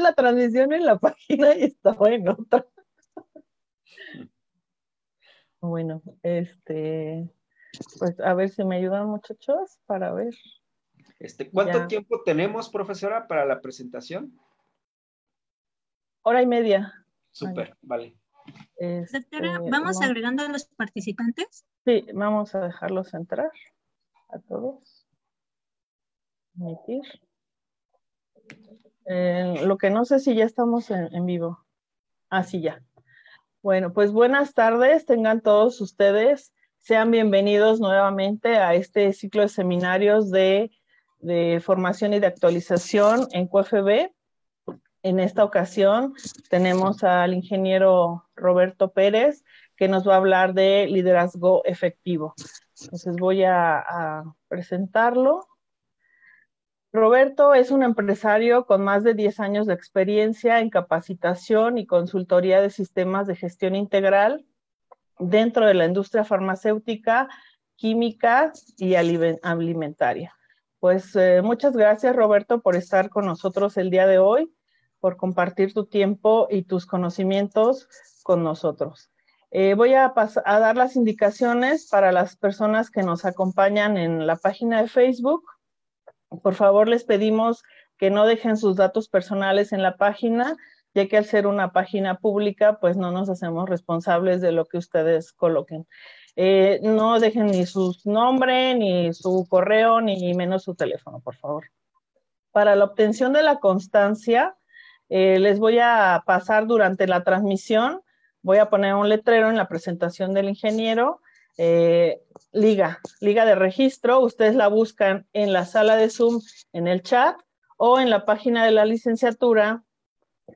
la transmisión en la página y está bueno. Bueno, este, pues a ver si me ayudan muchachos para ver. Este, ¿Cuánto tiempo tenemos, profesora, para la presentación? Hora y media. Súper, vale. Este, eh, ¿vamos agregando a los participantes? Sí, vamos a dejarlos entrar a todos. Eh, lo que no sé si ya estamos en, vivo. Así ah, ya. Bueno, pues buenas tardes, tengan todos ustedes. Sean bienvenidos nuevamente a este ciclo de seminarios de, formación y de actualización en QFB. En esta ocasión tenemos al ingeniero Roberto Pérez, que nos va a hablar de liderazgo efectivo. Entonces voy a, a presentarlo. Roberto es un empresario con más de 10 años de experiencia en capacitación y consultoría de sistemas de gestión integral dentro de la industria farmacéutica, química y alimentaria. Pues eh, muchas gracias Roberto por estar con nosotros el día de hoy, por compartir tu tiempo y tus conocimientos con nosotros. Eh, voy a, a dar las indicaciones para las personas que nos acompañan en la página de Facebook por favor, les pedimos que no dejen sus datos personales en la página, ya que al ser una página pública, pues no nos hacemos responsables de lo que ustedes coloquen. Eh, no dejen ni su nombre, ni su correo, ni menos su teléfono, por favor. Para la obtención de la constancia, eh, les voy a pasar durante la transmisión, voy a poner un letrero en la presentación del ingeniero eh, liga, liga de registro. Ustedes la buscan en la sala de Zoom, en el chat o en la página de la licenciatura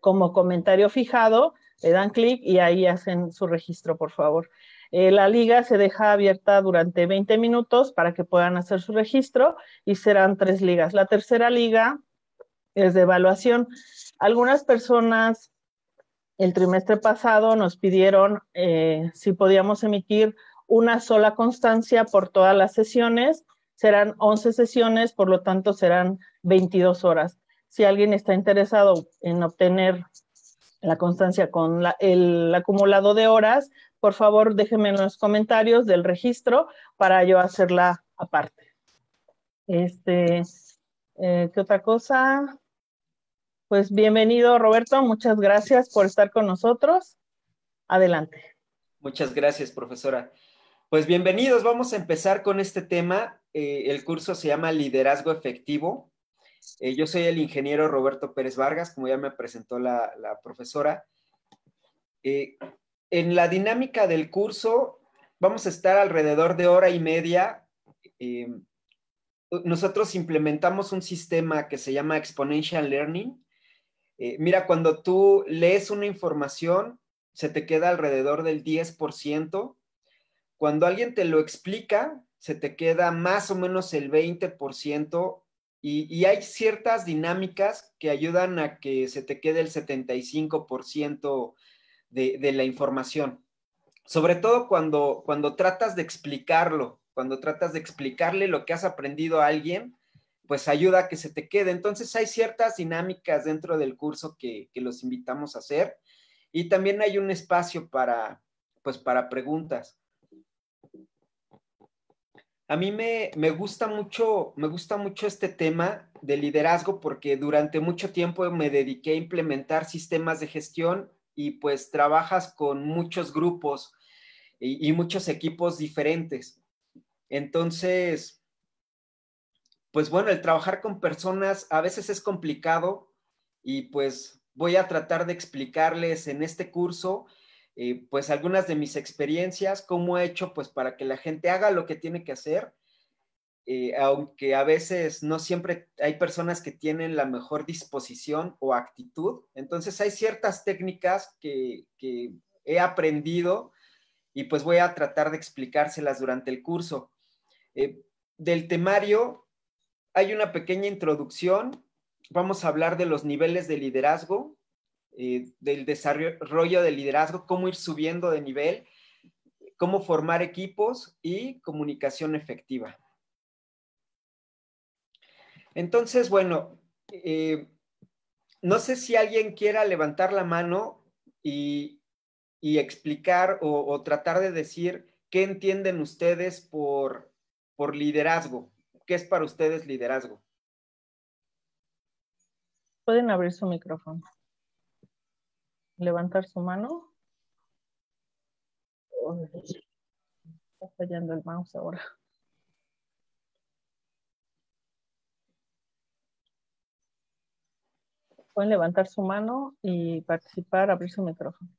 como comentario fijado. Le dan clic y ahí hacen su registro, por favor. Eh, la liga se deja abierta durante 20 minutos para que puedan hacer su registro y serán tres ligas. La tercera liga es de evaluación. Algunas personas el trimestre pasado nos pidieron eh, si podíamos emitir una sola constancia por todas las sesiones. Serán 11 sesiones, por lo tanto serán 22 horas. Si alguien está interesado en obtener la constancia con el acumulado de horas, por favor déjenme en los comentarios del registro para yo hacerla aparte. Este, eh, ¿Qué otra cosa? Pues bienvenido Roberto, muchas gracias por estar con nosotros. Adelante. Muchas gracias, profesora. Pues bienvenidos, vamos a empezar con este tema. Eh, el curso se llama Liderazgo Efectivo. Eh, yo soy el ingeniero Roberto Pérez Vargas, como ya me presentó la, profesora. Eh, en la dinámica del curso vamos a estar alrededor de hora y media. nosotros implementamos un sistema que se llama Exponential Learning. mira, cuando tú lees una información, se te queda alrededor del 10% cuando alguien te lo explica, se te queda más o menos el 20% y, hay ciertas dinámicas que ayudan a que se te quede el 75% de, la información. Sobre todo cuando, cuando tratas de explicarlo, cuando tratas de explicarle lo que has aprendido a alguien, pues ayuda a que se te quede. Entonces hay ciertas dinámicas dentro del curso que, los invitamos a hacer y también hay un espacio para, pues, para preguntas a mí me, gusta mucho, me gusta mucho este tema de liderazgo porque durante mucho tiempo me dediqué a implementar sistemas de gestión y pues trabajas con muchos grupos y, y muchos equipos diferentes. Entonces, pues bueno, el trabajar con personas a veces es complicado y pues voy a tratar de explicarles en este curso eh, pues algunas de mis experiencias, cómo he hecho pues para que la gente haga lo que tiene que hacer, eh, aunque a veces no siempre hay personas que tienen la mejor disposición o actitud. Entonces hay ciertas técnicas que, he aprendido y pues voy a tratar de explicárselas durante el curso. Eh, del temario hay una pequeña introducción. Vamos a hablar de los niveles de liderazgo, eh, del desarrollo del liderazgo, cómo ir subiendo de nivel, cómo formar equipos y comunicación efectiva. Entonces, bueno, eh, no sé si alguien quiera levantar la mano y, explicar o, tratar de decir qué entienden ustedes por liderazgo, qué es para ustedes liderazgo. Pueden abrir su micrófono levantar su mano. está fallando el mouse ahora. Pueden levantar su mano y participar, abrir su micrófono.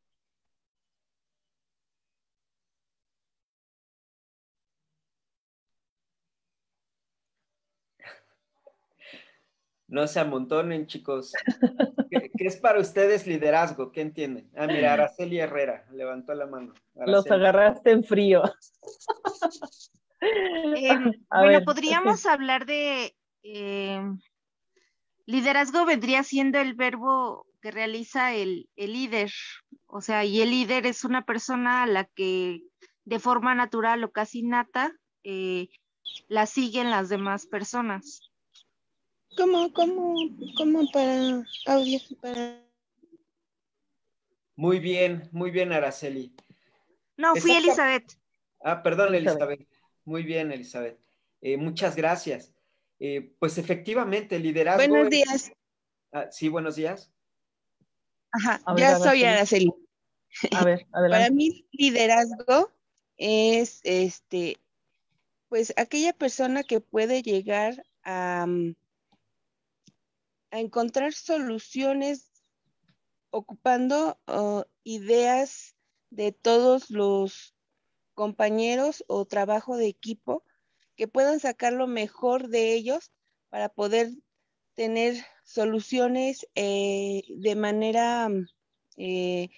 No se amontonen, chicos. ¿Qué, es para ustedes liderazgo? ¿Qué entienden? Ah, mira, Araceli Herrera levantó la mano. Los agarraste en frío. Em, bueno, podríamos hablar de em, liderazgo vendría siendo el verbo que realiza el, líder. O sea, y el líder es una persona a la que de forma natural o casi nata eh, la siguen las demás personas. ¿Cómo? ¿Cómo? ¿Cómo para audio, para... Muy bien, muy bien, Araceli. No, fui Elizabeth. Ah, perdón, Elizabeth. Muy bien, Elizabeth. Eh, muchas gracias. Eh, pues efectivamente, liderazgo. Buenos días. Ah, sí, buenos días. Ajá, ya soy Araceli. A ver, adelante. Para mí, liderazgo es este, pues aquella persona que puede llegar a, mm, a encontrar soluciones ocupando oh, ideas de todos los compañeros o trabajo de equipo que puedan sacar lo mejor de ellos para poder tener soluciones eh, de manera eh,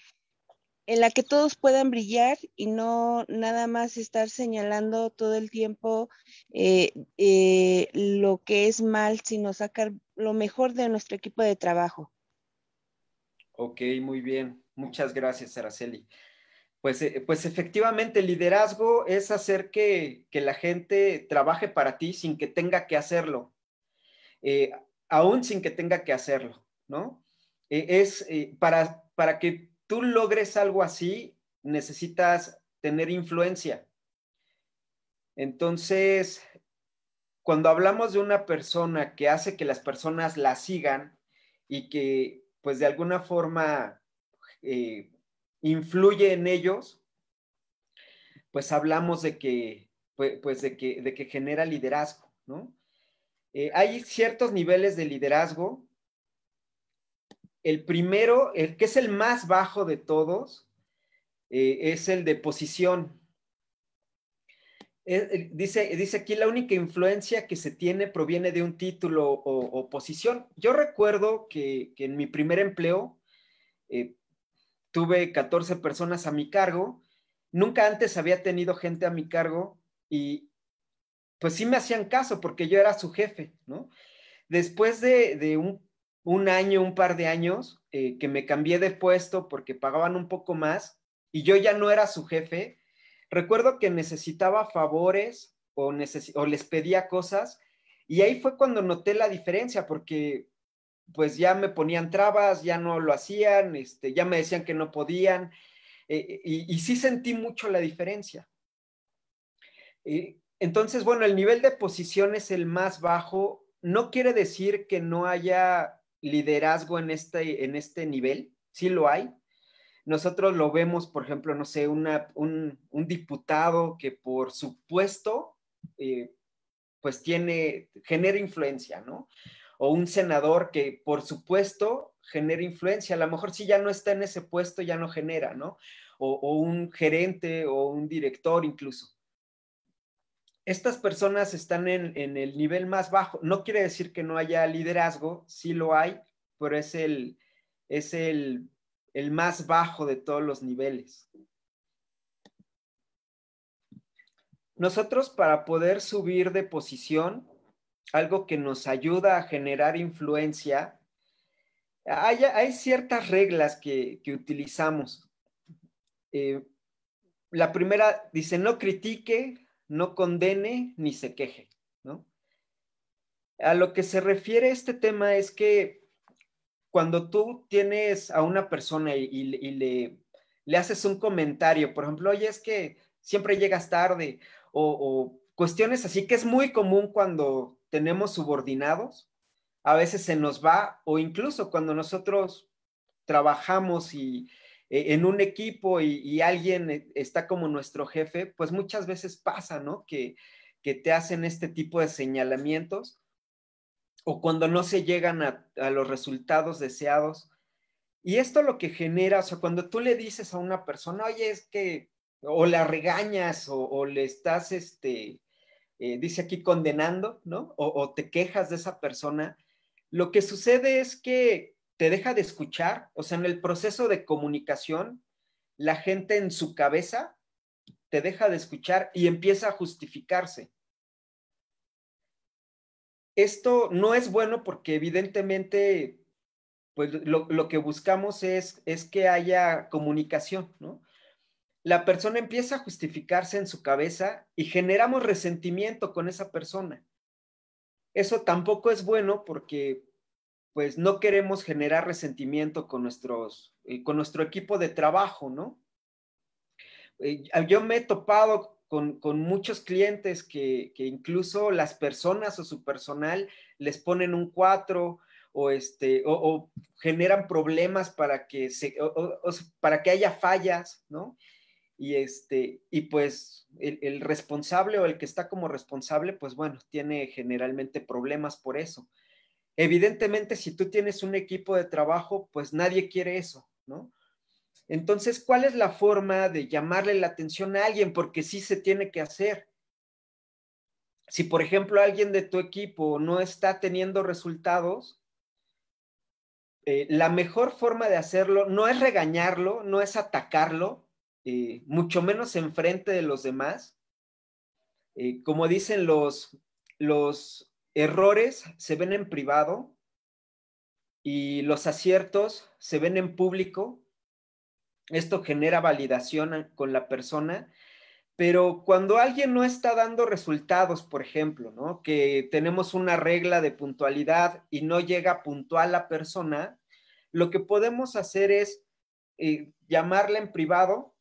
en la que todos puedan brillar y no nada más estar señalando todo el tiempo eh, eh, lo que es mal, sino sacar lo mejor de nuestro equipo de trabajo. Ok, muy bien. Muchas gracias, Araceli. Pues, eh, pues efectivamente, liderazgo es hacer que, la gente trabaje para ti sin que tenga que hacerlo, aún sin que tenga que hacerlo, ¿no? es para, para que tú logres algo así, necesitas tener influencia. Entonces, cuando hablamos de una persona que hace que las personas la sigan y que pues de alguna forma eh, influye en ellos, pues hablamos de que, pues, pues de, que de que, genera liderazgo, ¿no? Eh, hay ciertos niveles de liderazgo el primero, el que es el más bajo de todos, eh, es el de posición. Eh, eh, dice, dice aquí la única influencia que se tiene proviene de un título o, posición. Yo recuerdo que, en mi primer empleo tuve 14 personas a mi cargo. Nunca antes había tenido gente a mi cargo y pues sí me hacían caso porque yo era su jefe, ¿no? Después de un un año, un par de años, eh, que me cambié de puesto porque pagaban un poco más y yo ya no era su jefe, recuerdo que necesitaba favores o, les pedía cosas y ahí fue cuando noté la diferencia porque pues ya me ponían trabas, ya no lo hacían, este, ya me decían que no podían, eh, y, sí sentí mucho la diferencia. Eh, entonces, bueno, el nivel de posición es el más bajo, no quiere decir que no haya liderazgo en este, en este nivel, si lo hay. Nosotros lo vemos, por ejemplo, no sé, una, un, un, diputado que por supuesto, eh, pues tiene, genera influencia, ¿no? O un senador que por supuesto genera influencia. A lo mejor si ya no está en ese puesto, ya no genera, ¿no? o un gerente o un director incluso estas personas están en, el nivel más bajo. No quiere decir que no haya liderazgo, sí lo hay, pero es el, es el, más bajo de todos los niveles. Nosotros para poder subir de posición, algo que nos ayuda a generar influencia, hay, ciertas reglas que, utilizamos. Eh, la primera dice, no critique, no condene ni se queje, ¿no? A lo que se refiere este tema es que cuando tú tienes a una persona y, le, haces un comentario, por ejemplo, oye, es que siempre llegas tarde, o cuestiones así que es muy común cuando tenemos subordinados, a veces se nos va, o incluso cuando nosotros trabajamos y, eh, en un equipo y, alguien eh, está como nuestro jefe, pues muchas veces pasa, ¿no? Que, que te hacen este tipo de señalamientos o cuando no se llegan a, los resultados deseados. Y esto lo que genera, o sea, cuando tú le dices a una persona, oye, es que, o la regañas o, le estás, este, eh, dice aquí, condenando, ¿no? o te quejas de esa persona, lo que sucede es que te deja de escuchar, o sea, en el proceso de comunicación, la gente en su cabeza te deja de escuchar y empieza a justificarse. Esto no es bueno porque evidentemente pues lo, que buscamos es, es que haya comunicación, ¿no? La persona empieza a justificarse en su cabeza y generamos resentimiento con esa persona. Eso tampoco es bueno porque pues no queremos generar resentimiento con, nuestros, eh, con nuestro equipo de trabajo, ¿no? Eh, yo me he topado con, muchos clientes que, que, incluso las personas o su personal les ponen un cuatro o, este, o, generan problemas para que, se, para que haya fallas, ¿no? Y, este, y pues el responsable o el que está como responsable, pues bueno, tiene generalmente problemas por eso. Evidentemente, si tú tienes un equipo de trabajo, pues nadie quiere eso, ¿no? Entonces, ¿cuál es la forma de llamarle la atención a alguien? Porque sí se tiene que hacer. Si, por ejemplo, alguien de tu equipo no está teniendo resultados, eh, la mejor forma de hacerlo no es regañarlo, no es atacarlo, eh, mucho menos enfrente de los demás. Eh, como dicen los, los errores se ven en privado y los aciertos se ven en público. Esto genera validación con la persona, pero cuando alguien no está dando resultados, por ejemplo, que tenemos una regla de puntualidad y no llega puntual la persona, lo que podemos hacer es eh, llamarla en privado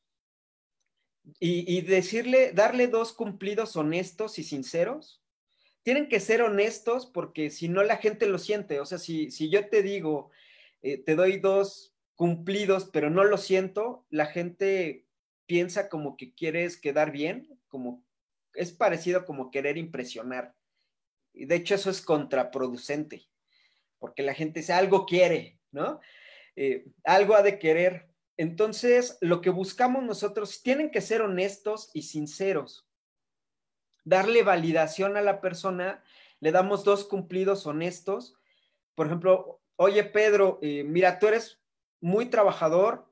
y, y decirle, darle dos cumplidos honestos y sinceros tienen que ser honestos porque si no la gente lo siente. O sea, si, yo te digo, eh, te doy dos cumplidos, pero no lo siento, la gente piensa como que quieres quedar bien, como es parecido como querer impresionar. Y de hecho eso es contraproducente, porque la gente dice algo quiere, ¿no? Eh, algo ha de querer. Entonces, lo que buscamos nosotros, tienen que ser honestos y sinceros darle validación a la persona, le damos dos cumplidos honestos. Por ejemplo, oye Pedro, eh, mira, tú eres muy trabajador,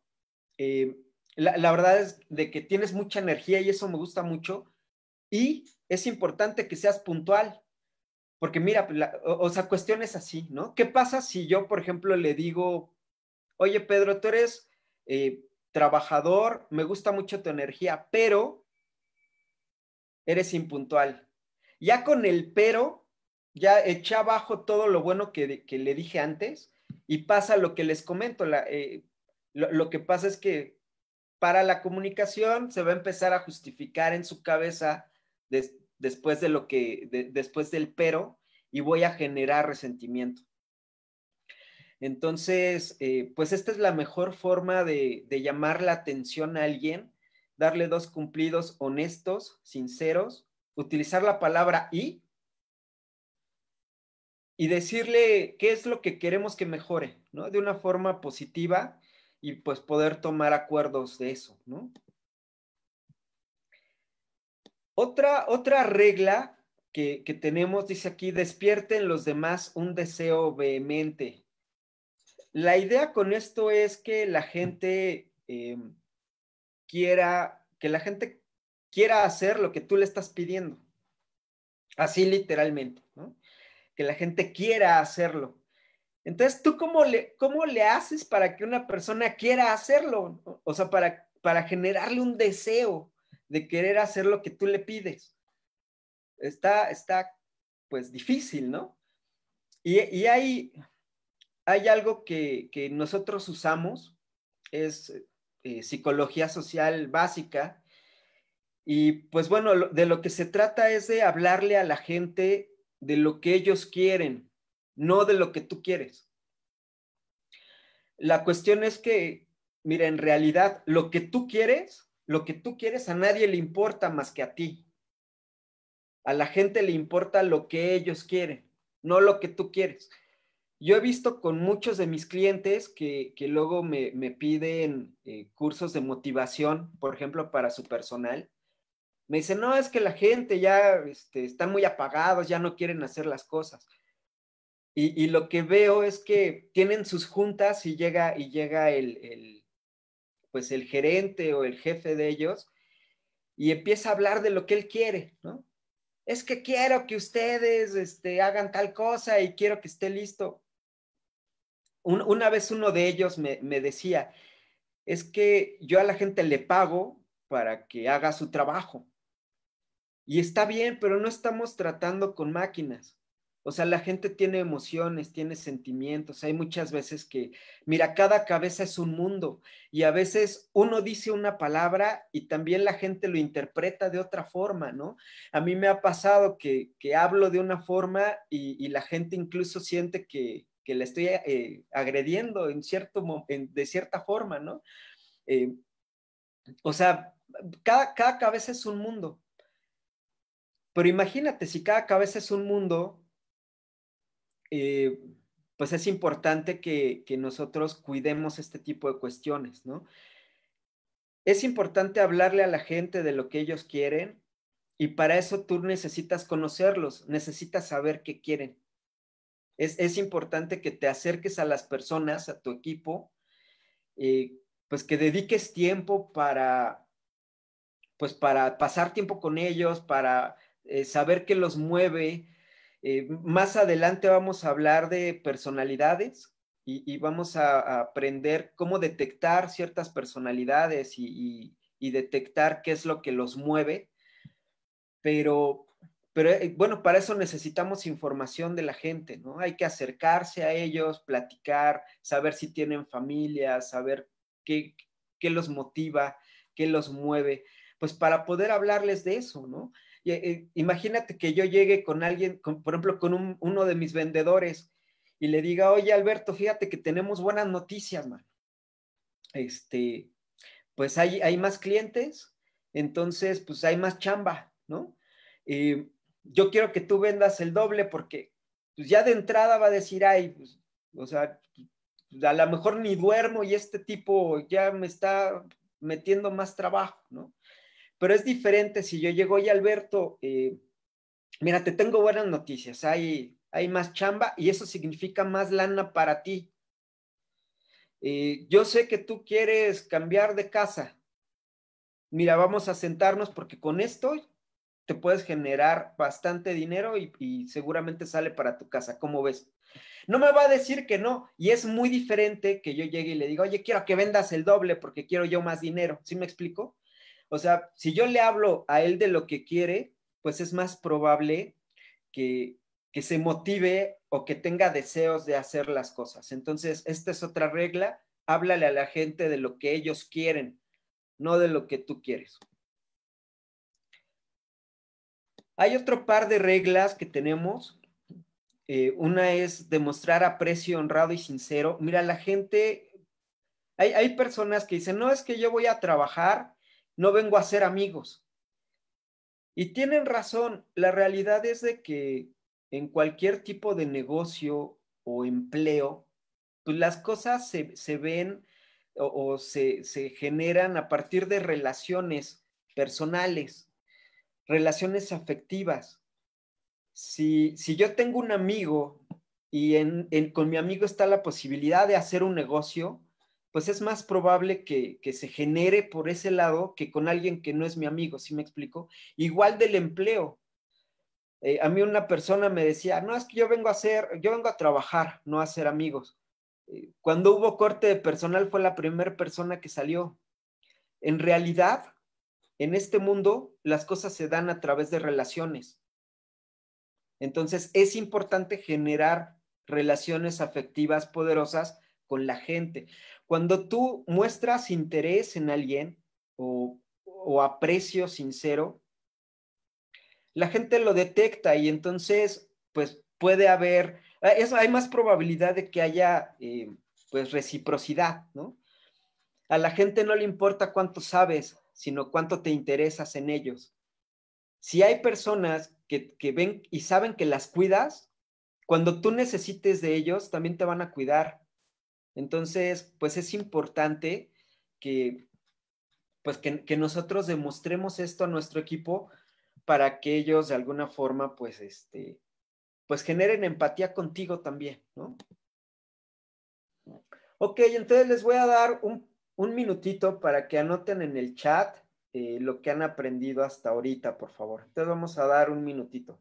eh, la, verdad es de que tienes mucha energía y eso me gusta mucho, y es importante que seas puntual, porque mira, o, sea, cuestiones así, ¿no? ¿Qué pasa si yo, por ejemplo, le digo, oye Pedro, tú eres... Eh, trabajador, me gusta mucho tu energía, pero eres impuntual. Ya con el pero, ya eché abajo todo lo bueno que, le dije antes y pasa lo que les comento. Eh, lo, que pasa es que para la comunicación se va a empezar a justificar en su cabeza después de lo que, después del pero y voy a generar resentimiento. Entonces, eh, pues esta es la mejor forma de, llamar la atención a alguien darle dos cumplidos honestos, sinceros, utilizar la palabra y y decirle qué es lo que queremos que mejore, ¿no? De una forma positiva y pues poder tomar acuerdos de eso, ¿no? Otra, otra regla que, tenemos, dice aquí, despierten los demás un deseo vehemente. La idea con esto es que la gente em, quiera, que la gente quiera hacer lo que tú le estás pidiendo. Así literalmente, ¿no? Que la gente quiera hacerlo. Entonces, ¿tú cómo le, le haces para que una persona quiera hacerlo? O sea, para, para generarle un deseo de querer hacer lo que tú le pides. Está, está pues difícil, ¿no? Y, y hay, hay algo que, que, nosotros usamos, es, eh, psicología social básica. Y pues bueno, de lo que se trata es de hablarle a la gente de lo que ellos quieren, no de lo que tú quieres. La cuestión es que, mira, en realidad lo que tú quieres, lo que tú quieres a nadie le importa más que a ti. A la gente le importa lo que ellos quieren, no lo que tú quieres yo he visto con muchos de mis clientes que, luego me, piden eh, cursos de motivación, por ejemplo, para su personal. Me dicen, no, es que la gente ya este, está muy apagados, ya no quieren hacer las cosas. Y, lo que veo es que tienen sus juntas y llega, y llega el, pues, el, gerente o el jefe de ellos y empieza a hablar de lo que él quiere, ¿no? Es que quiero que ustedes este, hagan tal cosa y quiero que esté listo una vez uno de ellos me, decía, es que yo a la gente le pago para que haga su trabajo. Y está bien, pero no estamos tratando con máquinas. O sea, la gente tiene emociones, tiene sentimientos. Hay muchas veces que, mira, cada cabeza es un mundo y a veces uno dice una palabra y también la gente lo interpreta de otra forma, ¿no? A mí me ha pasado que, hablo de una forma y la gente incluso siente que, que le estoy eh, agrediendo de cierta forma, ¿no? Eh, o sea, cada, cada cabeza es un mundo. Pero imagínate, si cada cabeza es un mundo, eh, pues es importante que, que, nosotros cuidemos este tipo de cuestiones, ¿no? Es importante hablarle a la gente de lo que ellos quieren y para eso tú necesitas conocerlos, necesitas saber qué quieren. Es, importante que te acerques a las personas, a tu equipo, eh, pues que dediques tiempo para, pues para pasar tiempo con ellos, para eh, saber qué los mueve. Eh, más adelante vamos a hablar de personalidades y, vamos a, aprender cómo detectar ciertas personalidades y, y detectar qué es lo que los mueve. Pero pero eh, bueno, para eso necesitamos información de la gente, ¿no? Hay que acercarse a ellos, platicar, saber si tienen familia, saber qué, los motiva, qué los mueve, pues para poder hablarles de eso, ¿no? Eh, imagínate que yo llegue con alguien, por ejemplo, con uno de mis vendedores y le diga, oye Alberto, fíjate que tenemos buenas noticias, man. Este, pues hay, hay más clientes, entonces pues hay más chamba, ¿no? Eh, yo quiero que tú vendas el doble porque pues, ya de entrada va a decir, ay, pues, o sea, pues, a lo mejor ni duermo y este tipo ya me está metiendo más trabajo, ¿no? Pero es diferente si yo llego, y Alberto, eh, mira, te tengo buenas noticias, hay, hay más chamba y eso significa más lana para ti. Eh, yo sé que tú quieres cambiar de casa. Mira, vamos a sentarnos porque con esto te puedes generar bastante dinero y, seguramente sale para tu casa, ¿cómo ves? No me va a decir que no, y es muy diferente que yo llegue y le diga, oye, quiero que vendas el doble porque quiero yo más dinero, ¿sí me explico? O sea, si yo le hablo a él de lo que quiere, pues es más probable que, que se motive o que tenga deseos de hacer las cosas. Entonces, esta es otra regla, háblale a la gente de lo que ellos quieren, no de lo que tú quieres. Hay otro par de reglas que tenemos. Eh, una es demostrar aprecio honrado y sincero. Mira, la gente, hay, personas que dicen, no es que yo voy a trabajar, no vengo a ser amigos. Y tienen razón, la realidad es de que en cualquier tipo de negocio o empleo, pues las cosas se, ven o, se, se, generan a partir de relaciones personales relaciones afectivas. Si, yo tengo un amigo y en, con mi amigo está la posibilidad de hacer un negocio, pues es más probable que, se genere por ese lado que con alguien que no es mi amigo, ¿sí me explico? Igual del empleo. Eh, a mí una persona me decía, no, es que yo vengo a hacer, yo vengo a trabajar, no a hacer amigos. Eh, cuando hubo corte de personal fue la primera persona que salió. En realidad, en este mundo las cosas se dan a través de relaciones. Entonces es importante generar relaciones afectivas poderosas con la gente. Cuando tú muestras interés en alguien o, aprecio sincero, la gente lo detecta y entonces pues puede haber, ah, hay más probabilidad de que haya eh, pues reciprocidad, ¿no? A la gente no le importa cuánto sabes, sino cuánto te interesas en ellos. Si hay personas que, ven y saben que las cuidas, cuando tú necesites de ellos, también te van a cuidar. Entonces, pues es importante que, pues que, nosotros demostremos esto a nuestro equipo para que ellos de alguna forma, pues, este, pues generen empatía contigo también, ¿no? Ok, entonces les voy a dar un un minutito para que anoten en el chat eh, lo que han aprendido hasta ahorita, por favor. Entonces vamos a dar un minutito.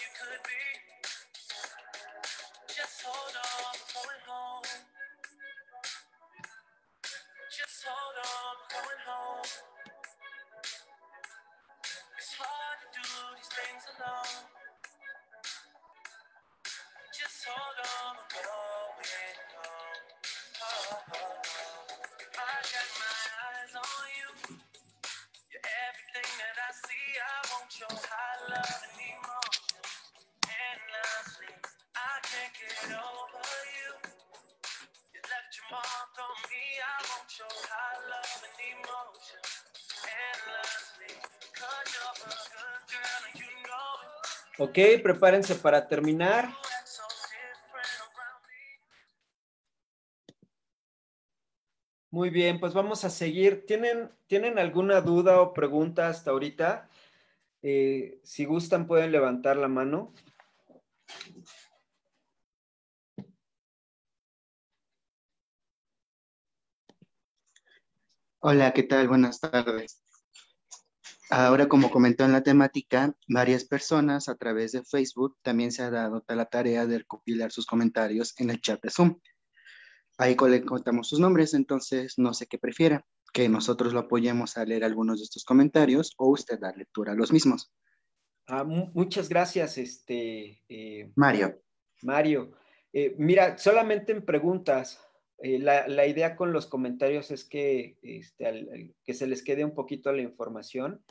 you could be. Just hold on, I'm going home. Just hold on, I'm going home. Ok, prepárense para terminar. Muy bien, pues vamos a seguir. ¿Tienen, ¿tienen alguna duda o pregunta hasta ahorita? Eh, si gustan, pueden levantar la mano. Hola, ¿qué tal? Buenas tardes. Ahora, como comentó en la temática, varias personas a través de Facebook también se ha dado la tarea de recopilar sus comentarios en el chat de Zoom. Ahí le contamos sus nombres, entonces no sé qué prefiera, que nosotros lo apoyemos a leer algunos de estos comentarios o usted dar lectura a los mismos. Ah, muchas gracias, este, eh, Mario. Mario, eh, mira, solamente en preguntas, eh, la, idea con los comentarios es que, este, que se les quede un poquito la información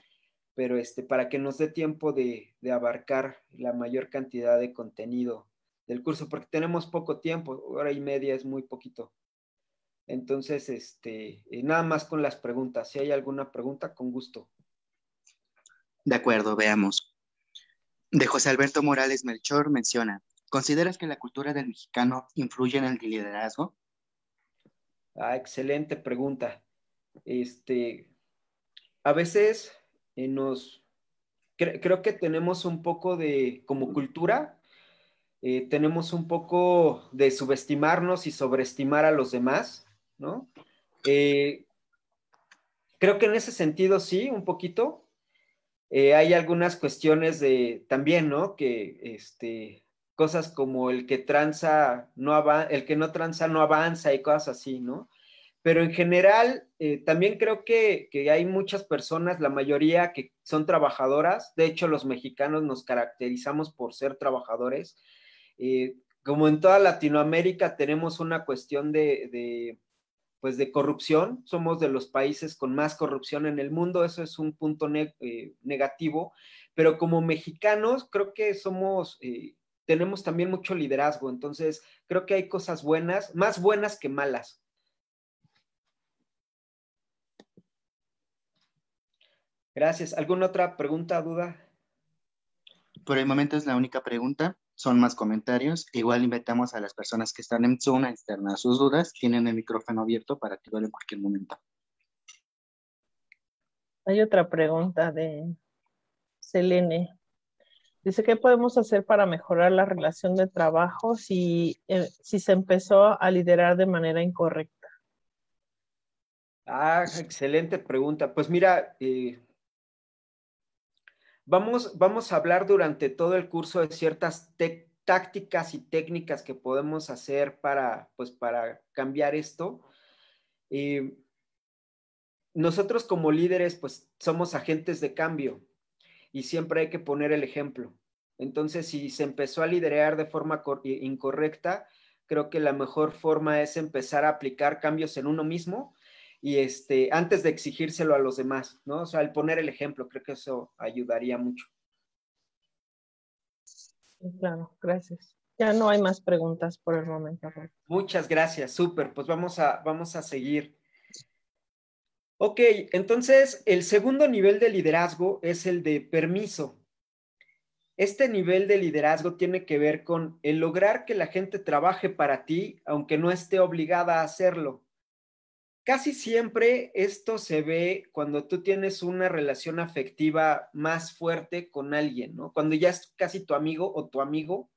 pero este, para que nos dé tiempo de, abarcar la mayor cantidad de contenido del curso, porque tenemos poco tiempo, hora y media es muy poquito. Entonces, este, eh, nada más con las preguntas. Si hay alguna pregunta, con gusto. De acuerdo, veamos. De José Alberto Morales Melchor menciona, ¿consideras que la cultura del mexicano influye en el liderazgo? Ah, excelente pregunta. Este, a veces eh, nos, creo que tenemos un poco de, como cultura, eh, tenemos un poco de subestimarnos y sobreestimar a los demás, ¿no? Eh, creo que en ese sentido sí, un poquito. hay algunas cuestiones de también, ¿no? Que este, cosas como el que tranza no el que no tranza no avanza y cosas así, ¿no? pero en general eh, también creo que, hay muchas personas, la mayoría que son trabajadoras, de hecho los mexicanos nos caracterizamos por ser trabajadores, eh, como en toda Latinoamérica tenemos una cuestión pues, de, corrupción, somos de los países con más corrupción en el mundo, eso es un punto eh, negativo, pero como mexicanos creo que somos tenemos también mucho liderazgo, entonces creo que hay cosas buenas, más buenas que malas. Gracias. ¿Alguna otra pregunta, duda? Por el momento es la única pregunta. Son más comentarios. Igual invitamos a las personas que están en Zoom a sus dudas. Tienen el micrófono abierto para activar en cualquier momento. Hay otra pregunta de Selene. Dice, ¿qué podemos hacer para mejorar la relación de trabajo si, eh, si se empezó a liderar de manera incorrecta? Ah, excelente pregunta. Pues mira, eh, Vamos, a hablar durante todo el curso de ciertas tácticas y técnicas que podemos hacer para, pues, cambiar esto. Eh, nosotros como líderes, pues, somos agentes de cambio y siempre hay que poner el ejemplo. Entonces, si se empezó a liderar de forma incorrecta, creo que la mejor forma es empezar a aplicar cambios en uno mismo y este, antes de exigírselo a los demás, ¿no? O sea, poner el ejemplo, creo que eso ayudaría mucho. Claro, gracias. Ya no hay más preguntas por el momento. Muchas gracias, súper. Pues vamos a, vamos a seguir. Ok, entonces el segundo nivel de liderazgo es el de permiso. Este nivel de liderazgo tiene que ver con el lograr que la gente trabaje para ti, aunque no esté obligada a hacerlo. Casi siempre esto se ve cuando tú tienes una relación afectiva más fuerte con alguien, ¿no? Cuando ya es casi tu amigo o tu amigo,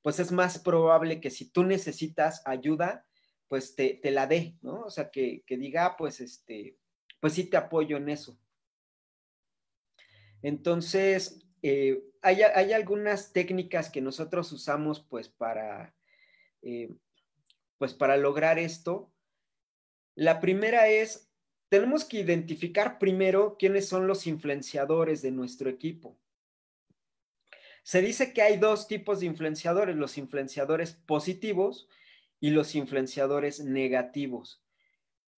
pues es más probable que si tú necesitas ayuda, pues te, la dé, ¿no? O sea, que, diga, ah, pues este, pues sí te apoyo en eso. Entonces, eh, hay, algunas técnicas que nosotros usamos, pues, para, eh, pues, para lograr esto. La primera es, tenemos que identificar primero quiénes son los influenciadores de nuestro equipo. Se dice que hay dos tipos de influenciadores, los influenciadores positivos y los influenciadores negativos.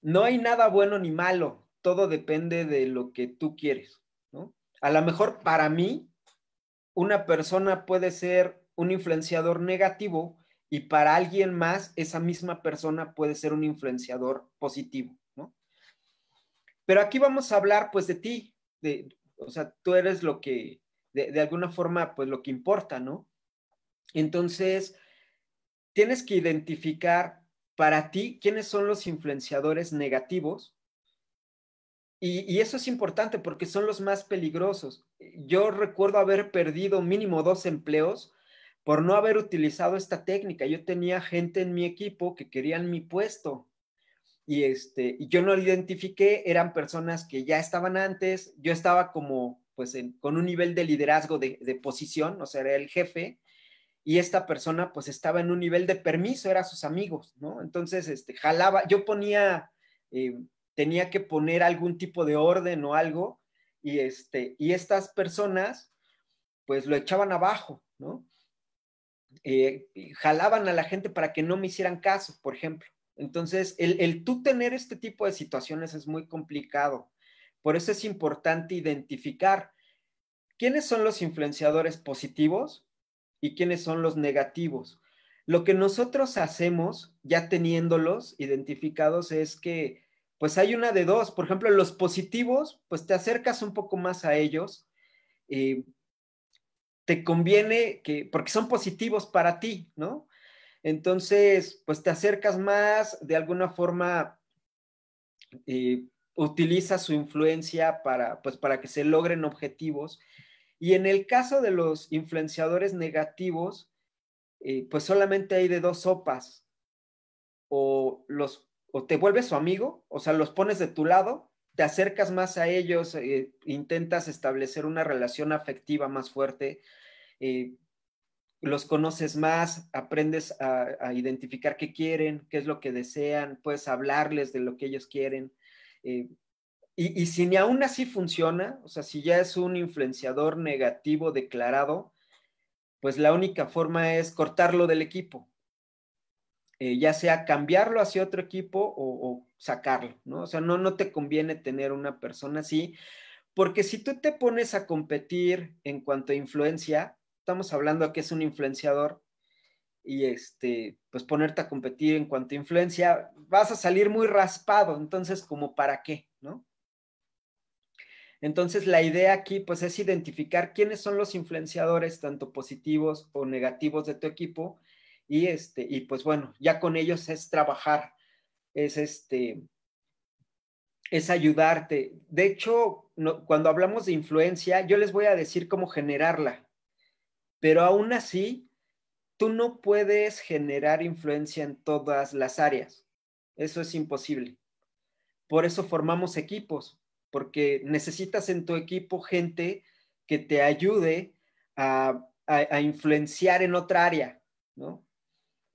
No hay nada bueno ni malo, todo depende de lo que tú quieres. A lo mejor para mí, una persona puede ser un influenciador negativo y para alguien más esa misma persona puede ser un influenciador positivo, ¿no? Pero aquí vamos a hablar pues de ti, de, o sea, tú eres lo que, de, alguna forma, pues lo que importa, ¿no? Entonces, tienes que identificar para ti quiénes son los influenciadores negativos. y, eso es importante porque son los más peligrosos. Yo recuerdo haber perdido mínimo dos empleos por no haber utilizado esta técnica. Yo tenía gente en mi equipo que querían mi puesto y, este, y yo no lo identifiqué, eran personas que ya estaban antes, yo estaba como pues con un nivel de liderazgo de, posición, o sea, era el jefe, y esta persona pues estaba en un nivel de permiso, era sus amigos, ¿no? Entonces, este, jalaba, yo ponía, eh, tenía que poner algún tipo de orden o algo, y, este, y estas personas pues lo echaban abajo, ¿no? Eh, jalaban a la gente para que no me hicieran caso, por ejemplo. Entonces, el, tú tener este tipo de situaciones es muy complicado. Por eso es importante identificar quiénes son los influenciadores positivos y quiénes son los negativos. Lo que nosotros hacemos, ya teniéndolos identificados, es que pues hay una de dos. Por ejemplo, los positivos, pues te acercas un poco más a ellos, eh, te conviene que, porque son positivos para ti, ¿no? Entonces, pues te acercas más, de alguna forma eh, utiliza su influencia para, pues, para que se logren objetivos. Y en el caso de los influenciadores negativos, eh, pues solamente hay de dos sopas. O, los, o te vuelves su amigo, o sea, los pones de tu lado, te acercas más a ellos, eh, intentas establecer una relación afectiva más fuerte, eh, los conoces más, aprendes a, identificar qué quieren, qué es lo que desean, puedes hablarles de lo que ellos quieren. Eh, y, y, si ni aún así funciona, o sea, si ya es un influenciador negativo declarado, pues la única forma es cortarlo del equipo, eh, ya sea cambiarlo hacia otro equipo o, sacarlo, ¿no? O sea, no, no te conviene tener una persona así, porque si tú te pones a competir en cuanto a influencia, estamos hablando de que es un influenciador, y este, pues ponerte a competir en cuanto a influencia, vas a salir muy raspado, entonces como para qué, ¿no? Entonces la idea aquí pues es identificar quiénes son los influenciadores tanto positivos o negativos de tu equipo y, este, y pues bueno, ya con ellos es trabajar, es este, es ayudarte. De hecho, cuando hablamos de influencia, yo les voy a decir cómo generarla, pero aún así, tú no puedes generar influencia en todas las áreas. Eso es imposible. Por eso formamos equipos, porque necesitas en tu equipo gente que te ayude a influenciar en otra área, ¿no?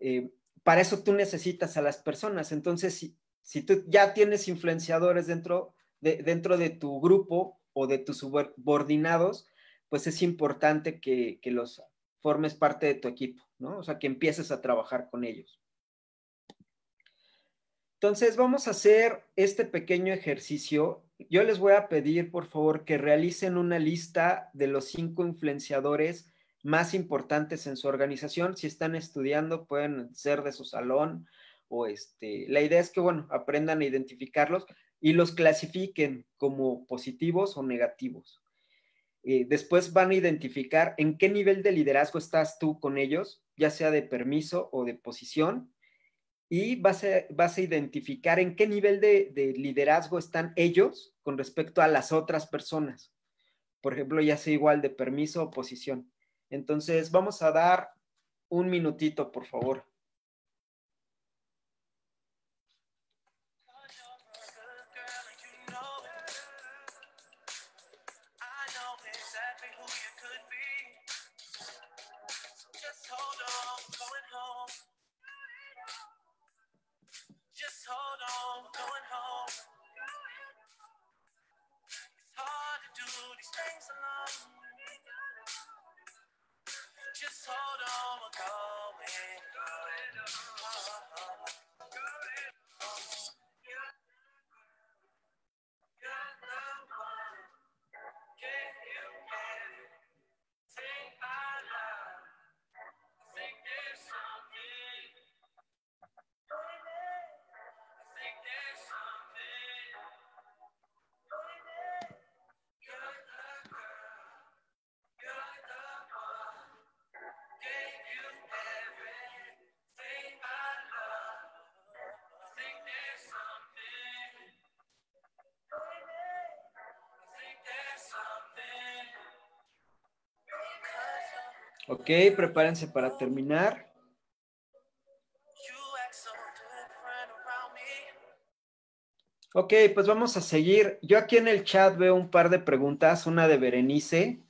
Eh, para eso tú necesitas a las personas. Entonces, si, tú ya tienes influenciadores dentro de, dentro de tu grupo o de tus subordinados, pues es importante que, que los formes parte de tu equipo, ¿no? O sea, que empieces a trabajar con ellos. Entonces, vamos a hacer este pequeño ejercicio. Yo les voy a pedir, por favor, que realicen una lista de los cinco influenciadores más importantes en su organización. Si están estudiando, pueden ser de su salón o este. La idea es que, bueno, aprendan a identificarlos y los clasifiquen como positivos o negativos. Eh, después van a identificar en qué nivel de liderazgo estás tú con ellos, ya sea de permiso o de posición, y vas a, a identificar en qué nivel de liderazgo están ellos con respecto a las otras personas. Por ejemplo, ya sea igual de permiso o posición. Entonces, vamos a dar un minutito, por favor. Ok, prepárense para terminar. Ok, pues vamos a seguir. Yo aquí en el chat veo un par de preguntas, una de Berenice.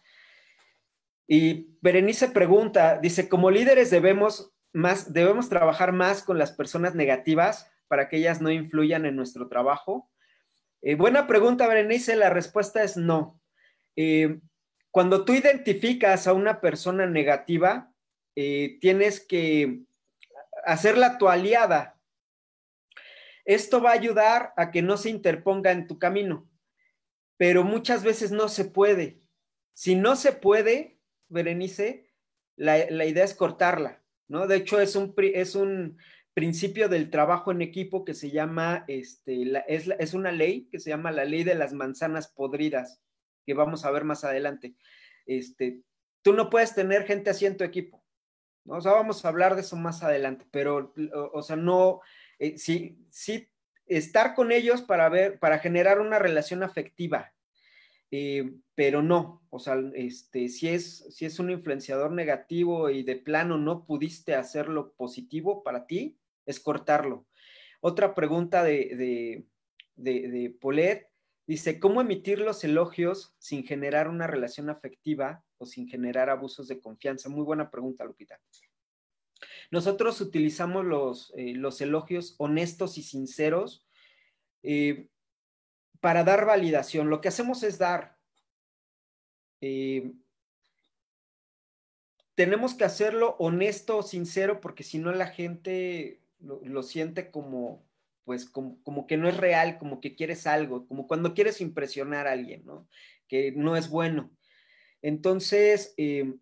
Y Berenice pregunta, dice, como líderes debemos, más, debemos trabajar más con las personas negativas para que ellas no influyan en nuestro trabajo. Eh, buena pregunta, Berenice. La respuesta es no. Eh, cuando tú identificas a una persona negativa, eh, tienes que hacerla tu aliada. Esto va a ayudar a que no se interponga en tu camino, pero muchas veces no se puede. Si no se puede, Berenice, la, idea es cortarla, ¿no? De hecho, es un, es un principio del trabajo en equipo que se llama, este, es una ley que se llama la ley de las manzanas podridas vamos a ver más adelante. Este, tú no puedes tener gente así en tu equipo. O sea, vamos a hablar de eso más adelante, pero, o, sea, no, eh, sí, estar con ellos para ver, para generar una relación afectiva, eh, pero no, o sea, este, si es, si es un influenciador negativo y de plano no pudiste hacerlo positivo para ti, es cortarlo. Otra pregunta de, de, de, de Dice, ¿cómo emitir los elogios sin generar una relación afectiva o sin generar abusos de confianza? Muy buena pregunta, Lupita. Nosotros utilizamos los, eh, los elogios honestos y sinceros eh, para dar validación. Lo que hacemos es dar. Eh, tenemos que hacerlo honesto, o sincero, porque si no la gente lo siente como, pues como, que no es real, como que quieres algo, como cuando quieres impresionar a alguien, ¿no? Que no es bueno. Entonces, em,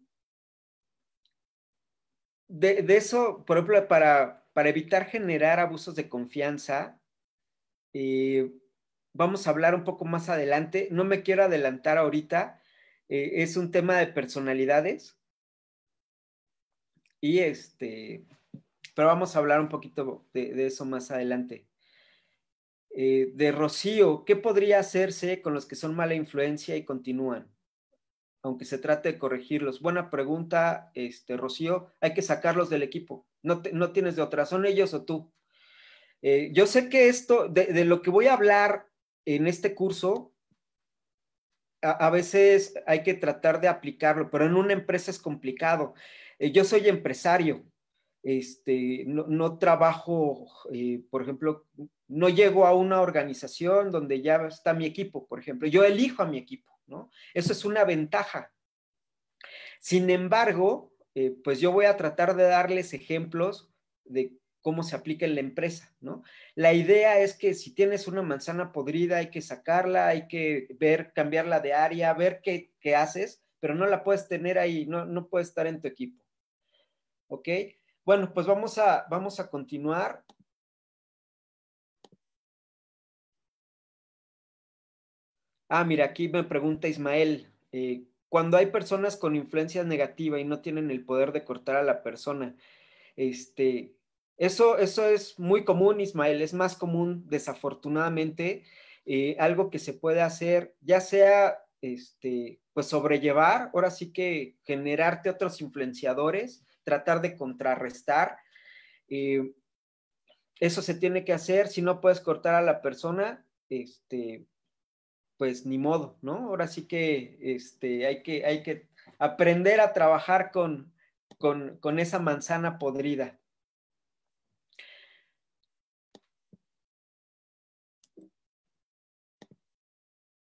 de, eso, por ejemplo, para, para, evitar generar abusos de confianza, eh, vamos a hablar un poco más adelante. No me quiero adelantar ahorita. Eh, es un tema de personalidades. Y este, pero vamos a hablar un poquito de eso más adelante. Eh, de Rocío, ¿qué podría hacerse con los que son mala influencia y continúan? Aunque se trate de corregirlos. Buena pregunta, este, Rocío. Hay que sacarlos del equipo. No, no tienes de otra. Son ellos o tú. Eh, yo sé que esto, de, lo que voy a hablar en este curso, a, veces hay que tratar de aplicarlo, pero en una empresa es complicado. Eh, yo soy empresario. Este, no trabajo, por ejemplo, no llego a una organización donde ya está mi equipo, por ejemplo. Yo elijo a mi equipo, ¿no? Eso es una ventaja. Sin embargo, eh, pues yo voy a tratar de darles ejemplos de cómo se aplica en la empresa, ¿no? La idea es que si tienes una manzana podrida, hay que sacarla, hay que ver, cambiarla de área, ver qué, haces, pero no la puedes tener ahí, no, no puede estar en tu equipo. ¿Ok? Bueno, pues vamos a, vamos a continuar. Ah, mira, aquí me pregunta Ismael, eh, cuando hay personas con influencia negativa y no tienen el poder de cortar a la persona, este, eso, eso es muy común, Ismael, es más común, desafortunadamente, eh, algo que se puede hacer, ya sea, este, pues sobrellevar, ahora sí que generarte otros influenciadores, tratar de contrarrestar. Eh, eso se tiene que hacer, si no puedes cortar a la persona, este, pues ni modo, ¿no? Ahora sí que, este, hay, que hay que aprender a trabajar con, con, con esa manzana podrida.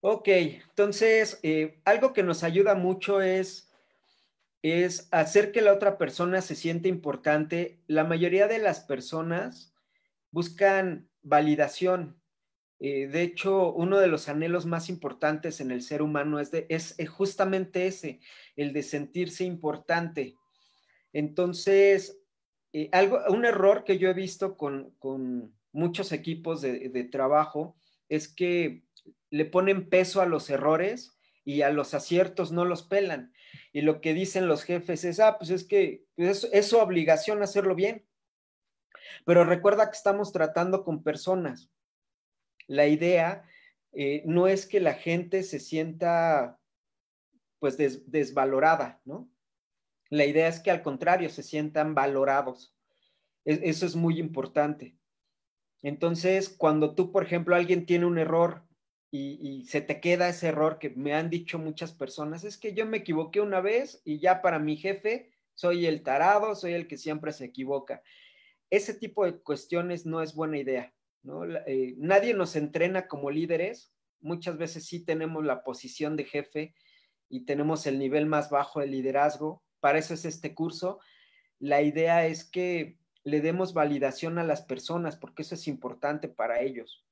Ok, entonces eh, algo que nos ayuda mucho es, es hacer que la otra persona se siente importante. La mayoría de las personas buscan validación, eh, de hecho, uno de los anhelos más importantes en el ser humano es, de, es, eh, justamente ese, el de sentirse importante. Entonces, eh, algo, un error que yo he visto con, muchos equipos de, trabajo es que le ponen peso a los errores y a los aciertos no los pelan. Y lo que dicen los jefes es, ah, pues es que pues es, es su obligación hacerlo bien. Pero recuerda que estamos tratando con personas la idea eh, no es que la gente se sienta pues desvalorada, ¿no? La idea es que al contrario se sientan valorados. E-, eso es muy importante. Entonces, cuando tú, por ejemplo, alguien tiene un error y, se te queda ese error que me han dicho muchas personas, es que yo me equivoqué una vez y ya para mi jefe soy el tarado, soy el que siempre se equivoca. Ese tipo de cuestiones no es buena idea. Eh, nadie nos entrena como líderes, muchas veces sí tenemos la posición de jefe y tenemos el nivel más bajo de liderazgo, para eso es este curso. La idea es que le demos validación a las personas porque eso es importante para ellos.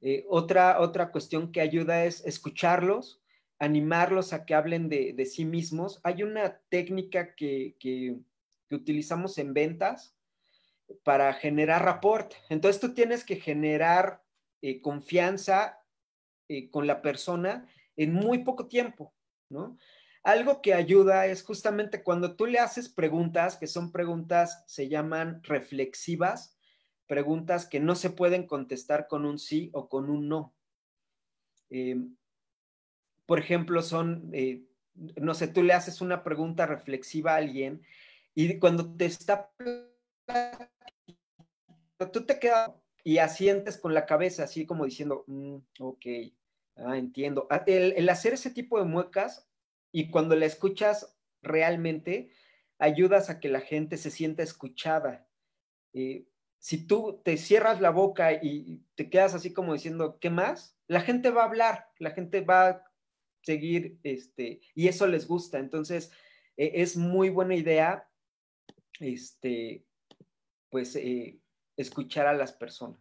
Eh, otra, otra cuestión que ayuda es escucharlos, animarlos a que hablen de, sí mismos. Hay una técnica que, que utilizamos en ventas para generar rapport. Entonces tú tienes que generar eh, confianza eh, con la persona en muy poco tiempo, ¿no? Algo que ayuda es justamente cuando tú le haces preguntas, que son preguntas, se llaman reflexivas, preguntas que no se pueden contestar con un sí o con un no. Eh, por ejemplo, son, no sé, tú le haces una pregunta reflexiva a alguien y cuando te está tú te quedas y asientes con la cabeza, así como diciendo, mm, ok, ah, entiendo. Ah, el, hacer ese tipo de muecas y cuando la escuchas realmente, ayudas a que la gente se sienta escuchada. Eh, si tú te cierras la boca y te quedas así como diciendo, ¿qué más? La gente va a hablar, la gente va a seguir, este, y eso les gusta. Entonces, e, es muy buena idea este, pues, eh, escuchar a las personas.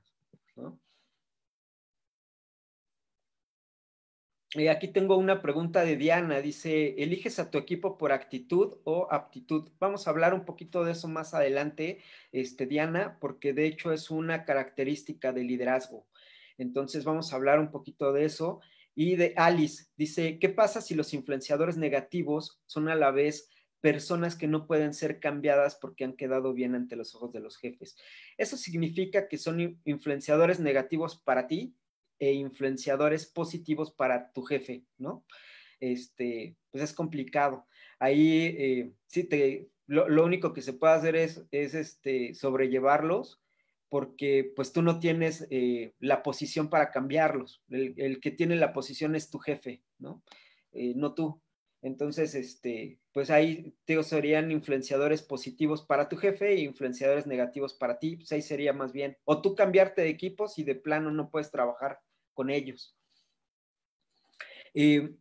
Y aquí tengo una pregunta de Diana. Dice, ¿eliges a tu equipo por actitud o aptitud? Vamos a hablar un poquito de eso más adelante, este, Diana, porque de hecho es una característica del liderazgo. Entonces vamos a hablar un poquito de eso. Y de Alice, dice, ¿qué pasa si los influenciadores negativos son a la vez personas que no pueden ser cambiadas porque han quedado bien ante los ojos de los jefes. Eso significa que son influenciadores negativos para ti e influenciadores positivos para tu jefe, ¿no? Este, pues es complicado. Ahí eh, sí te, lo, único que se puede hacer es, es este, sobrellevarlos porque pues tú no tienes eh, la posición para cambiarlos. El, que tiene la posición es tu jefe, ¿no? Eh, no tú. Entonces, este, pues ahí te serían influenciadores positivos para tu jefe e influenciadores negativos para ti. Pues ahí sería más bien, o tú cambiarte de equipo y de plano no puedes trabajar con ellos. Eh,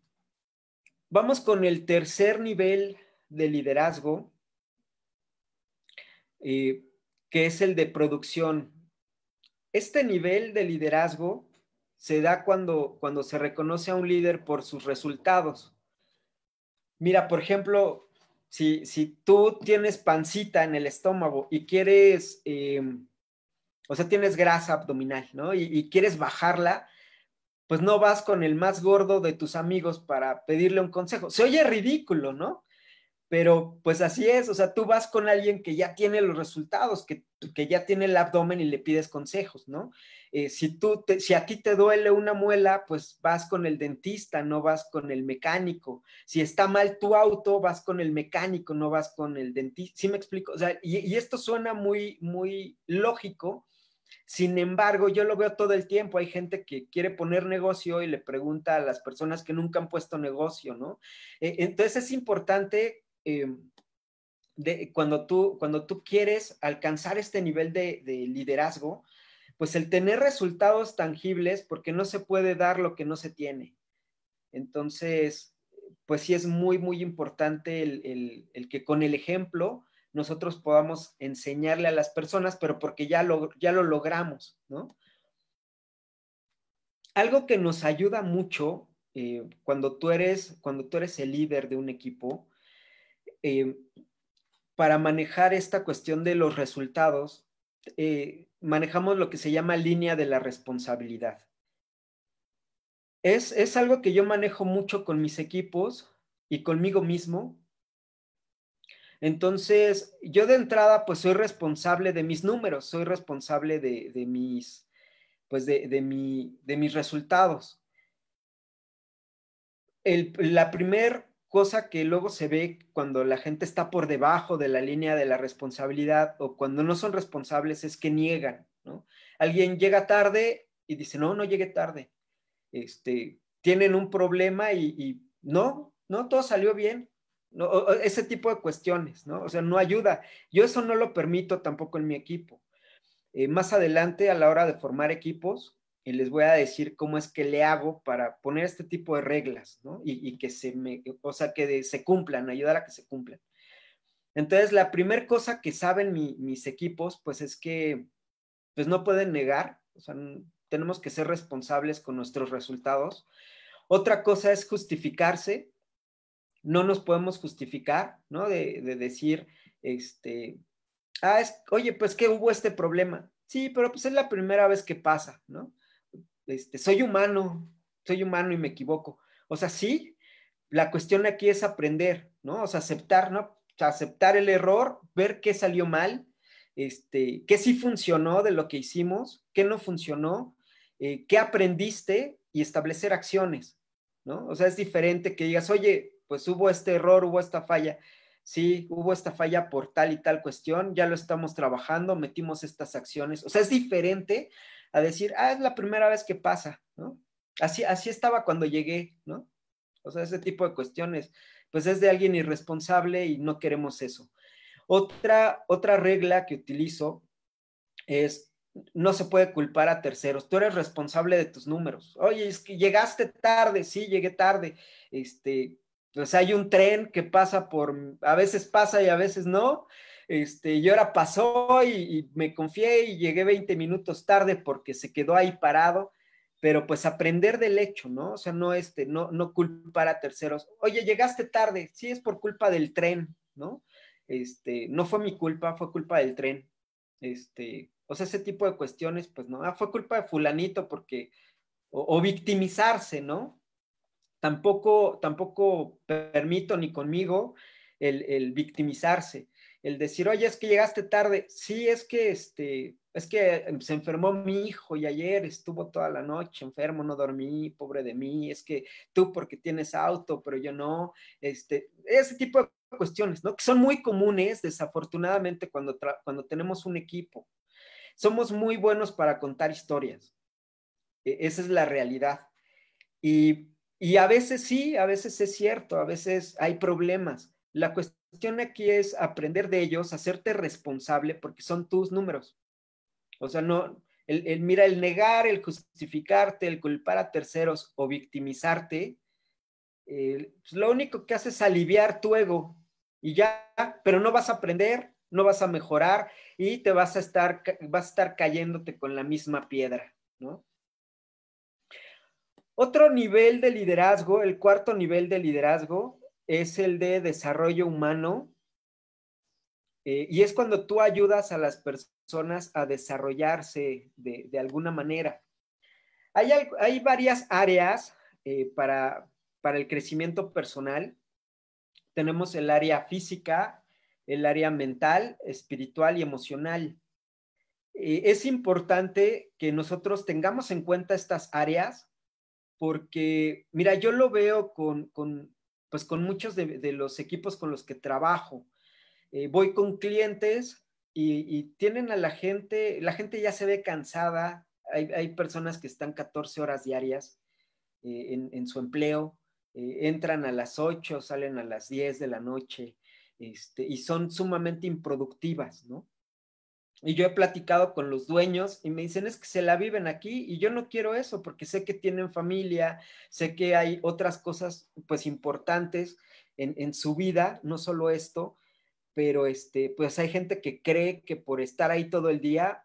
vamos con el tercer nivel de liderazgo, eh, que es el de producción. Este nivel de liderazgo se da cuando, cuando se reconoce a un líder por sus resultados Mira, por ejemplo, si, tú tienes pancita en el estómago y quieres, em, o sea, tienes grasa abdominal, ¿no? Y, quieres bajarla, pues no vas con el más gordo de tus amigos para pedirle un consejo. Se oye ridículo, ¿no? Pero pues así es, o sea, tú vas con alguien que ya tiene los resultados, que, que ya tiene el abdomen y le pides consejos, ¿no? Eh, si, tú si a ti te duele una muela, pues vas con el dentista, no vas con el mecánico. Si está mal tu auto, vas con el mecánico, no vas con el dentista. ¿Sí me explico? O sea, y, esto suena muy, muy lógico. Sin embargo, yo lo veo todo el tiempo. Hay gente que quiere poner negocio y le pregunta a las personas que nunca han puesto negocio, ¿no? Eh, entonces es importante em, cuando, tú, cuando tú quieres alcanzar este nivel de liderazgo, pues el tener resultados tangibles, porque no se puede dar lo que no se tiene. Entonces, pues sí es muy, muy importante el, que con el ejemplo nosotros podamos enseñarle a las personas, pero porque ya lo, ya lo logramos, ¿no? Algo que nos ayuda mucho eh, cuando, tú eres, cuando tú eres el líder de un equipo, eh, para manejar esta cuestión de los resultados eh, manejamos lo que se llama línea de la responsabilidad. Es, algo que yo manejo mucho con mis equipos y conmigo mismo. Entonces, yo de entrada, pues soy responsable de mis números, soy responsable de, mis, pues de, de, mi, de mis resultados. El, la primera cosa que luego se ve cuando la gente está por debajo de la línea de la responsabilidad o cuando no son responsables es que niegan, ¿no? Alguien llega tarde y dice, no, no llegué tarde. Este, tienen un problema y, no, no, todo salió bien. ese tipo de cuestiones, ¿no? O sea, no ayuda. Yo eso no lo permito tampoco en mi equipo. Eh, más adelante, a la hora de formar equipos, y les voy a decir cómo es que le hago para poner este tipo de reglas, ¿no? Y, que se me, o sea, que se cumplan, ayudar a que se cumplan. Entonces, la primera cosa que saben mis equipos, pues es que, pues no pueden negar, o sea, tenemos que ser responsables con nuestros resultados. Otra cosa es justificarse, no nos podemos justificar, ¿no? De, decir, este, ah, es, oye, pues que hubo este problema. Sí, pero pues es la primera vez que pasa, ¿no? Este, soy humano, soy humano y me equivoco. O sea, sí, la cuestión aquí es aprender, ¿no? O sea, aceptar, ¿no? aceptar el error, ver qué salió mal, este, qué sí funcionó de lo que hicimos, qué no funcionó, eh, qué aprendiste y establecer acciones, ¿no? O sea, es diferente que digas, oye, pues hubo este error, hubo esta falla. Sí, hubo esta falla por tal y tal cuestión, ya lo estamos trabajando, metimos estas acciones. O sea, es diferente decir, ah, es la primera vez que pasa, ¿no? Así, así estaba cuando llegué, ¿no? O sea, ese tipo de cuestiones, pues es de alguien irresponsable y no queremos eso. Otra, otra regla que utilizo es, no se puede culpar a terceros, tú eres responsable de tus números. Oye, es que llegaste tarde, sí, llegué tarde, este, pues hay un tren que pasa por, a veces pasa y a veces no, este, y ahora pasó y, me confié y llegué 20 minutos tarde porque se quedó ahí parado, pero pues aprender del hecho, ¿no? O sea, no, este, no, no culpar a terceros. Oye, llegaste tarde, sí es por culpa del tren, ¿no? Este, no fue mi culpa, fue culpa del tren. Este, o sea, ese tipo de cuestiones, pues no, ah, fue culpa de fulanito porque, o, victimizarse, ¿no? Tampoco, tampoco permito ni conmigo el victimizarse el decir, oye, es que llegaste tarde, sí, es que, este, es que em, se enfermó mi hijo y ayer estuvo toda la noche enfermo, no dormí, pobre de mí, es que tú porque tienes auto, pero yo no, este, ese tipo de cuestiones, ¿no? Que son muy comunes, desafortunadamente, cuando, cuando tenemos un equipo. Somos muy buenos para contar historias. E, esa es la realidad. Y, y a veces sí, a veces es cierto, a veces hay problemas. La cuestión la cuestión aquí es aprender de ellos, hacerte responsable porque son tus números. O sea, no, el, mira, el negar, el justificarte, el culpar a terceros o victimizarte, eh, pues, lo único que hace es aliviar tu ego y ya, pero no vas a aprender, no vas a mejorar y te vas a estar, vas a estar cayéndote con la misma piedra, ¿no? Otro nivel de liderazgo, el cuarto nivel de liderazgo, es el de desarrollo humano eh, y es cuando tú ayudas a las personas a desarrollarse de, alguna manera. Hay, hay varias áreas eh, para, para el crecimiento personal. Tenemos el área física, el área mental, espiritual y emocional. Eh, es importante que nosotros tengamos en cuenta estas áreas porque, mira, yo lo veo con, pues con muchos de, los equipos con los que trabajo. Eh, voy con clientes y, tienen a la gente, la gente ya se ve cansada, hay, personas que están 14 horas diarias eh, en, su empleo, eh, entran a las 8, salen a las 10 de la noche este, y son sumamente improductivas, ¿no? Y yo he platicado con los dueños y me dicen es que se la viven aquí y yo no quiero eso porque sé que tienen familia, sé que hay otras cosas pues importantes en, en su vida, no solo esto, pero este, pues hay gente que cree que por estar ahí todo el día,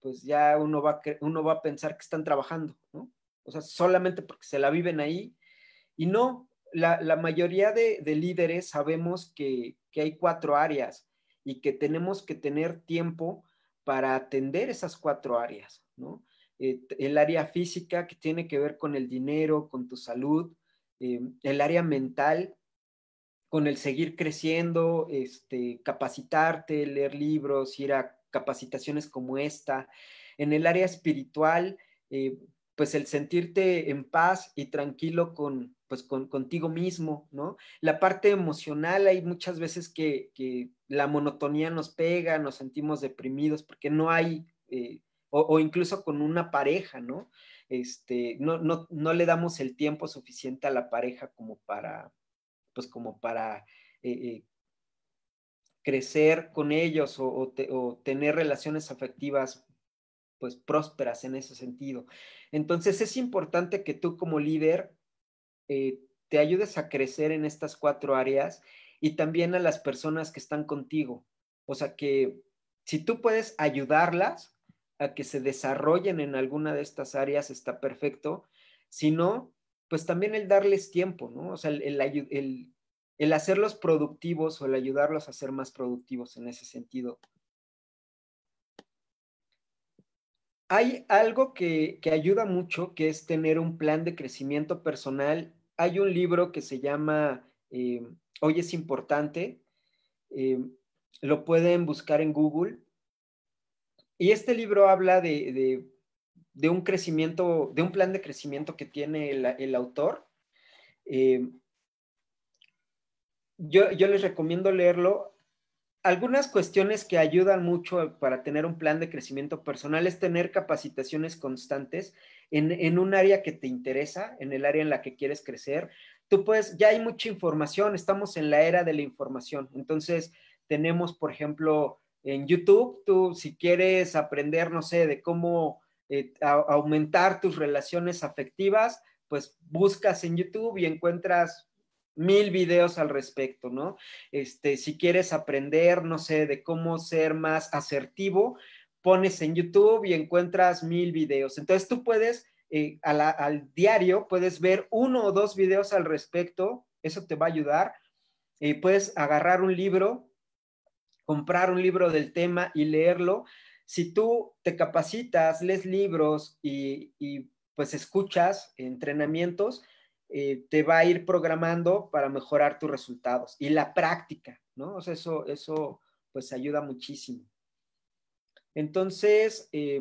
pues ya uno va, uno va a pensar que están trabajando, ¿no? O sea, solamente porque se la viven ahí. Y no, la, la mayoría de, de, líderes sabemos que, que hay cuatro áreas y que tenemos que tener tiempo para atender esas cuatro áreas, ¿no? Eh, el área física que tiene que ver con el dinero, con tu salud, eh, el área mental con el seguir creciendo, este, capacitarte, leer libros, ir a capacitaciones como esta, en el área espiritual, eh, pues el sentirte en paz y tranquilo con, pues con, contigo mismo, ¿no? La parte emocional, hay muchas veces que, la monotonía nos pega, nos sentimos deprimidos porque no hay, eh, o, incluso con una pareja, ¿no? Este, no, le damos el tiempo suficiente a la pareja como para, pues como para eh, eh, crecer con ellos o, o tener relaciones afectivas pues prósperas en ese sentido. Entonces es importante que tú como líder eh, te ayudes a crecer en estas cuatro áreas y también a las personas que están contigo. O sea que si tú puedes ayudarlas a que se desarrollen en alguna de estas áreas, está perfecto. Si no, pues también el darles tiempo, ¿no? O sea, el, el, el hacerlos productivos o el ayudarlos a ser más productivos en ese sentido. Hay algo que, ayuda mucho, que es tener un plan de crecimiento personal. Hay un libro que se llama eh, Hoy es importante. Eh, lo pueden buscar en Google. Y este libro habla de, un crecimiento, de un plan de crecimiento que tiene el, autor. Eh, yo, yo, les recomiendo leerlo algunas cuestiones que ayudan mucho para tener un plan de crecimiento personal es tener capacitaciones constantes en, un área que te interesa, en el área en la que quieres crecer. Tú puedes, ya hay mucha información, estamos en la era de la información. Entonces, tenemos, por ejemplo, en YouTube, tú si quieres aprender, no sé, de cómo eh, aumentar tus relaciones afectivas, pues buscas en YouTube y encuentras mil videos al respecto, ¿no? Este, si quieres aprender, no sé, de cómo ser más asertivo, pones en YouTube y encuentras mil videos. Entonces tú puedes, eh, al diario, puedes ver uno o dos videos al respecto, eso te va a ayudar. y eh, puedes agarrar un libro, comprar un libro del tema y leerlo. Si tú te capacitas, lees libros y, y pues escuchas entrenamientos, eh, te va a ir programando para mejorar tus resultados. Y la práctica, ¿no? O sea, eso, eso pues ayuda muchísimo. Entonces, eh,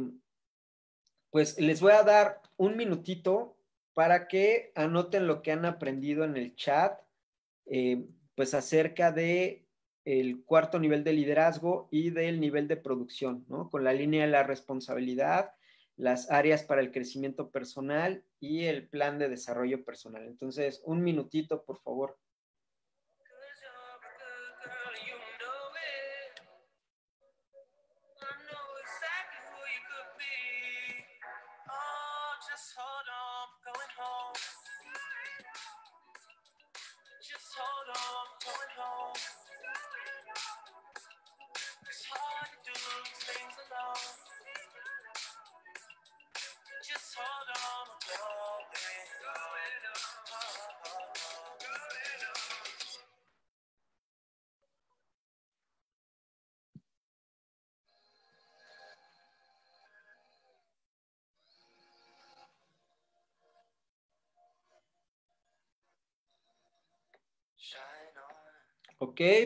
pues les voy a dar un minutito para que anoten lo que han aprendido en el chat, eh, pues acerca de el cuarto nivel de liderazgo y del nivel de producción, ¿no? Con la línea de la responsabilidad las áreas para el crecimiento personal y el plan de desarrollo personal. Entonces, un minutito, por favor.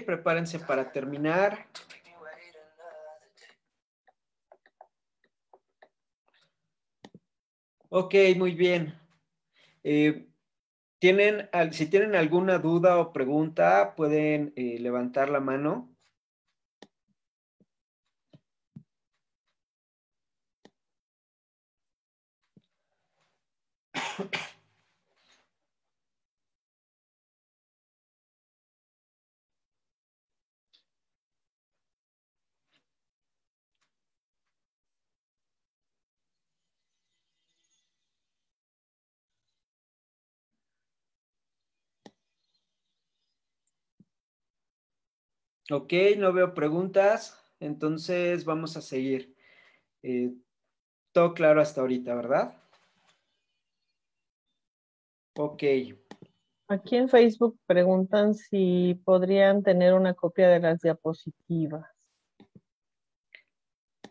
prepárense para terminar. Ok, muy bien. Eh, tienen, si tienen alguna duda o pregunta, pueden eh, levantar la mano. Ok, no veo preguntas, entonces vamos a seguir. Eh, todo claro hasta ahorita, ¿verdad? Ok. Aquí en Facebook preguntan si podrían tener una copia de las diapositivas.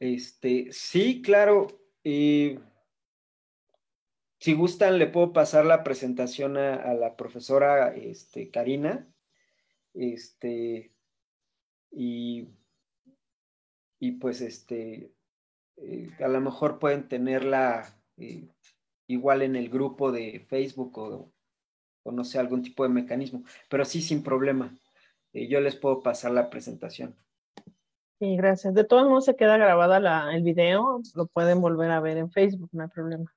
Este, sí, claro. si gustan, le puedo pasar la presentación a, a la profesora este, Karina. Este, y, y pues este, eh, a lo mejor pueden tenerla eh, igual en el grupo de Facebook o, no sé, algún tipo de mecanismo, pero sí sin problema. Eh, yo les puedo pasar la presentación. Sí, gracias. De todos modos se queda grabada la, el video, lo pueden volver a ver en Facebook, no hay problema.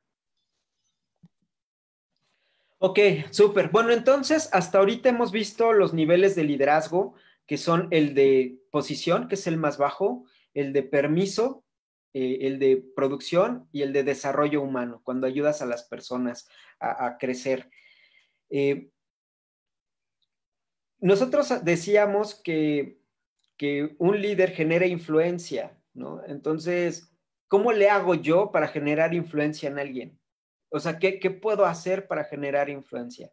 Ok, súper. Bueno, entonces, hasta ahorita hemos visto los niveles de liderazgo, que son el de posición, que es el más bajo, el de permiso, eh, el de producción y el de desarrollo humano, cuando ayudas a las personas a, crecer. Eh, nosotros decíamos que, un líder genera influencia, ¿no? Entonces, ¿cómo le hago yo para generar influencia en alguien? O sea, ¿qué, puedo hacer para generar influencia?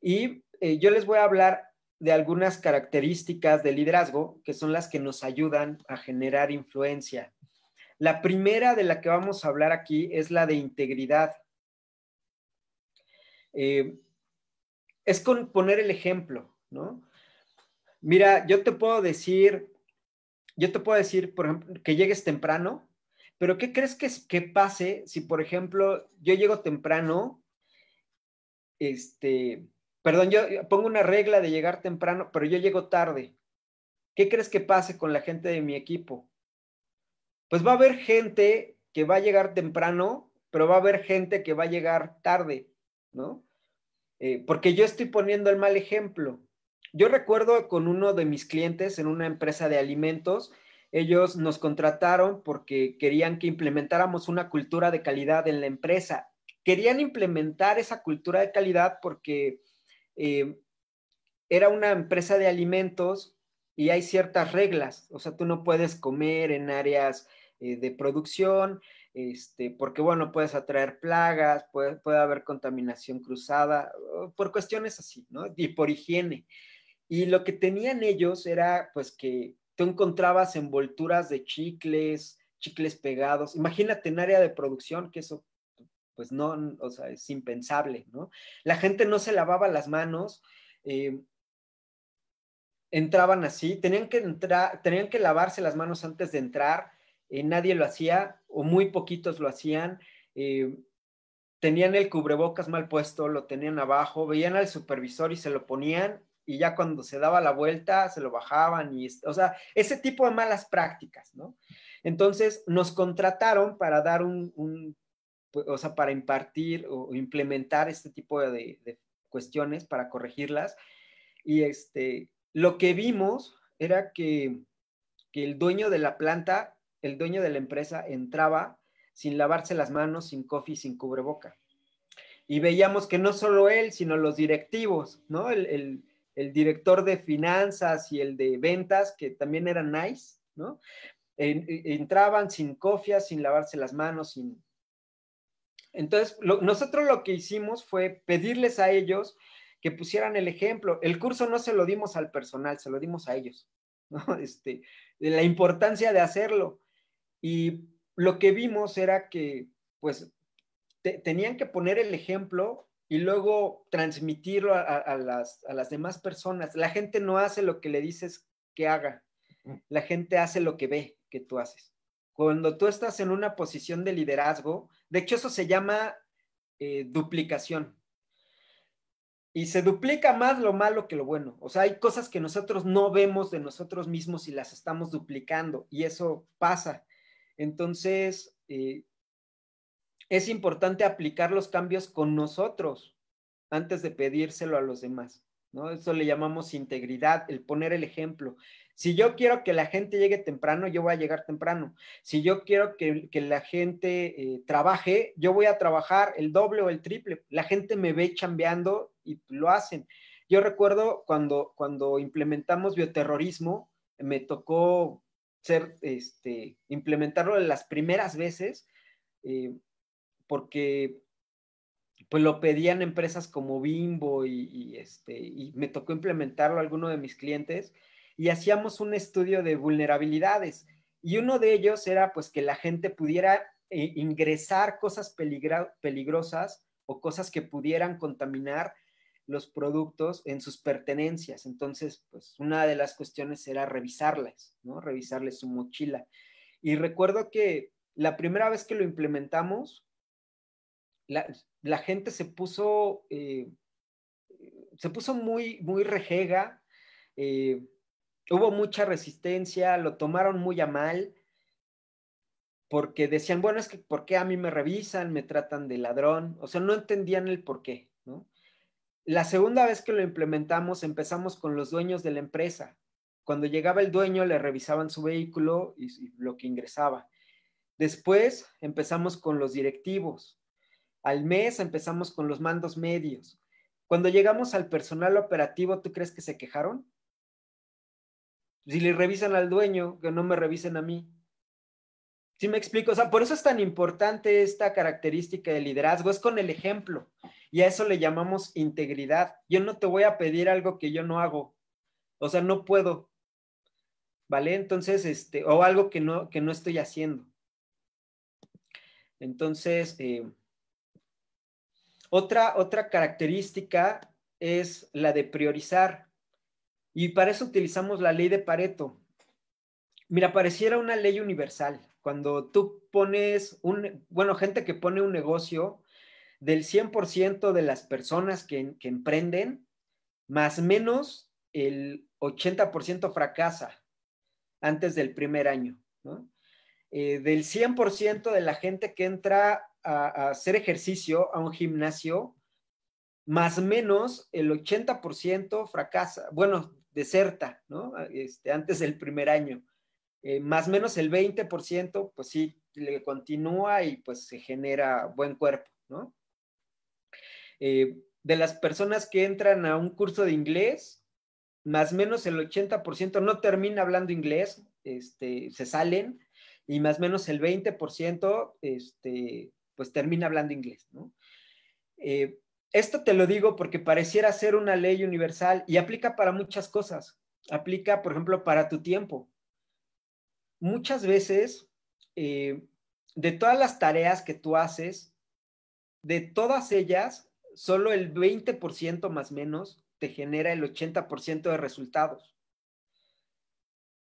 Y eh, yo les voy a hablar de algunas características de liderazgo que son las que nos ayudan a generar influencia. La primera de la que vamos a hablar aquí es la de integridad. Eh, es con poner el ejemplo, ¿no? Mira, yo te puedo decir, yo te puedo decir, por ejemplo, que llegues temprano, pero ¿qué crees que, que pase si, por ejemplo, yo llego temprano, este, Perdón, yo pongo una regla de llegar temprano, pero yo llego tarde. ¿Qué crees que pase con la gente de mi equipo? Pues va a haber gente que va a llegar temprano, pero va a haber gente que va a llegar tarde, ¿no? Eh, porque yo estoy poniendo el mal ejemplo. Yo recuerdo con uno de mis clientes en una empresa de alimentos, ellos nos contrataron porque querían que implementáramos una cultura de calidad en la empresa. Querían implementar esa cultura de calidad porque eh, era una empresa de alimentos y hay ciertas reglas, o sea, tú no puedes comer en áreas eh, de producción, este, porque bueno, puedes atraer plagas, puede, puede, haber contaminación cruzada, por cuestiones así, ¿no? Y por higiene. Y lo que tenían ellos era pues que tú encontrabas envolturas de chicles, chicles pegados. Imagínate en área de producción, que eso pues no, o sea, es impensable, ¿no? La gente no se lavaba las manos, eh, entraban así, tenían que, entrar, tenían que lavarse las manos antes de entrar, eh, nadie lo hacía o muy poquitos lo hacían. Eh, tenían el cubrebocas mal puesto, lo tenían abajo, veían al supervisor y se lo ponían y ya cuando se daba la vuelta se lo bajaban y, o sea, ese tipo de malas prácticas, ¿no? Entonces nos contrataron para dar un pues, o sea, para impartir o implementar este tipo de, cuestiones, para corregirlas. Y este, lo que vimos era que, el dueño de la planta, el dueño de la empresa entraba sin lavarse las manos, sin coffee, sin cubreboca. Y veíamos que no solo él, sino los directivos, ¿no? El, director de finanzas y el de ventas, que también eran nice, ¿no? E, entraban sin cofia, sin lavarse las manos, sin, entonces, nosotros lo que hicimos fue pedirles a ellos que pusieran el ejemplo. El curso no se lo dimos al personal, se lo dimos a ellos, este, de la importancia de hacerlo. Y lo que vimos era que, pues, tenían que poner el ejemplo y luego transmitirlo a las demás personas. La gente no hace lo que le dices que haga, mm. la gente hace lo que ve que tú haces. Cuando tú estás en una posición de liderazgo, de hecho, eso se llama eh, duplicación. Y se duplica más lo malo que lo bueno. O sea, hay cosas que nosotros no vemos de nosotros mismos y las estamos duplicando y eso pasa. Entonces, eh, es importante aplicar los cambios con nosotros antes de pedírselo a los demás. ¿no? Eso le llamamos integridad, el poner el ejemplo. Si yo quiero que la gente llegue temprano, yo voy a llegar temprano. Si yo quiero que, la gente eh, trabaje, yo voy a trabajar el doble o el triple. La gente me ve chambeando y lo hacen. Yo recuerdo cuando, cuando implementamos bioterrorismo, me tocó ser, este, implementarlo las primeras veces, eh, porque pues lo pedían empresas como Bimbo y, este, y me tocó implementarlo a alguno de mis clientes y hacíamos un estudio de vulnerabilidades. Y uno de ellos era pues que la gente pudiera eh, ingresar cosas peligrosas o cosas que pudieran contaminar los productos en sus pertenencias. Entonces, pues una de las cuestiones era revisarlas, ¿no? Revisarles su mochila. Y recuerdo que la primera vez que lo implementamos, la, gente se puso, eh, se puso muy, muy rejega, eh, hubo mucha resistencia, lo tomaron muy a mal, porque decían, bueno, es que ¿por qué a mí me revisan, me tratan de ladrón? O sea, no entendían el por qué, ¿no? La segunda vez que lo implementamos empezamos con los dueños de la empresa. Cuando llegaba el dueño le revisaban su vehículo y, y lo que ingresaba. Después empezamos con los directivos. Al mes empezamos con los mandos medios. Cuando llegamos al personal operativo, ¿tú crees que se quejaron? Si le revisan al dueño, que no me revisen a mí. ¿Sí me explico? O sea, por eso es tan importante esta característica de liderazgo, es con el ejemplo. Y a eso le llamamos integridad. Yo no te voy a pedir algo que yo no hago. O sea, no puedo. ¿Vale? Entonces, este, o algo que no, que no estoy haciendo. Entonces, eh, otra, otra característica es la de priorizar. Y para eso utilizamos la ley de Pareto. Mira, pareciera una ley universal. Cuando tú pones un, bueno, gente que pone un negocio, del 100% de las personas que, emprenden, más o menos el 80% fracasa antes del primer año. ¿no? Eh, del 100% de la gente que entra a, a, hacer ejercicio a un gimnasio, más o menos el 80% fracasa. Bueno, deserta, ¿no? Ah, este, antes del primer año. Eh, más o menos el 20%, pues sí, le continúa y pues se genera buen cuerpo, ¿no? Eh, de las personas que entran a un curso de inglés, más o menos el 80% no termina hablando inglés, este, se salen, y más o menos el 20% este, pues termina hablando inglés, ¿no? Eh, esto te lo digo porque pareciera ser una ley universal y aplica para muchas cosas. Aplica, por ejemplo, para tu tiempo. Muchas veces, eh, de todas las tareas que tú haces, de todas ellas, solo el 20% más menos te genera el 80% de resultados.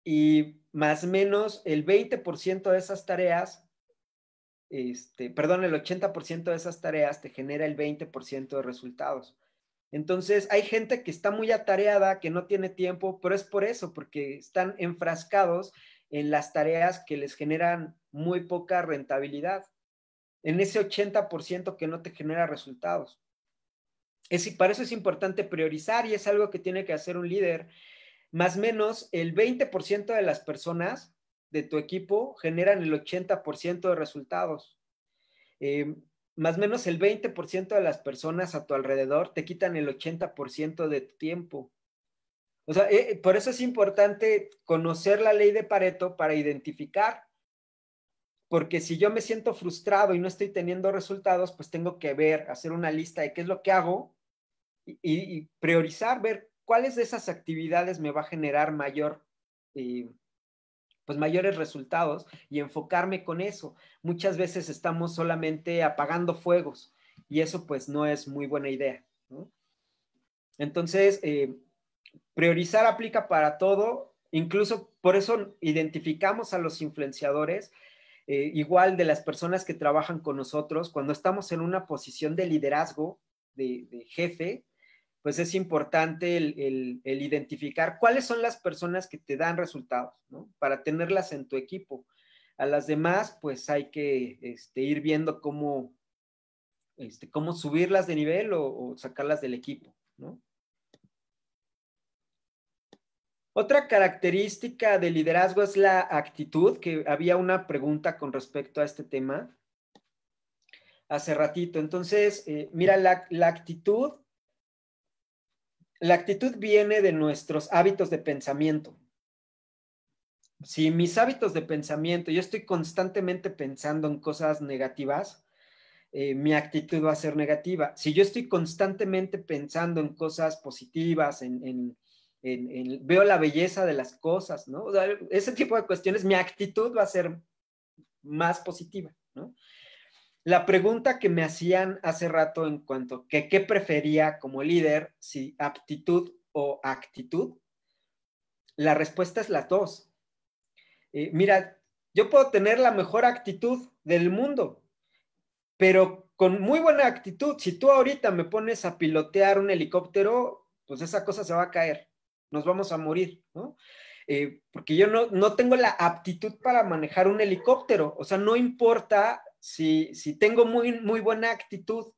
Y más menos el 20% de esas tareas este, perdón, el 80% de esas tareas te genera el 20% de resultados. Entonces, hay gente que está muy atareada, que no tiene tiempo, pero es por eso, porque están enfrascados en las tareas que les generan muy poca rentabilidad, en ese 80% que no te genera resultados. Es, y para eso es importante priorizar y es algo que tiene que hacer un líder. Más o menos el 20% de las personas de tu equipo generan el 80% de resultados. Eh, más o menos el 20% de las personas a tu alrededor te quitan el 80% de tu tiempo. O sea, eh, por eso es importante conocer la ley de Pareto para identificar. Porque si yo me siento frustrado y no estoy teniendo resultados, pues tengo que ver, hacer una lista de qué es lo que hago y, priorizar, ver cuáles de esas actividades me va a generar mayor eh, pues mayores resultados y enfocarme con eso. Muchas veces estamos solamente apagando fuegos y eso pues no es muy buena idea. Entonces, eh, priorizar aplica para todo, incluso por eso identificamos a los influenciadores. Eh, igual de las personas que trabajan con nosotros, cuando estamos en una posición de liderazgo, de jefe, pues es importante el, identificar cuáles son las personas que te dan resultados, ¿no? Para tenerlas en tu equipo. A las demás, pues hay que este, ir viendo cómo, este, cómo subirlas de nivel o, sacarlas del equipo, ¿no? Otra característica del liderazgo es la actitud, que había una pregunta con respecto a este tema hace ratito. Entonces, eh, mira, la, la actitud la actitud viene de nuestros hábitos de pensamiento. Si mis hábitos de pensamiento, yo estoy constantemente pensando en cosas negativas, eh, mi actitud va a ser negativa. Si yo estoy constantemente pensando en cosas positivas, en, veo la belleza de las cosas, ¿no? ese tipo de cuestiones, mi actitud va a ser más positiva, ¿no? la pregunta que me hacían hace rato en cuanto que qué prefería como líder, si aptitud o actitud, la respuesta es las dos. Eh, mira, yo puedo tener la mejor actitud del mundo, pero con muy buena actitud, si tú ahorita me pones a pilotear un helicóptero, pues esa cosa se va a caer, nos vamos a morir, ¿no? Eh, porque yo no, no, tengo la aptitud para manejar un helicóptero, o sea, no importa si, tengo muy, muy buena actitud.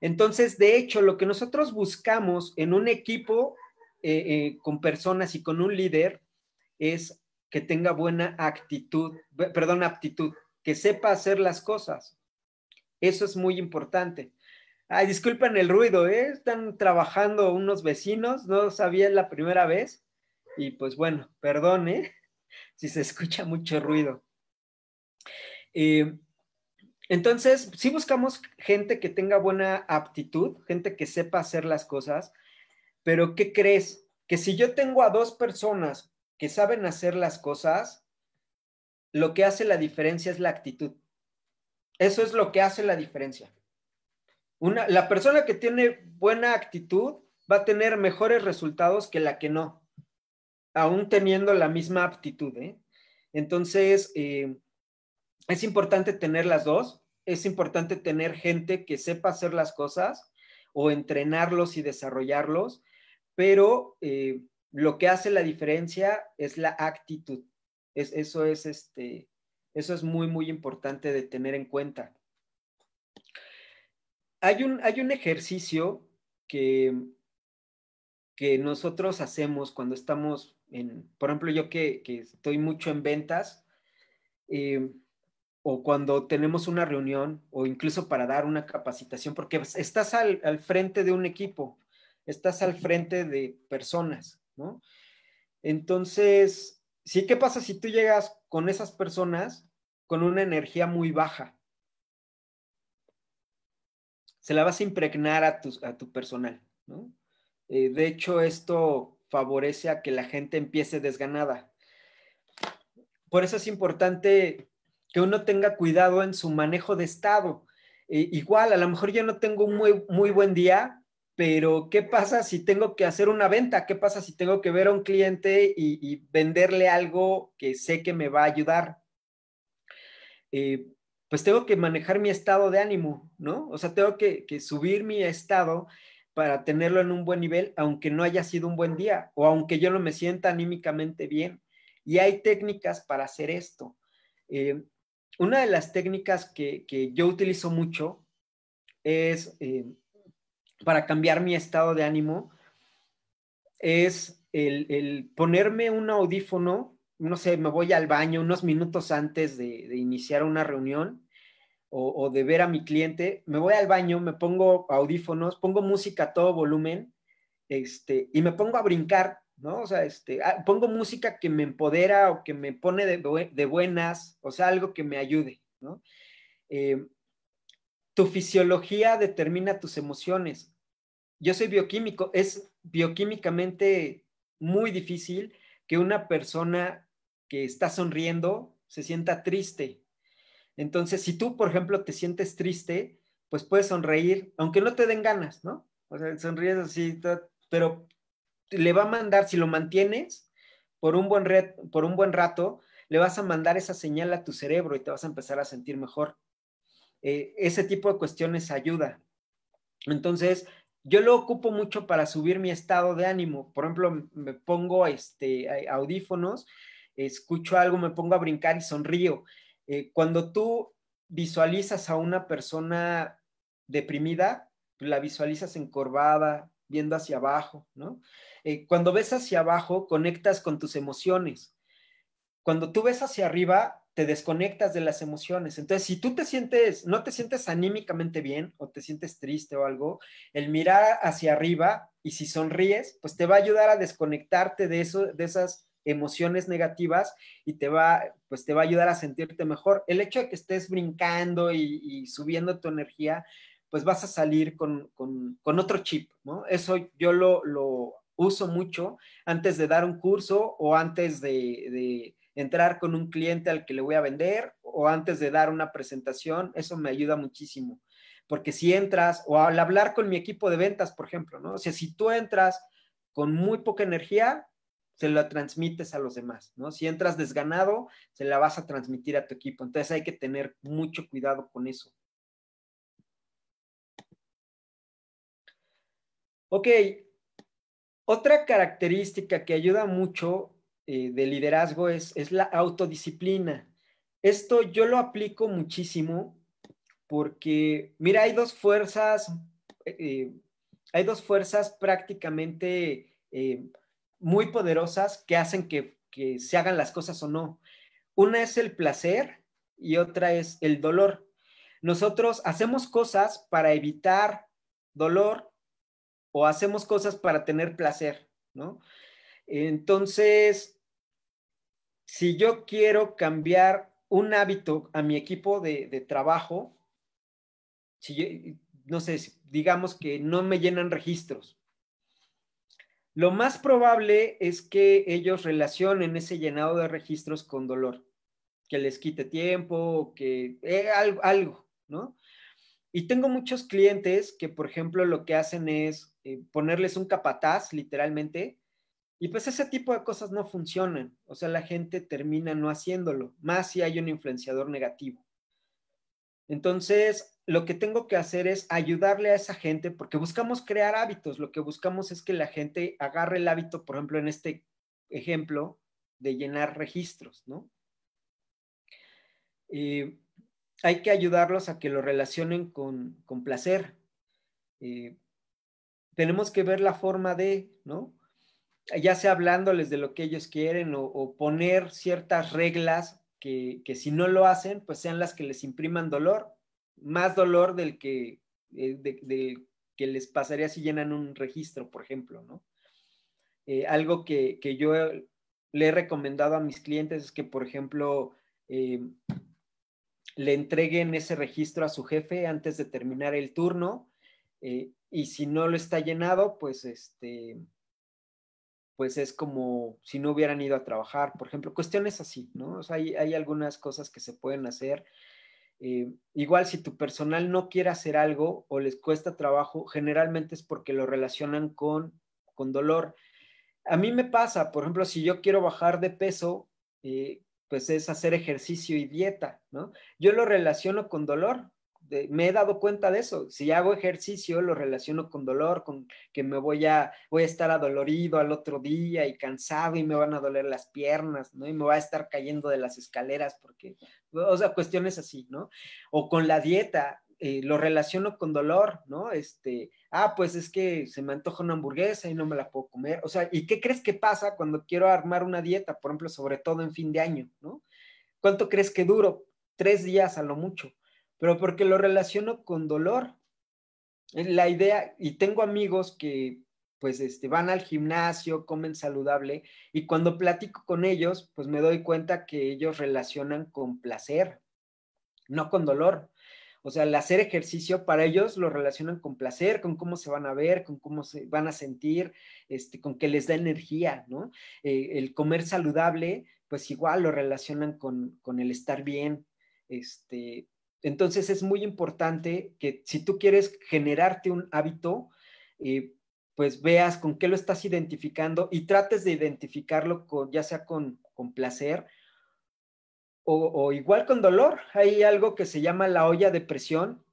Entonces, de hecho, lo que nosotros buscamos en un equipo eh, eh, con personas y con un líder es que tenga buena actitud, perdón, aptitud, que sepa hacer las cosas. Eso es muy importante. disculpen el ruido, ¿eh? están trabajando unos vecinos, no sabía la primera vez. Y pues bueno, perdón si se escucha mucho ruido. Entonces, si sí buscamos gente que tenga buena aptitud, gente que sepa hacer las cosas, pero ¿qué crees? Que si yo tengo a dos personas que saben hacer las cosas, lo que hace la diferencia es la actitud. Eso es lo que hace la diferencia. Una, la persona que tiene buena actitud va a tener mejores resultados que la que no, aún teniendo la misma aptitud. ¿eh? Entonces, eh, es importante tener las dos, es importante tener gente que sepa hacer las cosas o entrenarlos y desarrollarlos, pero eh, lo que hace la diferencia es la actitud. Es, eso, es este, eso es muy, muy importante de tener en cuenta. Hay un, hay un ejercicio que, nosotros hacemos cuando estamos en, por ejemplo, yo que, estoy mucho en ventas, eh, o cuando tenemos una reunión o incluso para dar una capacitación, porque pues, estás al, frente de un equipo, estás al frente de personas, ¿no? Entonces, sí, ¿qué pasa si tú llegas con esas personas con una energía muy baja? Se la vas a impregnar a tu, personal, ¿no? Eh, de hecho, esto favorece a que la gente empiece desganada. Por eso es importante que uno tenga cuidado en su manejo de estado. Eh, igual, a lo mejor yo no tengo un muy, muy buen día, pero ¿qué pasa si tengo que hacer una venta? ¿Qué pasa si tengo que ver a un cliente y, venderle algo que sé que me va a ayudar? Eh, pues tengo que manejar mi estado de ánimo, ¿no? O sea, tengo que, subir mi estado para tenerlo en un buen nivel, aunque no haya sido un buen día o aunque yo no me sienta anímicamente bien. Y hay técnicas para hacer esto. Eh, una de las técnicas que, yo utilizo mucho es eh, para cambiar mi estado de ánimo, es el, ponerme un audífono, no sé, me voy al baño unos minutos antes de, iniciar una reunión o, de ver a mi cliente, me voy al baño, me pongo audífonos, pongo música a todo volumen este, y me pongo a brincar ¿no? O sea, este, ah, pongo música que me empodera o que me pone de, de buenas, o sea, algo que me ayude, eh, tu fisiología determina tus emociones. Yo soy bioquímico, es bioquímicamente muy difícil que una persona que está sonriendo se sienta triste. Entonces, si tú, por ejemplo, te sientes triste, pues puedes sonreír, aunque no te den ganas, ¿no? O sea, sonríes así, pero le va a mandar, si lo mantienes por un buen, rato, le vas a mandar esa señal a tu cerebro y te vas a empezar a sentir mejor. Eh, ese tipo de cuestiones ayuda. Entonces, yo lo ocupo mucho para subir mi estado de ánimo. Por ejemplo, me pongo este, audífonos, escucho algo, me pongo a brincar y sonrío. Eh, cuando tú visualizas a una persona deprimida, la visualizas encorvada, viendo hacia abajo, ¿no? Eh, cuando ves hacia abajo, conectas con tus emociones. Cuando tú ves hacia arriba, te desconectas de las emociones. Entonces, si tú te sientes, no te sientes anímicamente bien o te sientes triste o algo, el mirar hacia arriba y si sonríes, pues te va a ayudar a desconectarte de, eso, de esas emociones negativas y te va, pues te va a ayudar a sentirte mejor. El hecho de que estés brincando y, subiendo tu energía, pues vas a salir con, otro chip, ¿no? Eso yo lo, lo uso mucho antes de dar un curso o antes de, entrar con un cliente al que le voy a vender o antes de dar una presentación. Eso me ayuda muchísimo. Porque si entras, o al hablar con mi equipo de ventas, por ejemplo, ¿no? O sea, si tú entras con muy poca energía, se la transmites a los demás, ¿no? Si entras desganado, se la vas a transmitir a tu equipo. Entonces hay que tener mucho cuidado con eso. Ok, otra característica que ayuda mucho eh, de liderazgo es, la autodisciplina. Esto yo lo aplico muchísimo porque, mira, hay dos fuerzas, eh, hay dos fuerzas prácticamente eh, muy poderosas que hacen que, que, se hagan las cosas o no. Una es el placer y otra es el dolor. Nosotros hacemos cosas para evitar dolor o hacemos cosas para tener placer, ¿no? Entonces, si yo quiero cambiar un hábito a mi equipo de, trabajo, no sé, digamos que no me llenan registros, lo más probable es que ellos relacionen ese llenado de registros con dolor, que les quite tiempo, que eh, algo, ¿no? Y tengo muchos clientes que, por ejemplo, lo que hacen es eh, ponerles un capataz, literalmente, y pues ese tipo de cosas no funcionan. O sea, la gente termina no haciéndolo, más si hay un influenciador negativo. Entonces, lo que tengo que hacer es ayudarle a esa gente, porque buscamos crear hábitos. Lo que buscamos es que la gente agarre el hábito, por ejemplo, en este ejemplo, de llenar registros, ¿no? Eh, hay que ayudarlos a que lo relacionen con, placer. Eh, tenemos que ver la forma de, ¿no? Ya sea hablándoles de lo que ellos quieren o, poner ciertas reglas que, si no lo hacen, pues sean las que les impriman dolor, más dolor del que, eh, de, que les pasaría si llenan un registro, por ejemplo, ¿no? Eh, algo que, yo le he recomendado a mis clientes es que, por ejemplo, le entreguen ese registro a su jefe antes de terminar el turno eh, y si no lo está llenado, pues este pues es como si no hubieran ido a trabajar, por ejemplo, cuestiones así, ¿no? O sea, hay, algunas cosas que se pueden hacer. Eh, igual si tu personal no quiere hacer algo o les cuesta trabajo, generalmente es porque lo relacionan con, con dolor. A mí me pasa, por ejemplo, si yo quiero bajar de peso, eh, pues es hacer ejercicio y dieta, ¿no? Yo lo relaciono con dolor, me he dado cuenta de eso. Si hago ejercicio, lo relaciono con dolor, con que me voy a, voy a estar adolorido al otro día y cansado y me van a doler las piernas, ¿no? Y me va a estar cayendo de las escaleras porque, o sea, cuestiones así, ¿no? O con la dieta, eh, lo relaciono con dolor, ¿no? Este, ah, pues es que se me antoja una hamburguesa y no me la puedo comer. O sea, ¿y qué crees que pasa cuando quiero armar una dieta, por ejemplo, sobre todo en fin de año, ¿no? ¿Cuánto crees que duro? Tres días a lo mucho, pero porque lo relaciono con dolor. Eh, la idea, y tengo amigos que pues este, van al gimnasio, comen saludable, y cuando platico con ellos, pues me doy cuenta que ellos relacionan con placer, no con dolor. O sea, el hacer ejercicio para ellos lo relacionan con placer, con cómo se van a ver, con cómo se van a sentir, este, con que les da energía, ¿no? Eh, el comer saludable, pues igual lo relacionan con, con el estar bien. Este, entonces es muy importante que si tú quieres generarte un hábito, eh, pues veas con qué lo estás identificando y trates de identificarlo ya sea con, con placer o, igual con dolor. Hay algo que se llama la olla de presión,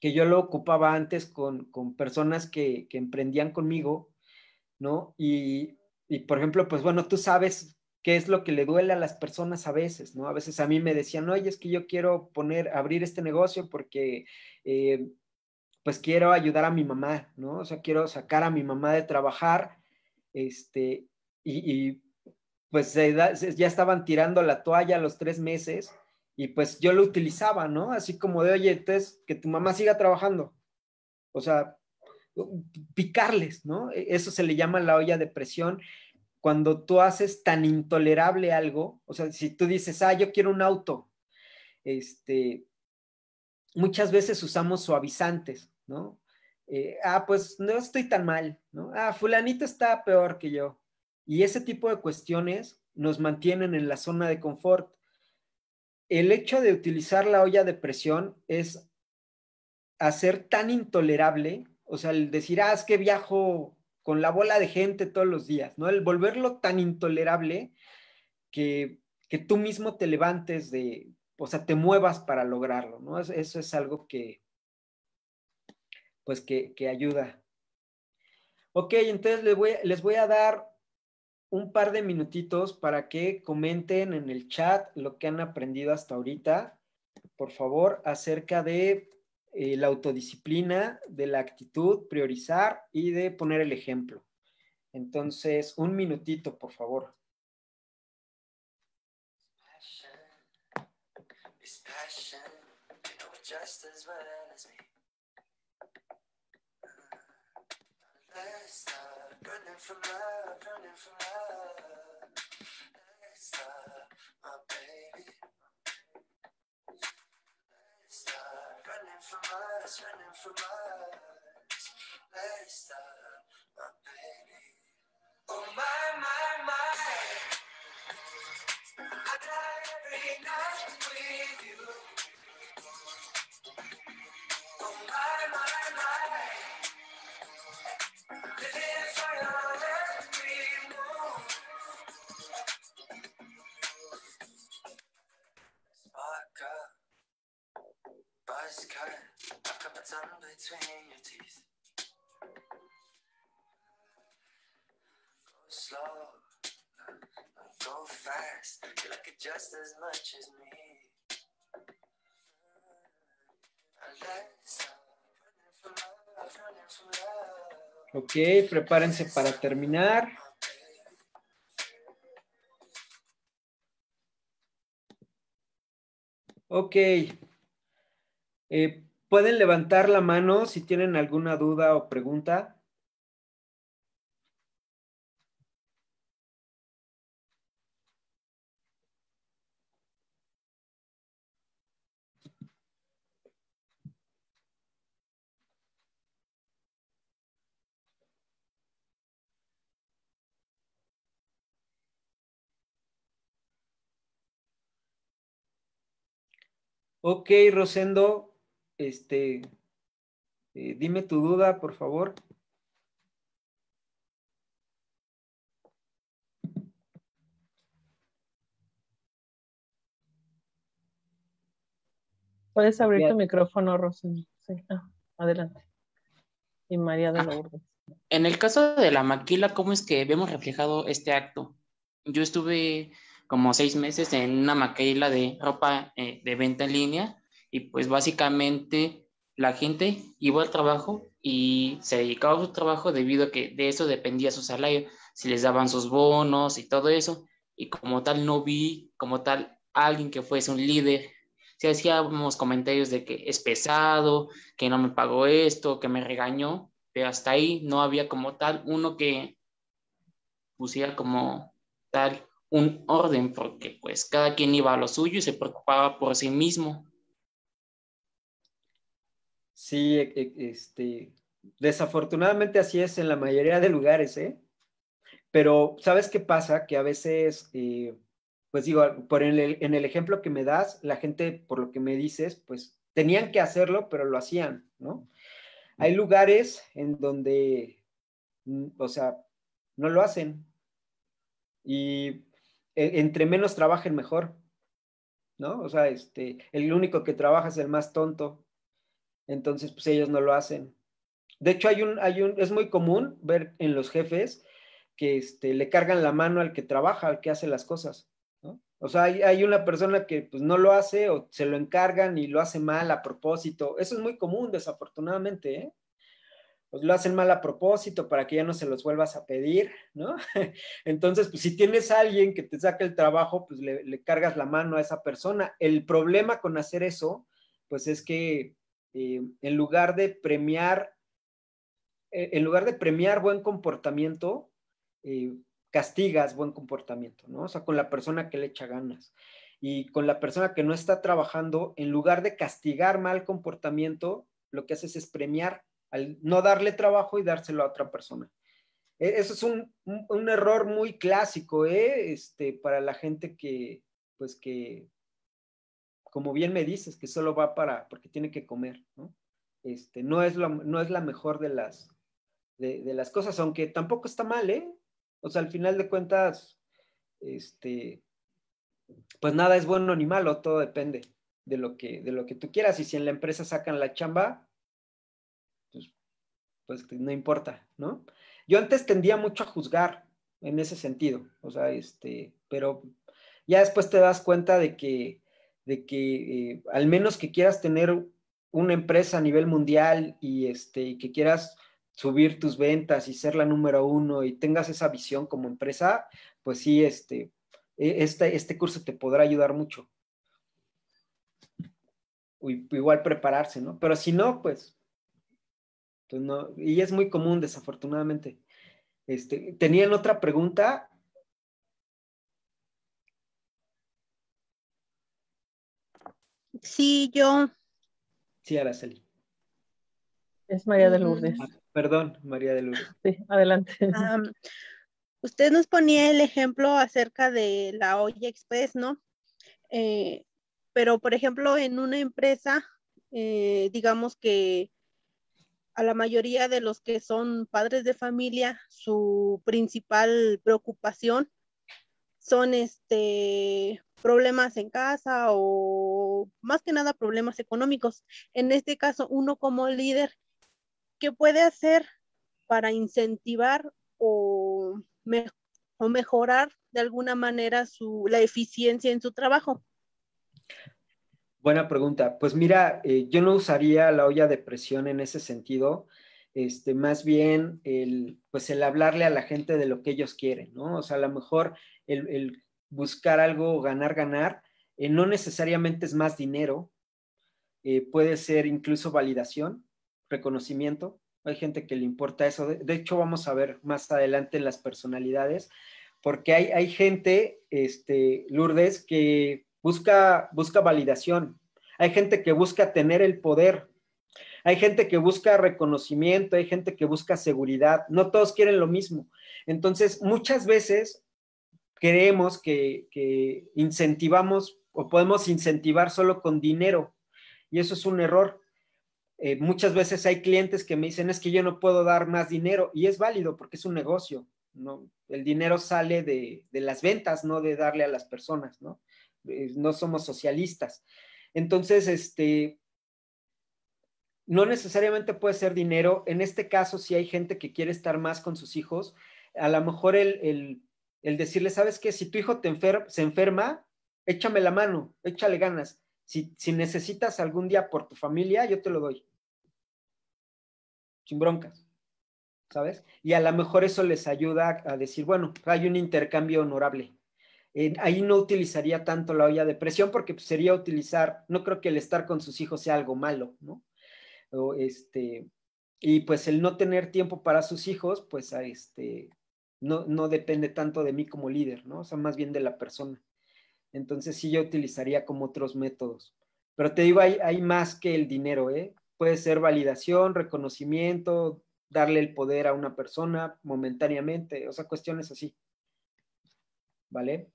que yo lo ocupaba antes con, personas que, emprendían conmigo, ¿no? Y, por ejemplo, pues bueno, tú sabes qué es lo que le duele a las personas a veces, ¿no? A veces a mí me decían, oye, es que yo quiero poner, abrir este negocio porque... Eh, pues quiero ayudar a mi mamá, ¿no? O sea, quiero sacar a mi mamá de trabajar, este, y pues ya estaban tirando la toalla a los tres meses y pues yo lo utilizaba, ¿no? Así como de, oye, entonces, que tu mamá siga trabajando. O sea, picarles, ¿no? E, eso se le llama la olla de presión. Cuando tú haces tan intolerable algo, o sea, si tú dices, ah, yo quiero un auto, este, muchas veces usamos suavizantes, ¿no? Eh, ah, pues no estoy tan mal, ¿no? Ah, fulanito está peor que yo. Y ese tipo de cuestiones nos mantienen en la zona de confort. El hecho de utilizar la olla de presión es hacer tan intolerable, o sea, el decir, ah, es que viajo con la bola de gente todos los días, ¿no? El volverlo tan intolerable que, tú mismo te levantes de, o sea, te muevas para lograrlo, ¿no? Eso es algo que, pues, que, ayuda. Ok, entonces les voy a dar un par de minutitos para que comenten en el chat lo que han aprendido hasta ahorita, por favor, acerca de eh, la autodisciplina, de la actitud, priorizar y de poner el ejemplo. Entonces, un minutito, por favor. Running from love, running from love. my baby. running from us, running from us. my baby. Oh my, my, my. I die every night with you. Oh my, my. What's on between your teeth? Go slow, go fast. You like it just as much as me. Ok, prepárense para terminar. Ok. Eh, Pueden levantar la mano si tienen alguna duda o pregunta. Ok, Rosendo, este, eh, dime tu duda, por favor. Puedes abrir tu micrófono, Rosy. Sí. Ah, adelante. Y María de Lourdes. en el caso de la maquila, ¿cómo es que vemos reflejado este acto? Yo estuve como seis meses en una maquila de ropa eh, de venta en línea y pues básicamente la gente iba al trabajo y se dedicaba a su trabajo debido a que de eso dependía su salario, si les daban sus bonos y todo eso. Y como tal no vi como tal alguien que fuese un líder. Si hacíamos comentarios de que es pesado, que no me pagó esto, que me regañó, pero hasta ahí no había como tal uno que pusiera como tal un orden, porque pues cada quien iba a lo suyo y se preocupaba por sí mismo. Sí, e, e, este, desafortunadamente así es en la mayoría de lugares, ¿eh? Pero, ¿sabes qué pasa? Que a veces, eh, pues digo, por en el, ejemplo que me das, la gente, por lo que me dices, pues tenían que hacerlo, pero lo hacían, ¿no? Hay lugares en donde, mm, o sea, no lo hacen. Y e, entre menos trabajen, mejor, ¿no? O sea, este, el único que trabaja es el más tonto. Entonces, pues ellos no lo hacen. De hecho, hay un, hay un, es muy común ver en los jefes que este, le cargan la mano al que trabaja, al que hace las cosas. O sea, hay, una persona que pues, no lo hace o se lo encargan y lo hace mal a propósito. Eso es muy común, desafortunadamente. ¿eh? Pues lo hacen mal a propósito para que ya no se los vuelvas a pedir, ¿no? Entonces, pues si tienes a alguien que te saca el trabajo, pues le, le cargas la mano a esa persona. El problema con hacer eso, pues es que eh, en lugar de premiar, eh, en lugar de premiar buen comportamiento, eh, castigas buen comportamiento, ¿no? O sea, con la persona que le echa ganas. Y con la persona que no está trabajando, en lugar de castigar mal comportamiento, lo que haces es premiar al no darle trabajo y dárselo a otra persona. E, eso es un, error muy clásico, ¿eh? Este, para la gente que, pues, que como bien me dices, que solo va para, porque tiene que comer, ¿no? Este, no, es, lo, no es la mejor de las, de, las cosas, aunque tampoco está mal, ¿eh? O sea, al final de cuentas, este, pues nada es bueno ni malo, todo depende de lo que, de lo que tú quieras. Y si en la empresa sacan la chamba, pues, pues no importa, ¿no? Yo antes tendía mucho a juzgar en ese sentido, o sea, este, pero ya después te das cuenta de que de que eh, al menos que quieras tener una empresa a nivel mundial y, este, y que quieras subir tus ventas y ser la número uno y tengas esa visión como empresa, pues sí, este, e-, este curso te podrá ayudar mucho. Igual prepararse, ¿no? Pero si no, pues, pues no. Y es muy común, desafortunadamente. Este, tenían otra pregunta Sí, yo. Sí, Araceli. Es María de Lourdes. Ah, perdón, María de Lourdes. Sí, adelante. usted nos ponía el ejemplo acerca de la olla express, ¿no? Eh, pero, por ejemplo, en una empresa, eh, digamos que a la mayoría de los que son padres de familia, su principal preocupación son este problemas en casa o más que nada problemas económicos. En este caso, uno como líder, ¿qué puede hacer para incentivar o, o mejorar de alguna manera su, la eficiencia en su trabajo? Buena pregunta. Pues mira, eh, yo no usaría la olla de presión en ese sentido. Este, más bien el, pues el hablarle a la gente de lo que ellos quieren, ¿no? O sea, a lo mejor el, buscar algo, ganar, ganar, eh, no necesariamente es más dinero, eh, puede ser incluso validación, reconocimiento. Hay gente que le importa eso. De, hecho, vamos a ver más adelante en las personalidades, porque hay, hay gente, este, Lourdes, que busca, busca validación. Hay gente que busca tener el poder. Hay gente que busca reconocimiento, hay gente que busca seguridad. No todos quieren lo mismo. Entonces, muchas veces creemos que, incentivamos o podemos incentivar solo con dinero y eso es un error. Eh, muchas veces hay clientes que me dicen es que yo no puedo dar más dinero y es válido porque es un negocio, ¿no? El dinero sale de, las ventas, no de darle a las personas, ¿no? Eh, no somos socialistas. Entonces, este, no necesariamente puede ser dinero. En este caso, si hay gente que quiere estar más con sus hijos, a lo mejor el el decirle, ¿sabes qué? Si tu hijo te se enferma, échame la mano, échale ganas. Si, necesitas algún día por tu familia, yo te lo doy. Sin broncas. ¿Sabes? Y a lo mejor eso les ayuda a decir, bueno, hay un intercambio honorable. Eh, ahí no utilizaría tanto la olla de presión porque pues, sería utilizar, no creo que el estar con sus hijos sea algo malo, ¿no? este, y pues el no tener tiempo para sus hijos, pues a este, no, depende tanto de mí como líder, ¿no? O sea, más bien de la persona. Entonces sí yo utilizaría como otros métodos. Pero te digo, hay, hay más que el dinero, ¿eh? Puede ser validación, reconocimiento, darle el poder a una persona momentáneamente, o sea, cuestiones así. ¿Vale?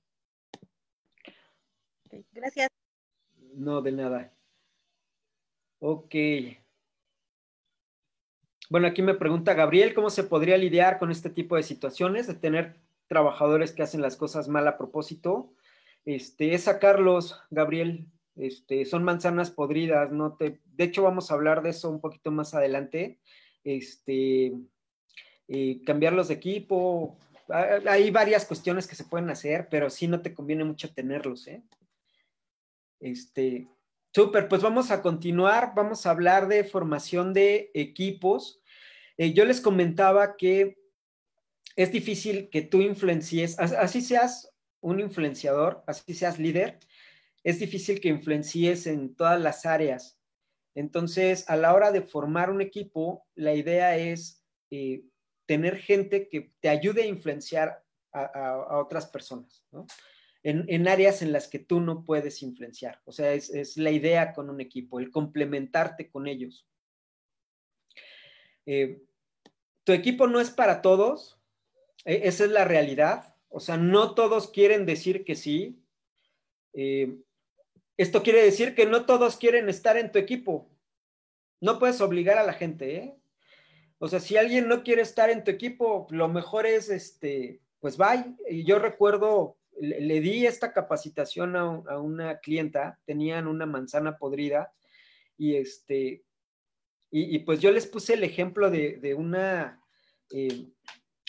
Gracias. No, de nada. Ok. Bueno, aquí me pregunta Gabriel, ¿cómo se podría lidiar con este tipo de situaciones de tener trabajadores que hacen las cosas mal a propósito? Este, es sacarlos, Gabriel. Este, son manzanas podridas, no te. De hecho, vamos a hablar de eso un poquito más adelante. Este, eh, cambiarlos de equipo. Hay varias cuestiones que se pueden hacer, pero sí no te conviene mucho tenerlos, ¿eh? Este, Súper, pues vamos a continuar. Vamos a hablar de formación de equipos eh, yo les comentaba que es difícil que tú influencies, así seas un influenciador, así seas líder, es difícil que influencies en todas las áreas. Entonces, a la hora de formar un equipo, la idea es eh, tener gente que te ayude a influenciar a, otras personas, ¿no? En, áreas en las que tú no puedes influenciar. O sea, es, la idea con un equipo, el complementarte con ellos. Eh, tu equipo no es para todos, e, esa es la realidad, o sea, no todos quieren decir que sí. Eh, esto quiere decir que no todos quieren estar en tu equipo. No puedes obligar a la gente, ¿eh? O sea, si alguien no quiere estar en tu equipo, lo mejor es, este, pues bye. Yo recuerdo, le, di esta capacitación a, una clienta, tenían una manzana podrida y este, y, pues yo les puse el ejemplo de, una... Eh,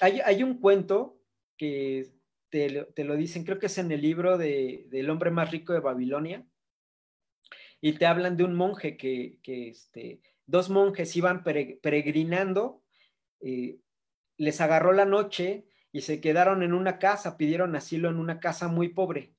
hay, un cuento que te, lo dicen, creo que es en el libro de, del hombre más rico de Babilonia, y te hablan de un monje que, este, dos monjes iban peregrinando, eh, les agarró la noche y se quedaron en una casa, pidieron asilo en una casa muy pobre.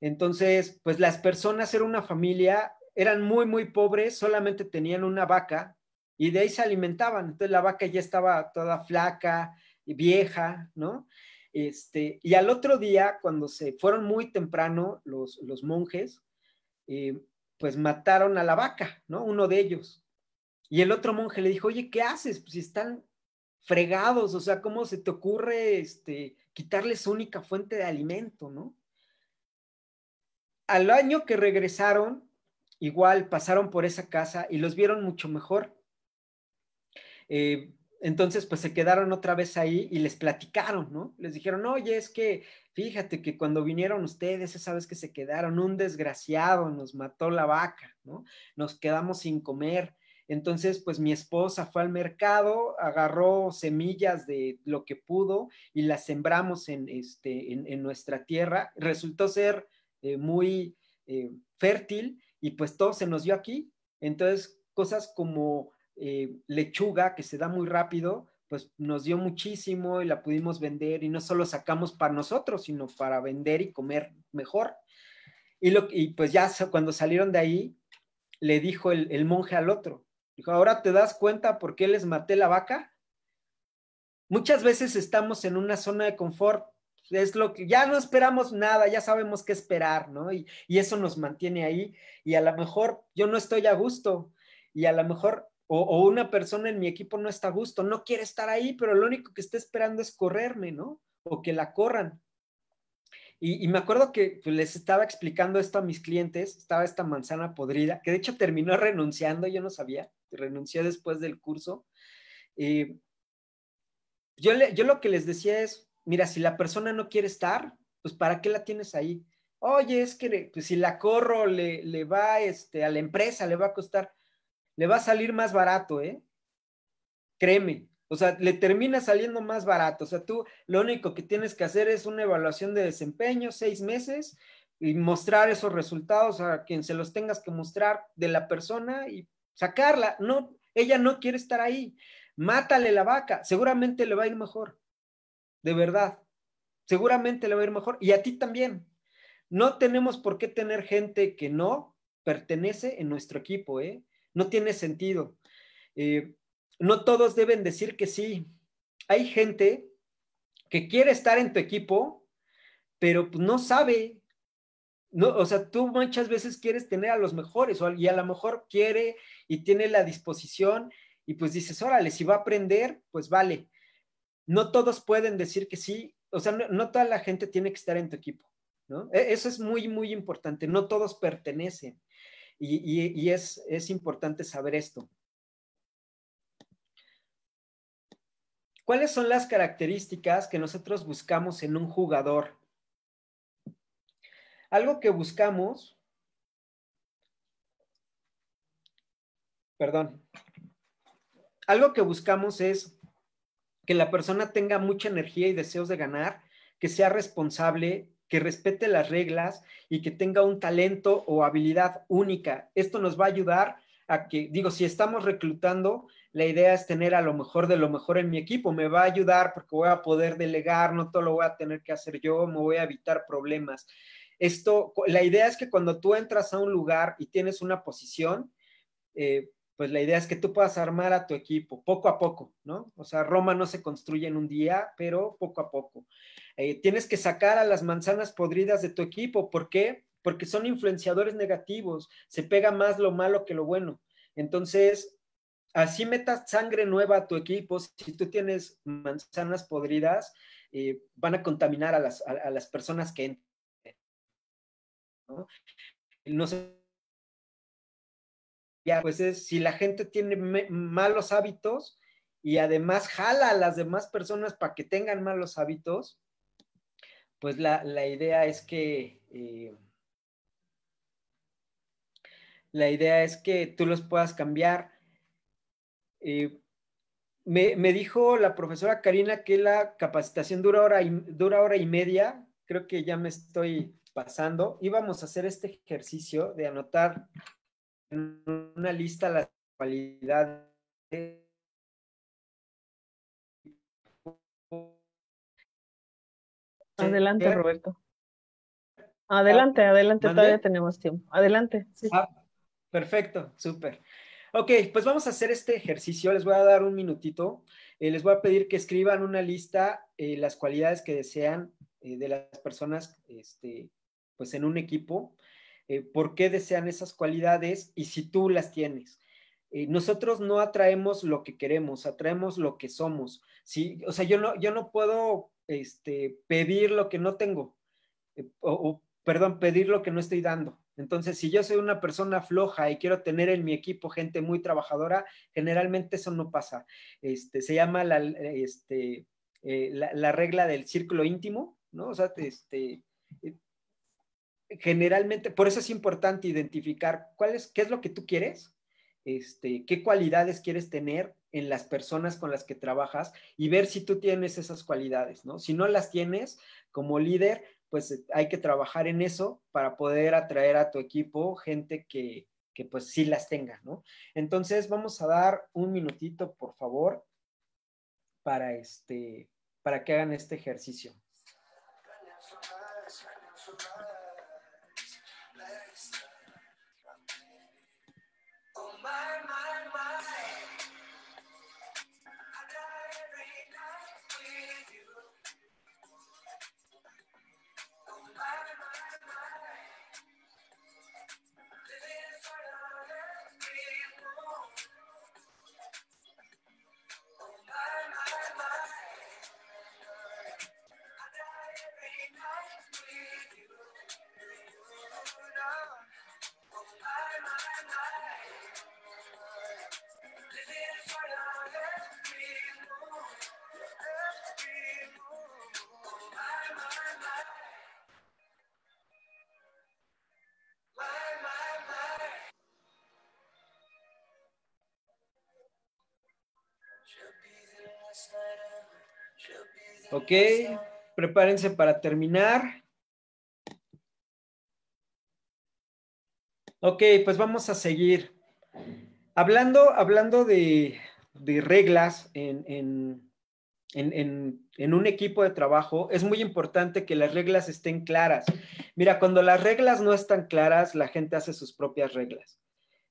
Entonces, pues las personas, era una familia eran muy, muy pobres, solamente tenían una vaca y de ahí se alimentaban. Entonces la vaca ya estaba toda flaca y vieja, ¿no? Este, y al otro día, cuando se fueron muy temprano los, los monjes, eh, pues mataron a la vaca, ¿no? Uno de ellos. Y el otro monje le dijo, oye, ¿qué haces? Pues están fregados, o sea, ¿cómo se te ocurre este, quitarles única fuente de alimento, ¿no? Al año que regresaron, igual pasaron por esa casa y los vieron mucho mejor. Eh, entonces, pues se quedaron otra vez ahí y les platicaron, ¿no? Les dijeron, oye, es que fíjate que cuando vinieron ustedes, esa vez que se quedaron, un desgraciado nos mató la vaca, ¿no? Nos quedamos sin comer. Entonces, pues mi esposa fue al mercado, agarró semillas de lo que pudo y las sembramos en, este, en, nuestra tierra. Resultó ser eh, muy eh, fértil y pues todo se nos dio aquí. Entonces, cosas como eh, lechuga, que se da muy rápido, pues nos dio muchísimo y la pudimos vender y no solo sacamos para nosotros, sino para vender y comer mejor. Y, lo, y pues ya cuando salieron de ahí, le dijo el, el monje al otro, dijo, ahora te das cuenta por qué les maté la vaca. Muchas veces estamos en una zona de confort es lo que ya no esperamos nada, ya sabemos qué esperar, ¿no? Y, eso nos mantiene ahí y a lo mejor yo no estoy a gusto y a lo mejor o, una persona en mi equipo no está a gusto, no quiere estar ahí, pero lo único que está esperando es correrme, ¿no? O que la corran. Y, me acuerdo que pues, les estaba explicando esto a mis clientes, estaba esta manzana podrida, que de hecho terminó renunciando, yo no sabía, renuncié después del curso. y eh, yo, le, yo lo que les decía es, mira, si la persona no quiere estar, pues ¿para qué la tienes ahí? Oye, es que pues, si la corro le, le va este, a la empresa, le va a costar, le va a salir más barato, ¿eh? Créeme, o sea, le termina saliendo más barato. O sea, tú lo único que tienes que hacer es una evaluación de desempeño, seis meses, y mostrar esos resultados a quien se los tengas que mostrar de la persona y sacarla. No, ella no quiere estar ahí. Mátale la vaca, seguramente le va a ir mejor de verdad. Seguramente le va a ir mejor y a ti también. No tenemos por qué tener gente que no pertenece en nuestro equipo, ¿eh? No tiene sentido. Eh, no todos deben decir que sí. Hay gente que quiere estar en tu equipo, pero pues, no sabe. No, o sea, tú muchas veces quieres tener a los mejores y a lo mejor quiere y tiene la disposición y pues dices, órale, si va a aprender, pues vale no todos pueden decir que sí, o sea, no, toda la gente tiene que estar en tu equipo, e, Eso es muy, muy importante, no todos pertenecen y, es importante saber esto. ¿Cuáles son las características que nosotros buscamos en un jugador? Algo que buscamos, perdón, algo que buscamos es la persona tenga mucha energía y deseos de ganar, que sea responsable, que respete las reglas y que tenga un talento o habilidad única. Esto nos va a ayudar a que, digo, si estamos reclutando, la idea es tener a lo mejor de lo mejor en mi equipo. Me va a ayudar porque voy a poder delegar, no todo lo voy a tener que hacer yo, me voy a evitar problemas. Esto, la idea es que cuando tú entras a un lugar y tienes una posición, eh, pues la idea es que tú puedas armar a tu equipo poco a poco, ¿no? O sea, Roma no se construye en un día, pero poco a poco. Eh, tienes que sacar a las manzanas podridas de tu equipo. ¿Por qué? Porque son influenciadores negativos. Se pega más lo malo que lo bueno. Entonces, así metas sangre nueva a tu equipo. Si tú tienes manzanas podridas, eh, van a contaminar a las, personas que entran. ¿no? no ya pues si la gente tiene malos hábitos y además jala a las demás personas para que tengan malos hábitos, pues la, idea es que... Eh, la idea es que tú los puedas cambiar. Eh, me, me, dijo la profesora Karina que la capacitación dura hora, y, dura hora y media. Creo que ya me estoy pasando. Íbamos a hacer este ejercicio de anotar una lista las cualidades Adelante, Roberto. Adelante, ah, adelante, todavía tenemos tiempo. Adelante. Sí. Ah, perfecto, súper. Ok, pues vamos a hacer este ejercicio. Les voy a dar un minutito. Eh, les voy a pedir que escriban una lista, eh, las cualidades que desean eh, de las personas este, pues en un equipo. Eh, por qué desean esas cualidades y si tú las tienes. Eh, nosotros no atraemos lo que queremos, atraemos lo que somos. ¿sí? O sea, yo no, yo no puedo este, pedir lo que no tengo, eh, o, perdón, pedir lo que no estoy dando. Entonces, si yo soy una persona floja y quiero tener en mi equipo gente muy trabajadora, generalmente eso no pasa. Este, se llama la, este, la, regla del círculo íntimo, ¿no? O sea, este, generalmente, por eso es importante identificar cuál es, qué es lo que tú quieres, este, qué cualidades quieres tener en las personas con las que trabajas y ver si tú tienes esas cualidades, ¿no? Si no las tienes como líder, pues hay que trabajar en eso para poder atraer a tu equipo gente que, que pues sí las tenga, ¿no? Entonces vamos a dar un minutito, por favor, para este, para que hagan este ejercicio. Ok, prepárense para terminar. Ok, pues vamos a seguir. Hablando, hablando de, reglas en, un equipo de trabajo, es muy importante que las reglas estén claras. Mira, cuando las reglas no están claras, la gente hace sus propias reglas.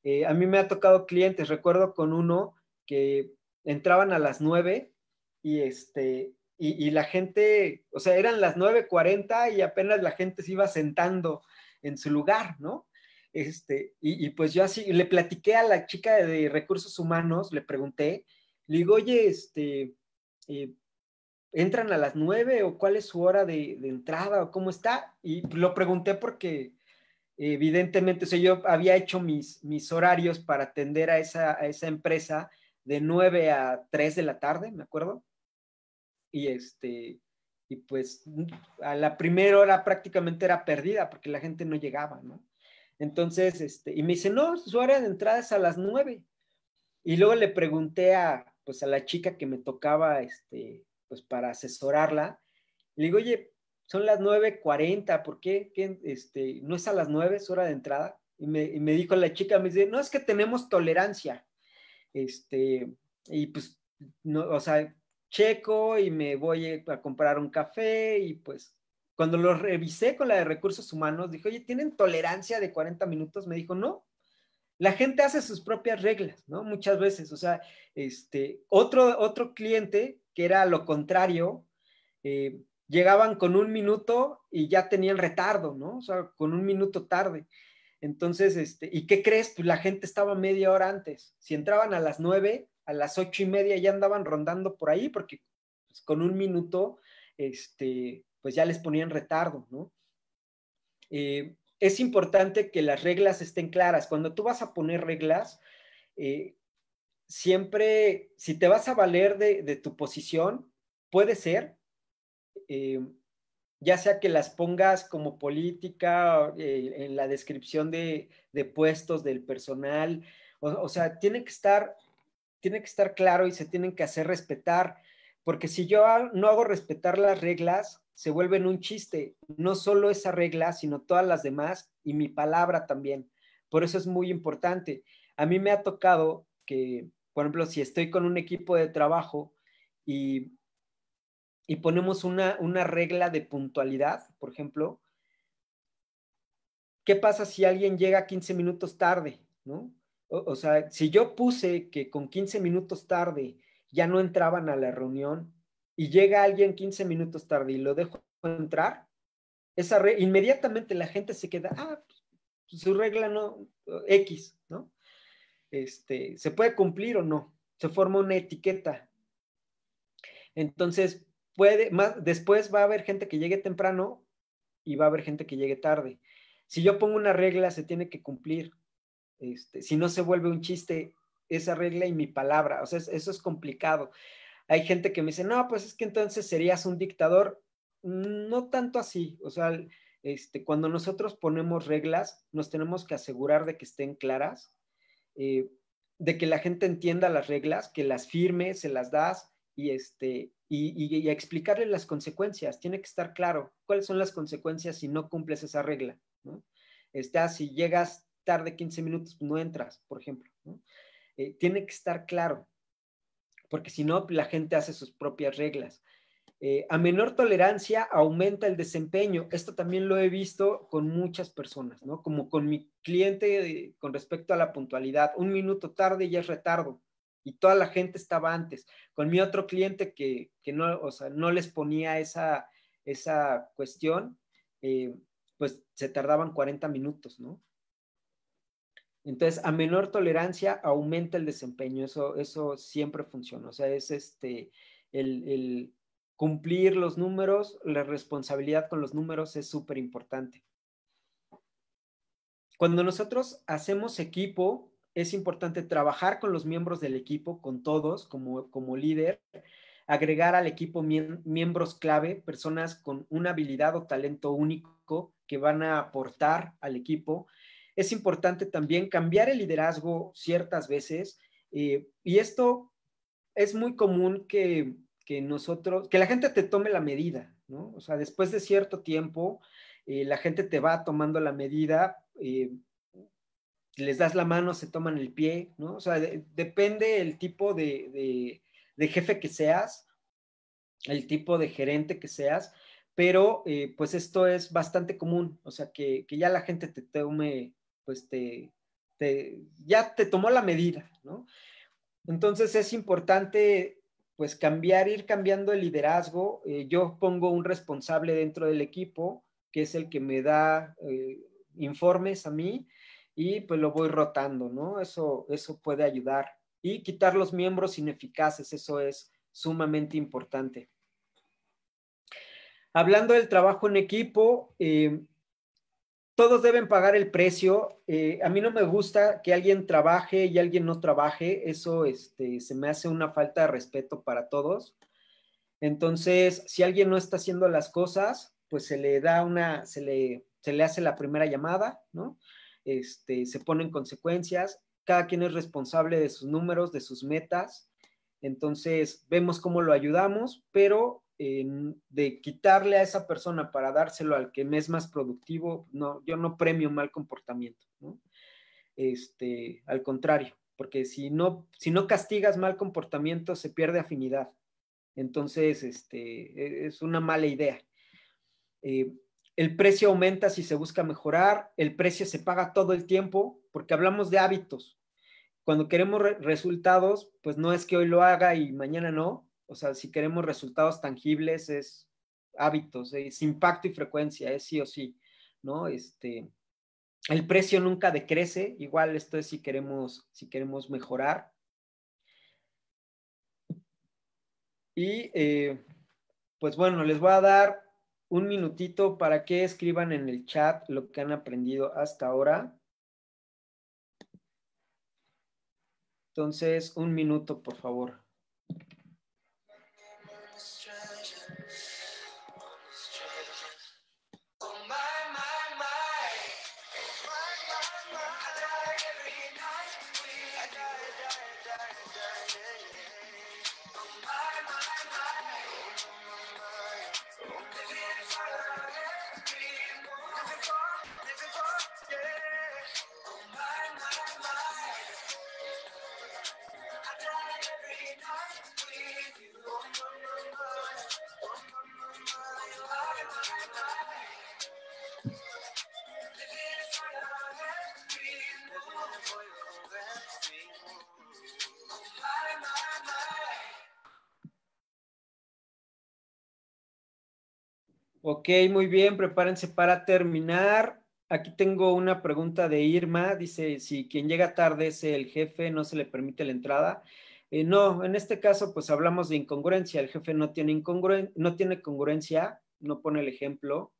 Eh, a mí me ha tocado clientes, recuerdo con uno que entraban a las nueve y, este, y, la gente, o sea, eran las 9.40 y apenas la gente se iba sentando en su lugar, ¿no? Este, y, pues yo así le platiqué a la chica de recursos humanos, le pregunté, le digo, oye, este, eh, ¿entran a las 9 o cuál es su hora de, entrada o cómo está? Y lo pregunté porque evidentemente, o sea, yo había hecho mis, mis horarios para atender a esa, a esa empresa de 9 a 3 de la tarde, me acuerdo y este, y pues a la primera hora prácticamente era perdida porque la gente no llegaba, ¿no? Entonces, este, y me dice, no, su hora de entrada es a las nueve. Y luego le pregunté a, pues a la chica que me tocaba, este, pues para asesorarla, le digo, oye, son las nueve cuarenta ¿por qué? este, ¿No es a las nueve su hora de entrada? Y me, dijo la chica, me dice, no, es que tenemos tolerancia. Este, y pues, no, o sea, checo y me voy a comprar un café y pues cuando lo revisé con la de recursos humanos, dijo, oye, ¿tienen tolerancia de 40 minutos? Me dijo, no. La gente hace sus propias reglas, ¿no? Muchas veces, o sea, este, otro, otro cliente que era lo contrario, eh, llegaban con un minuto y ya tenían retardo, ¿no? O sea, con un minuto tarde. Entonces, este, ¿y qué crees? Pues la gente estaba media hora antes. Si entraban a las nueve, a las ocho y media ya andaban rondando por ahí porque pues, con un minuto, este, pues ya les ponían retardo, ¿no? Eh, es importante que las reglas estén claras. Cuando tú vas a poner reglas, eh, siempre, si te vas a valer de, tu posición, puede ser, eh, ya sea que las pongas como política, en la descripción de, puestos del personal, o, o, sea, tiene que estar tiene que estar claro y se tienen que hacer respetar, porque si yo no hago respetar las reglas, se vuelven un chiste, no solo esa regla, sino todas las demás y mi palabra también. Por eso es muy importante. A mí me ha tocado que, por ejemplo, si estoy con un equipo de trabajo y, ponemos una, una regla de puntualidad, por ejemplo, ¿qué pasa si alguien llega 15 minutos tarde? ¿no? O, sea, si yo puse que con 15 minutos tarde ya no entraban a la reunión y llega alguien 15 minutos tarde y lo dejo entrar, esa inmediatamente la gente se queda, ah, pues, su regla no, X, ¿no? Este, ¿se puede cumplir o no? Se forma una etiqueta. Entonces, puede, más, después va a haber gente que llegue temprano y va a haber gente que llegue tarde. Si yo pongo una regla, se tiene que cumplir. Este, si no se vuelve un chiste esa regla y mi palabra, o sea, eso es complicado. Hay gente que me dice, no, pues es que entonces serías un dictador. No tanto así, o sea, este, cuando nosotros ponemos reglas, nos tenemos que asegurar de que estén claras, eh, de que la gente entienda las reglas, que las firme, se las das y, este, y, explicarle las consecuencias. Tiene que estar claro cuáles son las consecuencias si no cumples esa regla. Está, ah, si llegas tarde 15 minutos, pues, no entras, por ejemplo. Eh, tiene que estar claro, porque si no, la gente hace sus propias reglas. Eh, a menor tolerancia aumenta el desempeño. Esto también lo he visto con muchas personas, ¿no? Como con mi cliente eh, con respecto a la puntualidad. Un minuto tarde ya es retardo y toda la gente estaba antes. Con mi otro cliente que, no, o sea, no les ponía esa, esa cuestión, pues se tardaban 40 minutos, ¿no? Entonces, a menor tolerancia aumenta el desempeño, eso, siempre funciona, o sea, es este, el, cumplir los números, la responsabilidad con los números es súper importante. Cuando nosotros hacemos equipo, es importante trabajar con los miembros del equipo, con todos, como, líder, agregar al equipo miembros clave, personas con una habilidad o talento único que van a aportar al equipo, es importante también cambiar el liderazgo ciertas veces eh, y esto es muy común que, nosotros, que la gente te tome la medida, ¿no? O sea, después de cierto tiempo, eh, la gente te va tomando la medida, eh, les das la mano, se toman el pie, ¿no? O sea, depende el tipo de, jefe que seas, el tipo de gerente que seas, pero pues esto es bastante común, o sea, que, que ya la gente te tome pues ya te tomó la medida, ¿no? Entonces es importante pues cambiar, ir cambiando el liderazgo. Eh, yo pongo un responsable dentro del equipo, que es el que me da eh, informes a mí, y pues lo voy rotando, ¿no? Eso, eso puede ayudar. Y quitar los miembros ineficaces, eso es sumamente importante. Hablando del trabajo en equipo, eh, todos deben pagar el precio. Eh, a mí no me gusta que alguien trabaje y alguien no trabaje. Eso este, se me hace una falta de respeto para todos. Entonces, si alguien no está haciendo las cosas, pues se le da una, se le, se le hace la primera llamada, ¿no? Este, se ponen consecuencias. Cada quien es responsable de sus números, de sus metas. Entonces, vemos cómo lo ayudamos, pero de quitarle a esa persona para dárselo al que me es más productivo, no, yo no premio mal comportamiento, Este, al contrario, porque si no, si no castigas mal comportamiento, se pierde afinidad. Entonces, este, e, es una mala idea. Eh, el precio aumenta si se busca mejorar, el precio se paga todo el tiempo, porque hablamos de hábitos. Cuando queremos resultados, pues no es que hoy lo haga y mañana no, o sea, si queremos resultados tangibles, es hábitos, es impacto y frecuencia, es sí o sí, ¿no? Este, el precio nunca decrece, igual esto es si queremos, si queremos mejorar. Y eh, pues bueno, les voy a dar un minutito para que escriban en el chat lo que han aprendido hasta ahora. Entonces, un minuto, por favor. Ok, muy bien, prepárense para terminar. Aquí tengo una pregunta de Irma. Dice, si quien llega tarde es el jefe, no se le permite la entrada. Eh, no, en este caso, pues hablamos de incongruencia. El jefe no tiene, incongruencia, no tiene congruencia, no pone el ejemplo.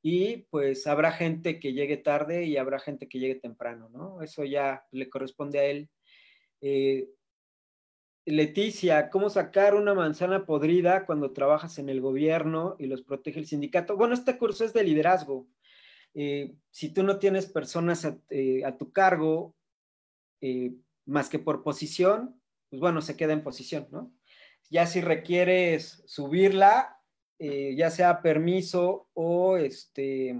Y pues habrá gente que llegue tarde y habrá gente que llegue temprano, ¿no? Eso ya le corresponde a él. Eh, Leticia, ¿cómo sacar una manzana podrida cuando trabajas en el gobierno y los protege el sindicato? Bueno, este curso es de liderazgo. Eh, si tú no tienes personas a, eh, tu cargo eh, más que por posición, pues bueno, se queda en posición, ¿no? Ya si requieres subirla, ya sea permiso o este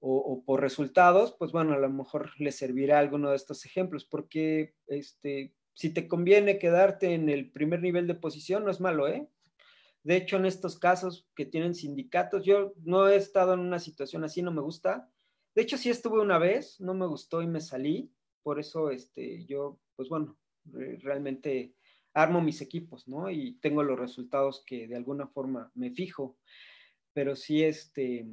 o, o, por resultados, pues bueno, a lo mejor le servirá alguno de estos ejemplos, porque este, si te conviene quedarte en el primer nivel de posición, no es malo, ¿eh? De hecho, en estos casos que tienen sindicatos, yo no he estado en una situación así, no me gusta. De hecho, sí estuve una vez, no me gustó y me salí. Por eso, este, yo, pues bueno, realmente armo mis equipos, ¿no? Y tengo los resultados que de alguna forma me fijo. Pero sí, este,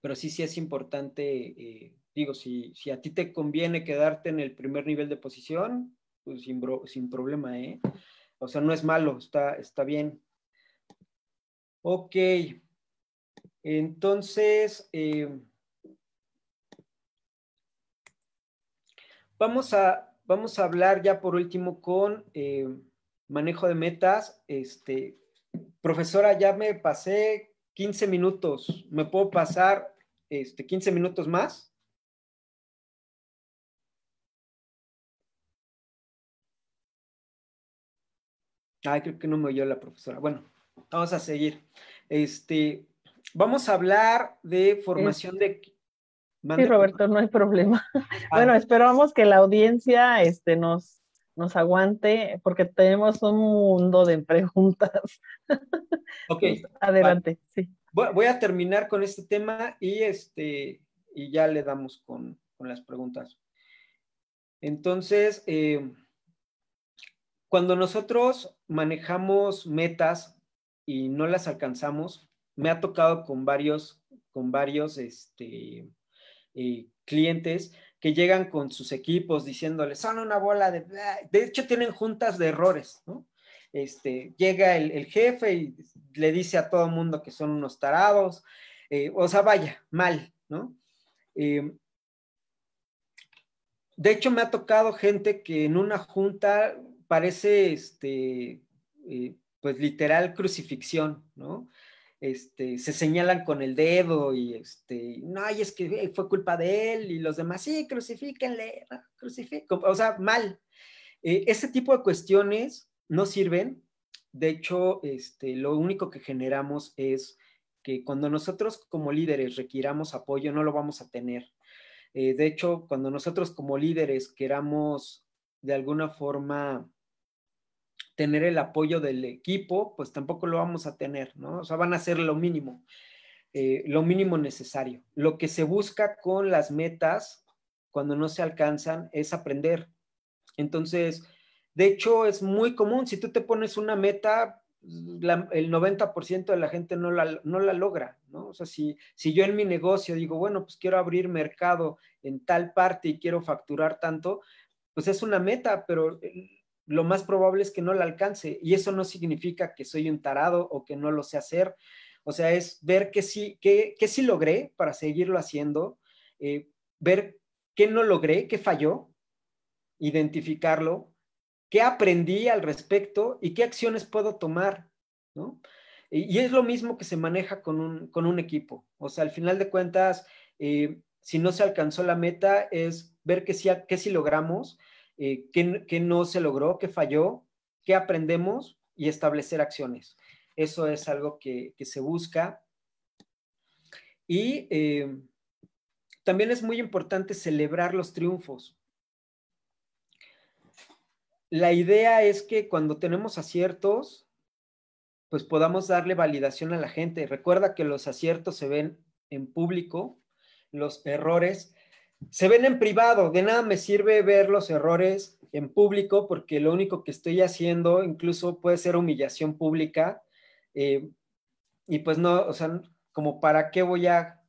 pero sí, sí es importante, eh, digo, si, si a ti te conviene quedarte en el primer nivel de posición, pues, sin, problema, ¿eh? O sea, no es malo, está, está bien. Ok. Entonces, eh, vamos, a, vamos, a, hablar ya por último con eh, manejo de metas. Este, profesora, ya me pasé 15 minutos. ¿Me puedo pasar este, 15 minutos más? creo que no me oyó la profesora. Bueno, vamos a seguir. Este, vamos a hablar de formación de... sí, Roberto, no hay problema. Ah. bueno, esperamos que la audiencia este, nos, nos aguante porque tenemos un mundo de preguntas. Ok. Adelante, sí. Voy, a terminar con este tema y, este, y ya le damos con, las preguntas. Entonces... Eh, cuando nosotros manejamos metas y no las alcanzamos, me ha tocado con varios, con varios este, eh, clientes que llegan con sus equipos diciéndoles, son una bola de... De hecho, tienen juntas de errores, ¿no? Este, llega el, jefe y le dice a todo el mundo que son unos tarados, eh, o sea, vaya, mal, ¿no? Eh, de hecho, me ha tocado gente que en una junta parece, este, eh, pues literal crucifixión, ¿no? Este, se señalan con el dedo y, este, no, y es que eh, fue culpa de él y los demás, sí, crucifíquenle, ah, crucifiquen, o sea, mal. Eh, ese tipo de cuestiones no sirven. De hecho, este, lo único que generamos es que cuando nosotros como líderes requiramos apoyo, no lo vamos a tener. de hecho, cuando nosotros como líderes queramos de alguna forma tener el apoyo del equipo, pues tampoco lo vamos a tener, ¿no? O sea, van a hacer lo mínimo, eh, lo mínimo necesario. Lo que se busca con las metas cuando no se alcanzan es aprender. Entonces, de hecho, es muy común, si tú te pones una meta, el 90% de la gente no la, no la logra, ¿no? O sea, si, si yo en mi negocio digo, bueno, pues quiero abrir mercado en tal parte y quiero facturar tanto, pues es una meta, pero eh, lo más probable es que no la alcance. Y eso no significa que soy un tarado o que no lo sé hacer. O sea, es ver qué sí, sí logré para seguirlo haciendo, eh, ver qué no logré, qué falló, identificarlo, qué aprendí al respecto y qué acciones puedo tomar, Y, es lo mismo que se maneja con un, equipo. O sea, al final de cuentas, eh, si no se alcanzó la meta, es ver qué sí, qué sí logramos, eh, qué, no se logró, qué falló, qué aprendemos y establecer acciones. Eso es algo que, se busca. Y eh, también es muy importante celebrar los triunfos. La idea es que cuando tenemos aciertos, pues podamos darle validación a la gente. Recuerda que los aciertos se ven en público, los errores se ven en privado, de nada me sirve ver los errores en público porque lo único que estoy haciendo incluso puede ser humillación pública eh, y pues no, o sea, como para qué voy a,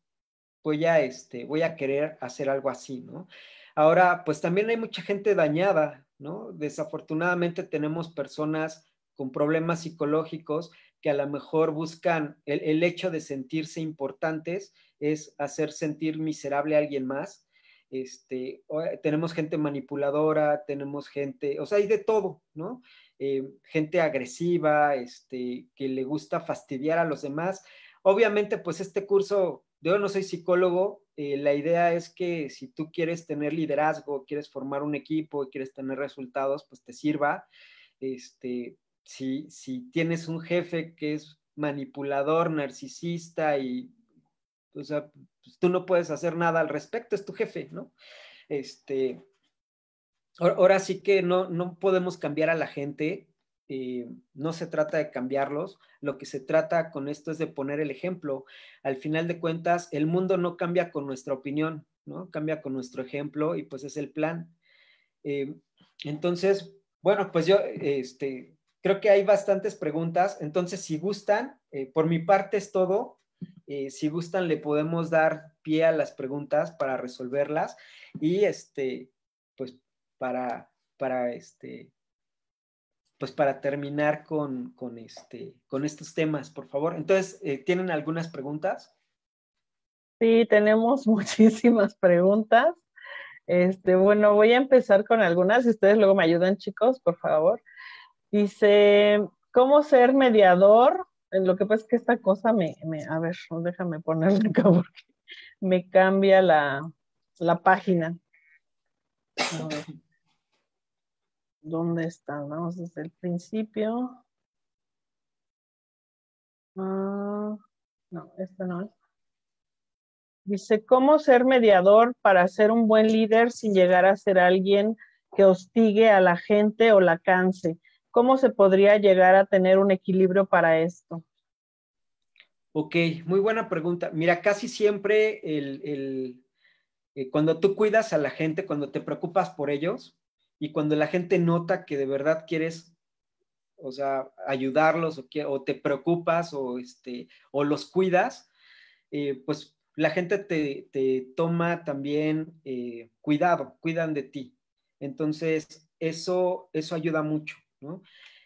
voy a, este, voy a querer hacer algo así, ¿no? Ahora, pues también hay mucha gente dañada, ¿no? Desafortunadamente tenemos personas con problemas psicológicos que a lo mejor buscan el hecho de sentirse importantes es hacer sentir miserable a alguien más este, eh, tenemos gente manipuladora, tenemos gente, o sea, hay de todo, ¿no? Eh, gente agresiva, este, que le gusta fastidiar a los demás. Obviamente, pues este curso, yo no soy psicólogo, eh, la idea es que si tú quieres tener liderazgo, quieres formar un equipo, quieres tener resultados, pues te sirva. Este, si, si tienes un jefe que es manipulador, narcisista y, o pues, tú no puedes hacer nada al respecto, es tu jefe, ¿no? Este, ahora sí que no, no podemos cambiar a la gente, eh, no se trata de cambiarlos, lo que se trata con esto es de poner el ejemplo. Al final de cuentas, el mundo no cambia con nuestra opinión, ¿no? Cambia con nuestro ejemplo y pues es el plan. Eh, entonces, bueno, pues yo este, creo que hay bastantes preguntas, entonces si gustan, eh, por mi parte es todo. Eh, si gustan, le podemos dar pie a las preguntas para resolverlas y este, pues para, para este, pues para terminar con, este, con estos temas, por favor. Entonces, eh, ¿tienen algunas preguntas? Sí, tenemos muchísimas preguntas. Este, bueno, voy a empezar con algunas. Si ustedes luego me ayudan, chicos, por favor. Dice, ¿cómo ser mediador eh, lo que pasa es que esta cosa me, a ver, déjame ponerme acá porque me cambia la, la página. ¿Dónde está? Vamos desde el principio. Ah, no, esta no es. Dice, ¿cómo ser mediador para ser un buen líder sin llegar a ser alguien que hostigue a la gente o la canse? ¿Cómo se podría llegar a tener un equilibrio para esto? Ok, muy buena pregunta. Mira, casi siempre eh, cuando tú cuidas a la gente, cuando te preocupas por ellos y cuando la gente nota que de verdad quieres, o sea, ayudarlos o, te preocupas o, este, o los cuidas, eh, pues la gente te, toma también eh, cuidado, cuidan de ti. Entonces, eso, eso ayuda mucho.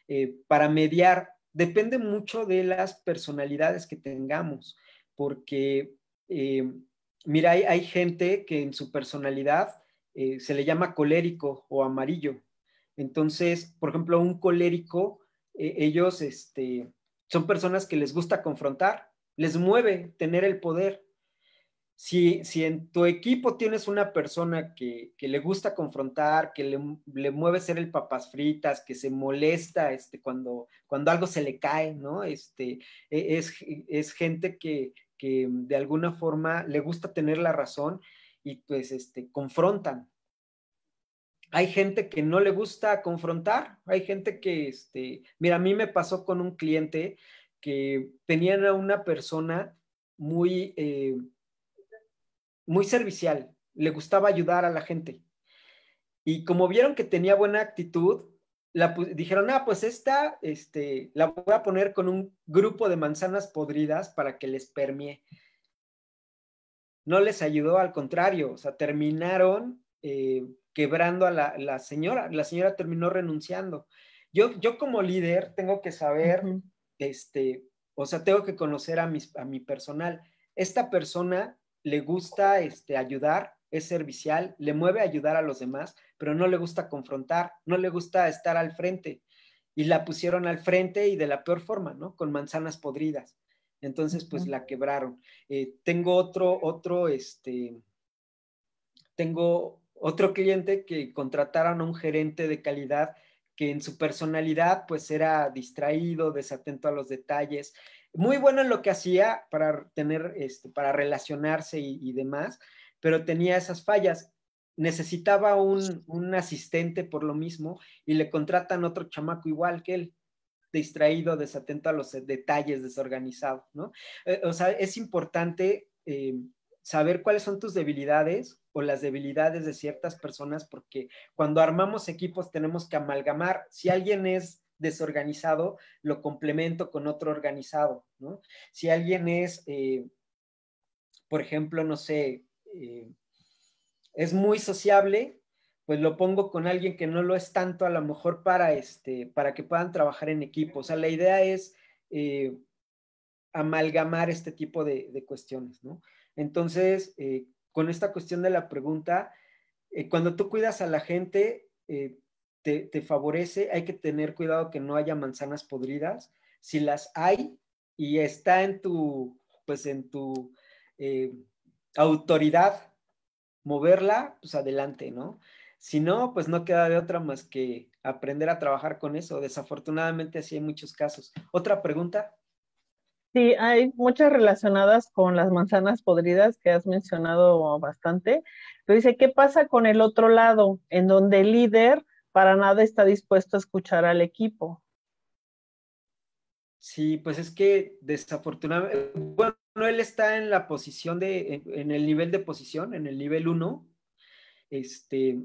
Eh, para mediar, depende mucho de las personalidades que tengamos, porque, eh, mira, hay, gente que en su personalidad eh, se le llama colérico o amarillo. Entonces, por ejemplo, un colérico, ellos este, son personas que les gusta confrontar, les mueve tener el poder si, si en tu equipo tienes una persona que, que le gusta confrontar, que le, mueve ser el papas fritas, que se molesta este, cuando, cuando algo se le cae, ¿no? Este, e, es, es gente que, que de alguna forma le gusta tener la razón y pues este, confrontan. Hay gente que no le gusta confrontar, hay gente que, este, mira, a mí me pasó con un cliente que tenían a una persona muy eh, muy servicial, le gustaba ayudar a la gente. Y como vieron que tenía buena actitud, la dijeron, ah, pues esta este, la voy a poner con un grupo de manzanas podridas para que les permie No les ayudó, al contrario, o sea, terminaron eh, quebrando a la, señora. La señora terminó renunciando. Yo, yo como líder tengo que saber, este, o sea, tengo que conocer a, a mi personal. Esta persona le gusta este, ayudar, es servicial, le mueve a ayudar a los demás, pero no le gusta confrontar, no le gusta estar al frente. Y la pusieron al frente y de la peor forma, ¿no? Con manzanas podridas. Entonces, pues la quebraron. Eh, tengo otro, otro, este, tengo otro cliente que contrataron a un gerente de calidad que en su personalidad pues era distraído, desatento a los detalles, muy bueno en lo que hacía para tener, este, para relacionarse y, demás, pero tenía esas fallas. Necesitaba un, asistente por lo mismo y le contratan otro chamaco igual que él, distraído, desatento a los detalles, desorganizado, eh, o sea, es importante eh, saber cuáles son tus debilidades o las debilidades de ciertas personas, porque cuando armamos equipos tenemos que amalgamar. Si alguien es desorganizado, lo complemento con otro organizado, ¿no? Si alguien es, eh, por ejemplo, no sé, eh, es muy sociable, pues lo pongo con alguien que no lo es tanto, a lo mejor para, este, para que puedan trabajar en equipo. O sea, la idea es eh, amalgamar este tipo de, cuestiones, ¿no? Entonces, con esta cuestión de la pregunta, cuando tú cuidas a la gente, eh, te, favorece, hay que tener cuidado que no haya manzanas podridas. Si las hay y está en tu, pues en tu eh, autoridad moverla, pues adelante, ¿no? Si no, pues no queda de otra más que aprender a trabajar con eso. Desafortunadamente así hay muchos casos. ¿Otra pregunta? Sí, hay muchas relacionadas con las manzanas podridas que has mencionado bastante. Pero dice, ¿qué pasa con el otro lado, en donde el líder para nada está dispuesto a escuchar al equipo. Sí, pues es que desafortunadamente, bueno, él está en la posición de, en, el nivel de posición, en el nivel 1. Este,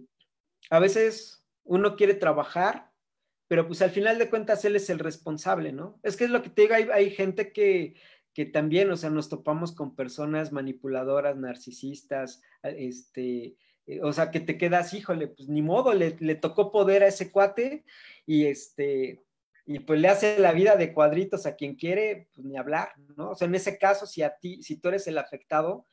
a veces uno quiere trabajar, pero pues al final de cuentas él es el responsable, ¿no? Es que es lo que te digo, hay, gente que, que también, o sea, nos topamos con personas manipuladoras, narcisistas, este, eh, o sea, que te quedas, híjole, pues ni modo, le, tocó poder a ese cuate y este, y pues le hace la vida de cuadritos a quien quiere, pues ni hablar, ¿no? O sea, en ese caso, si a ti, si tú eres el afectado,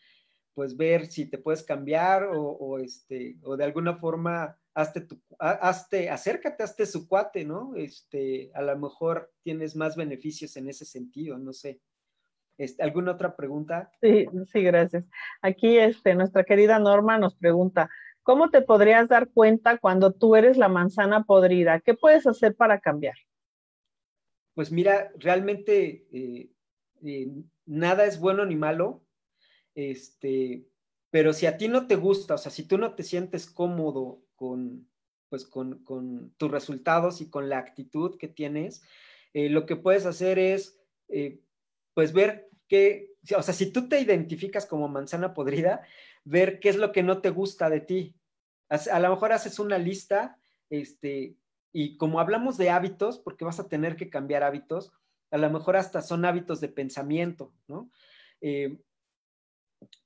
pues ver si te puedes cambiar o, o este, o de alguna forma, hazte tu, hazte, acércate, hazte su cuate, ¿no? Este, a lo mejor tienes más beneficios en ese sentido, no sé. Este, ¿Alguna otra pregunta? Sí, sí, gracias. Aquí este, nuestra querida Norma nos pregunta, ¿cómo te podrías dar cuenta cuando tú eres la manzana podrida? ¿Qué puedes hacer para cambiar? Pues mira, realmente eh, eh, nada es bueno ni malo, este, pero si a ti no te gusta, o sea, si tú no te sientes cómodo con, pues, con, tus resultados y con la actitud que tienes, eh, lo que puedes hacer es pues ver qué, o sea, si tú te identificas como manzana podrida, ver qué es lo que no te gusta de ti. A, lo mejor haces una lista, este, y como hablamos de hábitos, porque vas a tener que cambiar hábitos, a lo mejor hasta son hábitos de pensamiento, ¿no? Eh,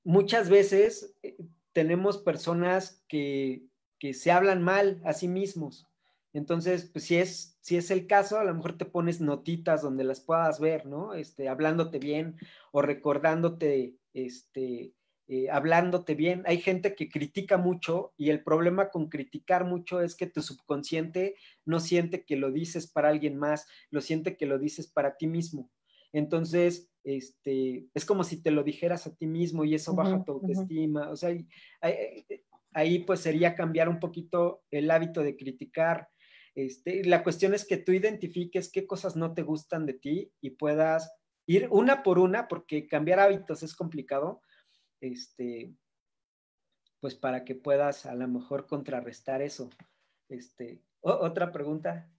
muchas veces eh, tenemos personas que, que se hablan mal a sí mismos, entonces, pues si es, el caso, a lo mejor te pones notitas donde las puedas ver, ¿no? Este, hablándote bien o recordándote, este, eh, hablándote bien. Hay gente que critica mucho y el problema con criticar mucho es que tu subconsciente no siente que lo dices para alguien más, lo siente que lo dices para ti mismo. Entonces, este, es como si te lo dijeras a ti mismo y eso baja tu autoestima. O sea, eh, ahí pues sería cambiar un poquito el hábito de criticar este, la cuestión es que tú identifiques qué cosas no te gustan de ti y puedas ir una por una, porque cambiar hábitos es complicado, este, pues para que puedas a lo mejor contrarrestar eso. Este, ¿Otra pregunta?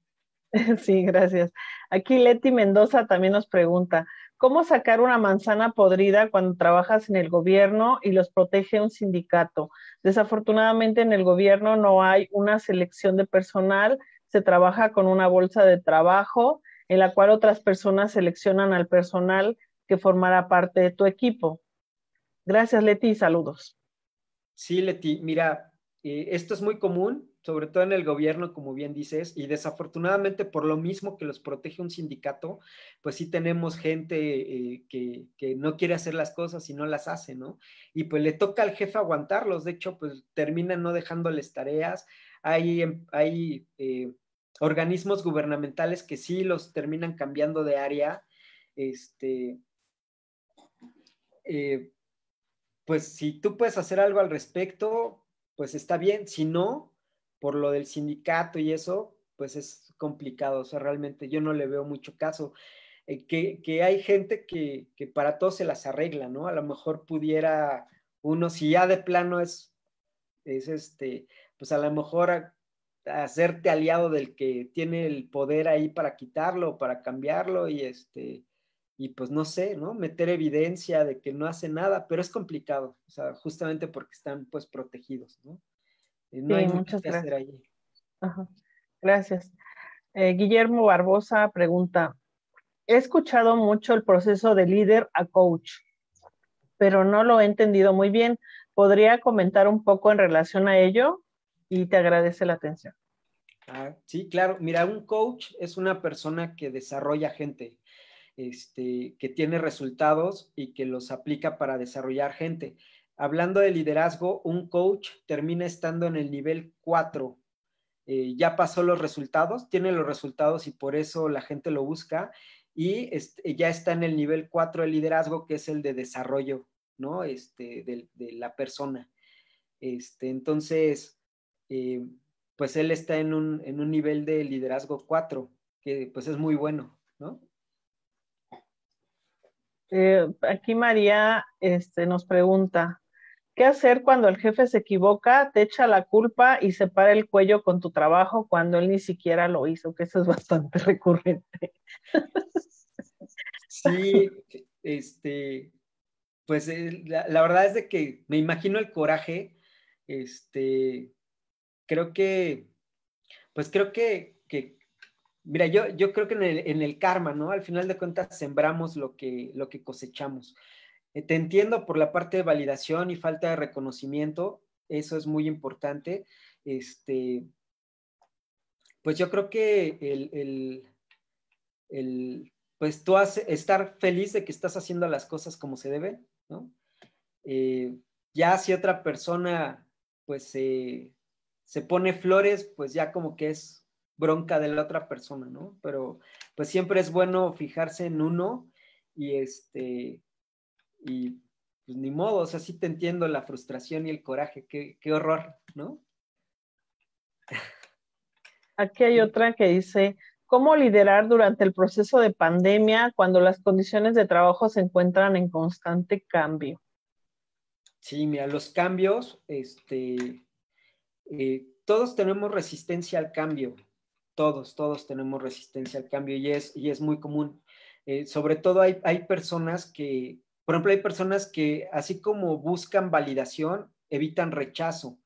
Sí, gracias. Aquí Leti Mendoza también nos pregunta, ¿cómo sacar una manzana podrida cuando trabajas en el gobierno y los protege un sindicato? Desafortunadamente en el gobierno no hay una selección de personal se trabaja con una bolsa de trabajo en la cual otras personas seleccionan al personal que formará parte de tu equipo. Gracias, Leti, y saludos. Sí, Leti, mira, eh, esto es muy común, sobre todo en el gobierno, como bien dices, y desafortunadamente por lo mismo que los protege un sindicato, pues sí tenemos gente eh, que, que, no quiere hacer las cosas y no las hace, ¿no? Y pues le toca al jefe aguantarlos, de hecho, pues terminan no dejándoles tareas, hay, em, eh, organismos gubernamentales que sí los terminan cambiando de área. Este, eh, pues si tú puedes hacer algo al respecto, pues está bien. Si no, por lo del sindicato y eso, pues es complicado. O sea, realmente yo no le veo mucho caso. Eh, que, hay gente que, que para todo se las arregla, ¿no? A lo mejor pudiera uno, si ya de plano es, es este, pues a lo mejor a, hacerte aliado del que tiene el poder ahí para quitarlo, para cambiarlo y este, y pues no sé, ¿no? Meter evidencia de que no hace nada, pero es complicado, justamente porque están pues protegidos, ¿no? Eh, no hay mucho que hacer allí Gracias. Eh, Guillermo Barbosa pregunta, he escuchado mucho el proceso de líder a coach, pero no lo he entendido muy bien. ¿Podría comentar un poco en relación a ello? y te agradece la atención. Ah, sí, claro. Mira, un coach es una persona que desarrolla gente, este, que tiene resultados y que los aplica para desarrollar gente. Hablando de liderazgo, un coach termina estando en el nivel 4. Eh, ya pasó los resultados, tiene los resultados y por eso la gente lo busca. Y este, ya está en el nivel 4 de liderazgo, que es el de desarrollo, ¿no? Este, de, de la persona. Este, entonces, eh, pues él está en un, nivel de liderazgo 4, que pues es muy bueno, ¿no? Eh, aquí María este, nos pregunta, ¿qué hacer cuando el jefe se equivoca, te echa la culpa y se para el cuello con tu trabajo cuando él ni siquiera lo hizo? Que eso es bastante recurrente. Sí, este, pues eh, la, verdad es de que me imagino el coraje, este, creo que, pues creo que, mira, yo, yo creo que en el, karma, ¿no? Al final de cuentas sembramos lo que, lo que cosechamos. Eh, te entiendo por la parte de validación y falta de reconocimiento, eso es muy importante. Este, pues yo creo que el, pues tú hace estar feliz de que estás haciendo las cosas como se deben, ¿no? Eh, ya si otra persona, pues, eh, se pone flores, pues ya como que es bronca de la otra persona, ¿no? Pero pues siempre es bueno fijarse en uno y este, y pues ni modo, o sea, sí te entiendo la frustración y el coraje, qué, qué horror, ¿no? Aquí hay otra que dice, ¿cómo liderar durante el proceso de pandemia cuando las condiciones de trabajo se encuentran en constante cambio? Sí, mira, los cambios, este, eh, todos tenemos resistencia al cambio, todos, todos tenemos resistencia al cambio y es, y es muy común. Eh, sobre todo hay, personas que, por ejemplo, hay personas que así como buscan validación, evitan rechazo.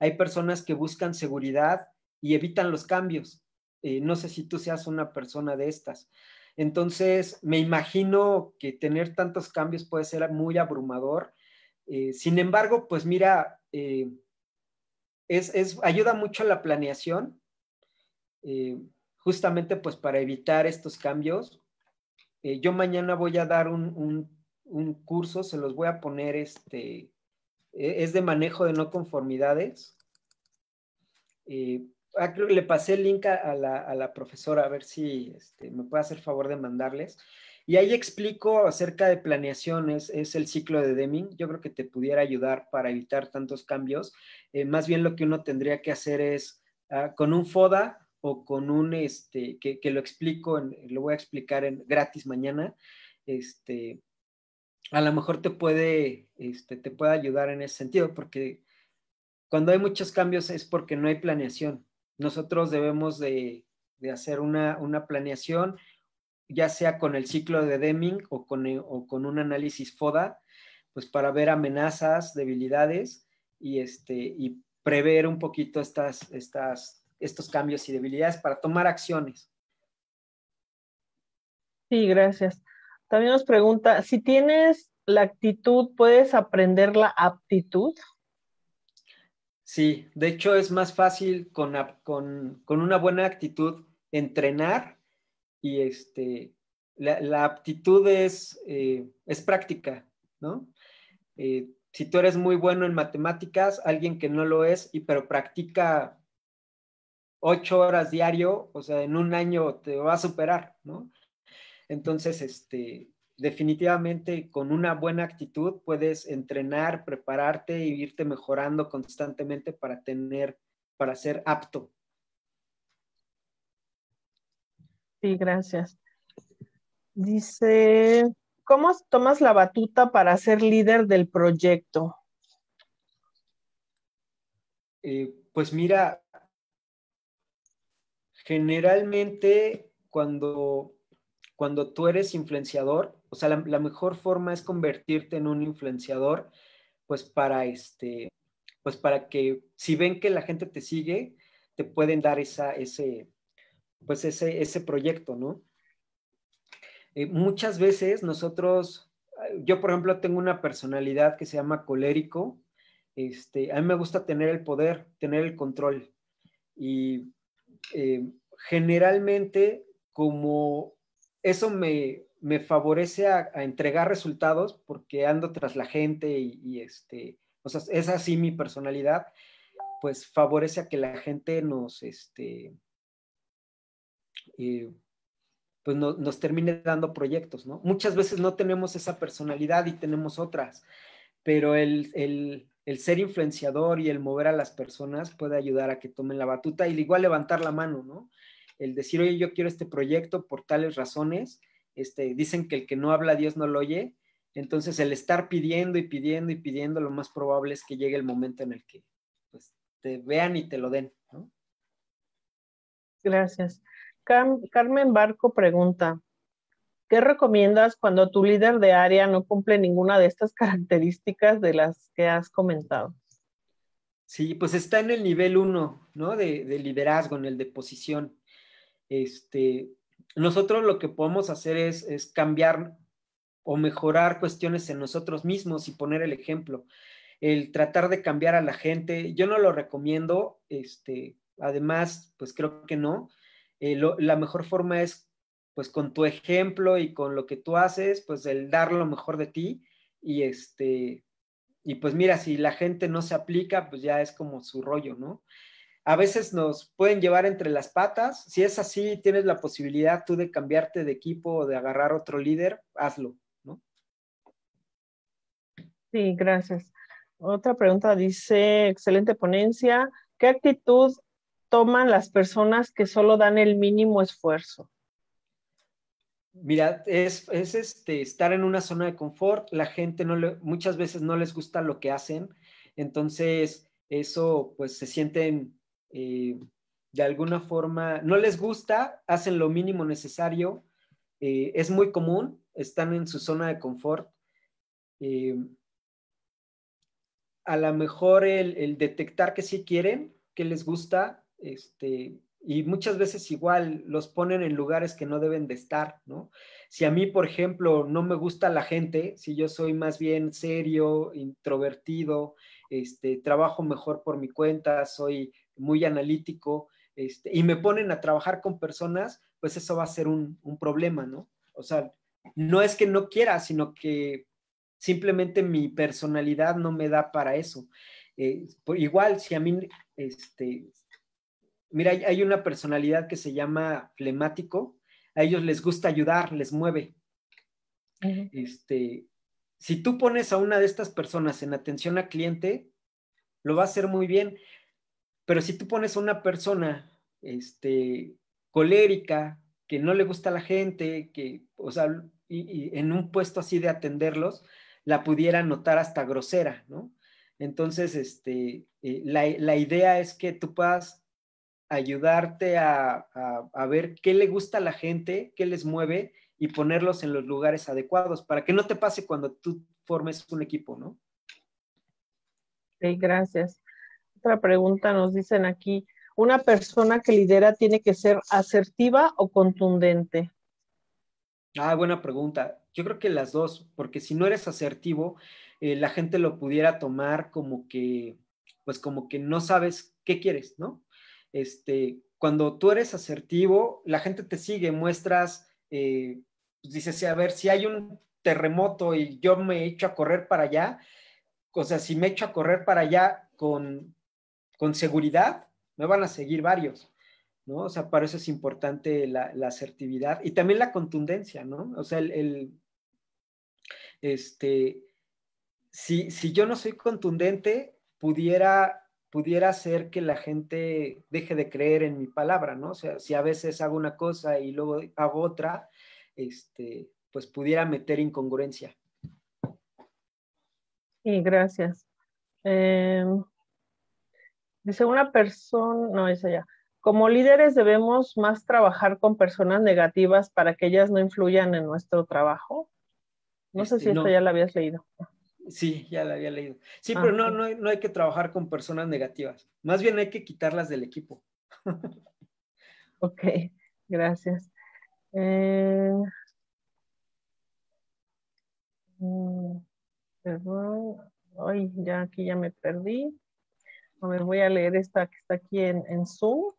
Hay personas que buscan seguridad y evitan los cambios. Eh, no sé si tú seas una persona de estas. Entonces, me imagino que tener tantos cambios puede ser muy abrumador. sin embargo, pues mira, es, ayuda mucho a la planeación, eh, justamente pues para evitar estos cambios. Eh, yo mañana voy a dar un, curso, se los voy a poner, este, e-, es de manejo de no conformidades. Eh, ah, le pasé el link a, la, profesora, a ver si este, me puede hacer favor de mandarles. Y ahí explico acerca de planeaciones, es, el ciclo de Deming. Yo creo que te pudiera ayudar para evitar tantos cambios. Eh, más bien lo que uno tendría que hacer es ah, con un FODA o con un, este, que, lo explico, lo voy a explicar en gratis mañana, este, a lo mejor te puede, este, te puede ayudar en ese sentido, porque cuando hay muchos cambios es porque no hay planeación. Nosotros debemos de, hacer una, una planeación ya sea con el ciclo de Deming o con, eh, o con un análisis FODA, pues para ver amenazas, debilidades y, este, y prever un poquito estas, estas, estos cambios y debilidades para tomar acciones. Sí, gracias. También nos pregunta, si tienes la actitud, ¿puedes aprender la aptitud? Sí, de hecho es más fácil con, con una buena actitud entrenar y este, la, aptitud es, eh, es práctica, ¿no? Eh, si tú eres muy bueno en matemáticas, alguien que no lo es, y, pero practica ocho horas diario, o sea, en un año te va a superar, ¿no? Entonces, este, definitivamente con una buena actitud puedes entrenar, prepararte y e irte mejorando constantemente para tener, para ser apto Sí, gracias. Dice, ¿cómo tomas la batuta para ser líder del proyecto? Eh, pues mira, generalmente cuando, cuando tú eres influenciador, o sea, la, mejor forma es convertirte en un influenciador, pues para este, pues para que si ven que la gente te sigue, te pueden dar esa, ese, pues ese, ese proyecto, ¿no? Eh, muchas veces nosotros, yo por ejemplo tengo una personalidad que se llama colérico, este, a mí me gusta tener el poder, tener el control y eh, generalmente como eso me, favorece a, entregar resultados porque ando tras la gente y, este, o sea, es así mi personalidad, pues favorece a que la gente nos, este, pues nos termine dando proyectos, ¿no? Muchas veces no tenemos esa personalidad y tenemos otras, pero el, ser influenciador y el mover a las personas puede ayudar a que tomen la batuta y igual levantar la mano, ¿no? El decir, oye, yo quiero este proyecto por tales razones, este, dicen que el que no habla Dios no lo oye, entonces el estar pidiendo y pidiendo y pidiendo, lo más probable es que llegue el momento en el que pues, te vean y te lo den, ¿no? Gracias. Carmen Barco pregunta, ¿qué recomiendas cuando tu líder de área no cumple ninguna de estas características de las que has comentado? Sí, pues está en el nivel uno, ¿no? De, liderazgo, en el de posición. Este, nosotros lo que podemos hacer es, es cambiar o mejorar cuestiones en nosotros mismos y poner el ejemplo. El tratar de cambiar a la gente, yo no lo recomiendo, este, además, pues creo que no. Eh, la mejor forma es pues con tu ejemplo y con lo que tú haces, pues el dar lo mejor de ti y este y pues mira, si la gente no se aplica, pues ya es como su rollo, ¿no? A veces nos pueden llevar entre las patas, si es así, tienes la posibilidad tú de cambiarte de equipo o de agarrar otro líder, hazlo, ¿no? Sí, gracias. Otra pregunta dice, excelente ponencia, ¿qué actitud toman las personas que solo dan el mínimo esfuerzo? Mira, es, este, estar en una zona de confort, la gente no muchas veces no les gusta lo que hacen, entonces eso pues se sienten eh, de alguna forma, no les gusta, hacen lo mínimo necesario, eh, es muy común, están en su zona de confort. Eh, a lo mejor el, el detectar que sí quieren, que les gusta, este, y muchas veces igual los ponen en lugares que no deben de estar, ¿no? Si a mí, por ejemplo, no me gusta la gente, si yo soy más bien serio, introvertido, este, trabajo mejor por mi cuenta, soy muy analítico, este, y me ponen a trabajar con personas, pues eso va a ser un, problema, ¿no? O sea, no es que no quiera, sino que simplemente mi personalidad no me da para eso. Eh, igual, si a mí, este, Mira, hay una personalidad que se llama flemático. A ellos les gusta ayudar, les mueve. este, si tú pones a una de estas personas en atención a cliente, lo va a hacer muy bien. Pero si tú pones a una persona este, colérica, que no le gusta a la gente, que, y, en un puesto así de atenderlos, la pudiera notar hasta grosera, ¿no? Entonces, este, eh, la, la idea es que tú puedas ayudarte a, ver qué le gusta a la gente, qué les mueve y ponerlos en los lugares adecuados para que no te pase cuando tú formes un equipo, ¿no? Sí, gracias. Otra pregunta nos dicen aquí, ¿una persona que lidera tiene que ser asertiva o contundente? Ah, buena pregunta. Yo creo que las dos, porque si no eres asertivo, eh, la gente lo pudiera tomar como que, pues como que no sabes qué quieres, ¿no? Este, cuando tú eres asertivo, la gente te sigue, muestras, eh, pues, dices, a ver, si hay un terremoto y yo me echo a correr para allá, o sea, si me echo a correr para allá con, con seguridad, me van a seguir varios. ¿no? O sea, para eso es importante la, asertividad y también la contundencia, ¿no? O sea, el, el este, si, si, yo no soy contundente, pudiera pudiera hacer que la gente deje de creer en mi palabra, ¿no? O sea, si a veces hago una cosa y luego hago otra, este, pues pudiera meter incongruencia. Sí, gracias. Eh, dice una persona, no, dice ya. Como líderes debemos más trabajar con personas negativas para que ellas no influyan en nuestro trabajo. No sé este, si esto ya la habías leído. Sí, ya la había leído. Sí, ah, pero no, hay que trabajar con personas negativas. Más bien hay que quitarlas del equipo. ok, gracias. Eh, mm, perdón, ay, ya aquí ya me perdí. A ver, voy a leer esta que está aquí en, en Zoom,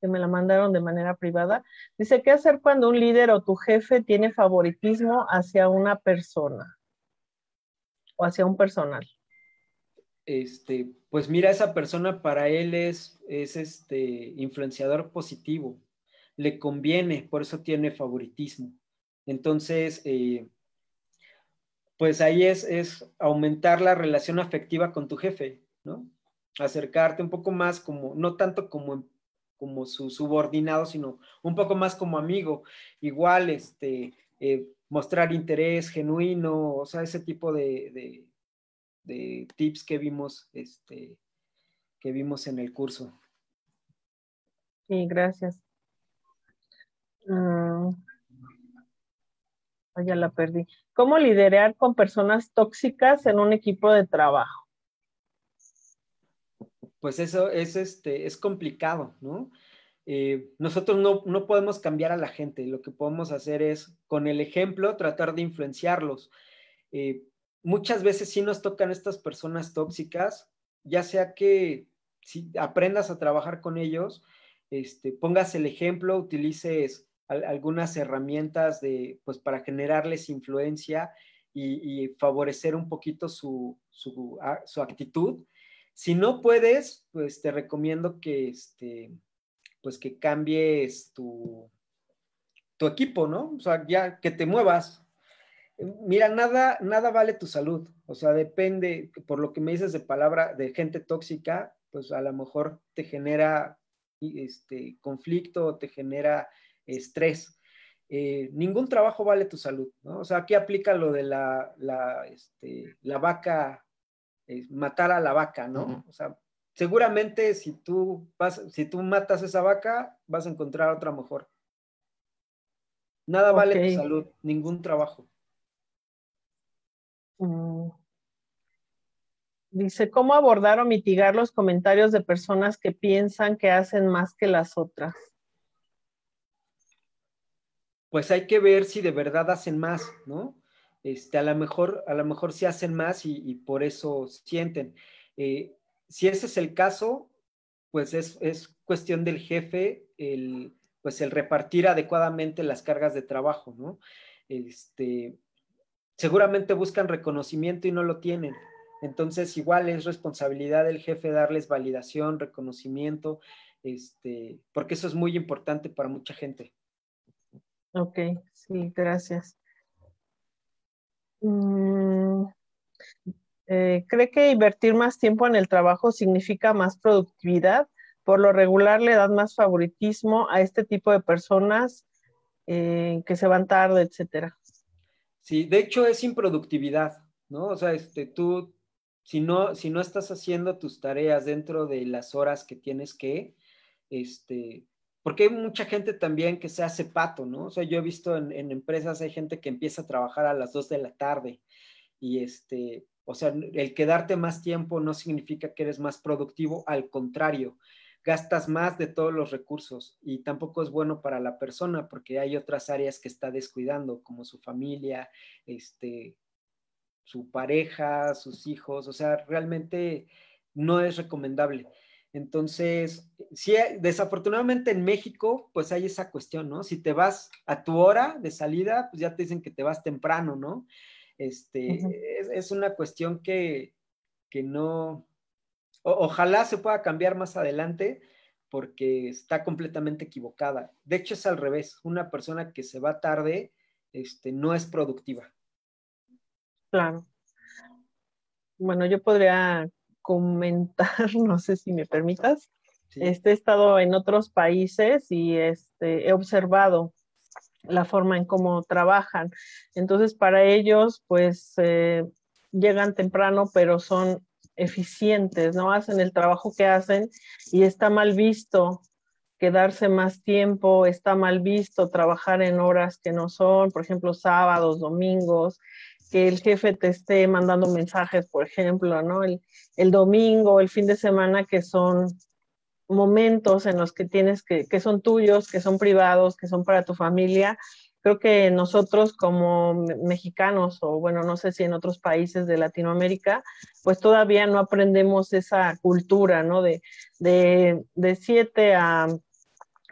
que me la mandaron de manera privada. Dice, ¿qué hacer cuando un líder o tu jefe tiene favoritismo hacia una persona? o hacia un personal? Este, pues mira, esa persona para él es, es este influenciador positivo, le conviene, por eso tiene favoritismo. Entonces, eh, pues ahí es, aumentar la relación afectiva con tu jefe, ¿no? Acercarte un poco más como, no tanto como, como su subordinado, sino un poco más como amigo. Igual, este, eh, mostrar interés genuino, o sea, ese tipo de, tips que vimos, este, que vimos en el curso. Sí, gracias. Mm. ya la perdí. ¿Cómo liderar con personas tóxicas en un equipo de trabajo? Pues eso es, este, es complicado, ¿no? Eh, nosotros no, podemos cambiar a la gente, lo que podemos hacer es con el ejemplo tratar de influenciarlos. Eh, muchas veces si nos tocan estas personas tóxicas, ya sea que si aprendas a trabajar con ellos, este, pongas el ejemplo, utilices algunas herramientas de, pues, para generarles influencia y, favorecer un poquito su, su, actitud. Si no puedes, pues te recomiendo que, este, pues que cambies tu, tu equipo, ¿no? O sea, ya que te muevas. Mira, nada, nada vale tu salud. O sea, depende, por lo que me dices de palabra de gente tóxica, pues a lo mejor te genera este, conflicto, te genera estrés. Eh, ningún trabajo vale tu salud, ¿no? O sea, aquí aplica lo de la, la, este, vaca, eh, matar a la vaca, ¿no? O sea, seguramente si tú, vas, si tú matas esa vaca, vas a encontrar otra mejor. Nada vale tu salud, ningún trabajo. Mm. Dice, ¿cómo abordar o mitigar los comentarios de personas que piensan que hacen más que las otras? Pues hay que ver si de verdad hacen más, ¿no? Este, a lo mejor, a lo mejor sí hacen más y, por eso sienten. Eh, si ese es el caso, pues es, cuestión del jefe el, pues el repartir adecuadamente las cargas de trabajo, ¿no? Este, seguramente buscan reconocimiento y no lo tienen. Entonces, igual es responsabilidad del jefe darles validación, reconocimiento, este, porque eso es muy importante para mucha gente. Ok, sí, gracias. Mm, eh, ¿Cree que invertir más tiempo en el trabajo significa más productividad? Por lo regular le dan más favoritismo a este tipo de personas eh, que se van tarde, etcétera. Sí, de hecho es improductividad, ¿no? O sea, este, tú, si no, si no estás haciendo tus tareas dentro de las horas que tienes que, este, porque hay mucha gente también que se hace pato, ¿no? O sea, yo he visto en, empresas hay gente que empieza a trabajar a las 2 de la tarde y este, o sea, el quedarte más tiempo no significa que eres más productivo, al contrario, gastas más de todos los recursos y tampoco es bueno para la persona porque hay otras áreas que está descuidando, como su familia, este, su pareja, sus hijos, o sea, realmente no es recomendable. Entonces, sí, desafortunadamente en México, pues hay esa cuestión, ¿no? Si te vas a tu hora de salida, pues ya te dicen que te vas temprano, ¿no? Este, es, una cuestión que, no, ojalá se pueda cambiar más adelante porque está completamente equivocada. De hecho, es al revés. Una persona que se va tarde este, no es productiva. Claro. Bueno, yo podría comentar, no sé si me permitas. Este, he estado en otros países y este, he observado la forma en cómo trabajan. Entonces, para ellos, pues eh, llegan temprano, pero son eficientes, ¿no? Hacen el trabajo que hacen y está mal visto quedarse más tiempo, está mal visto trabajar en horas que no son, por ejemplo, sábados, domingos, que el jefe te esté mandando mensajes, por ejemplo, ¿no? El, el domingo, el fin de semana, que son momentos en los que tienes que, que son tuyos, que son privados, que son para tu familia, creo que nosotros como mexicanos o bueno, no sé si en otros países de Latinoamérica, pues todavía no aprendemos esa cultura, ¿no? De, de, de siete a,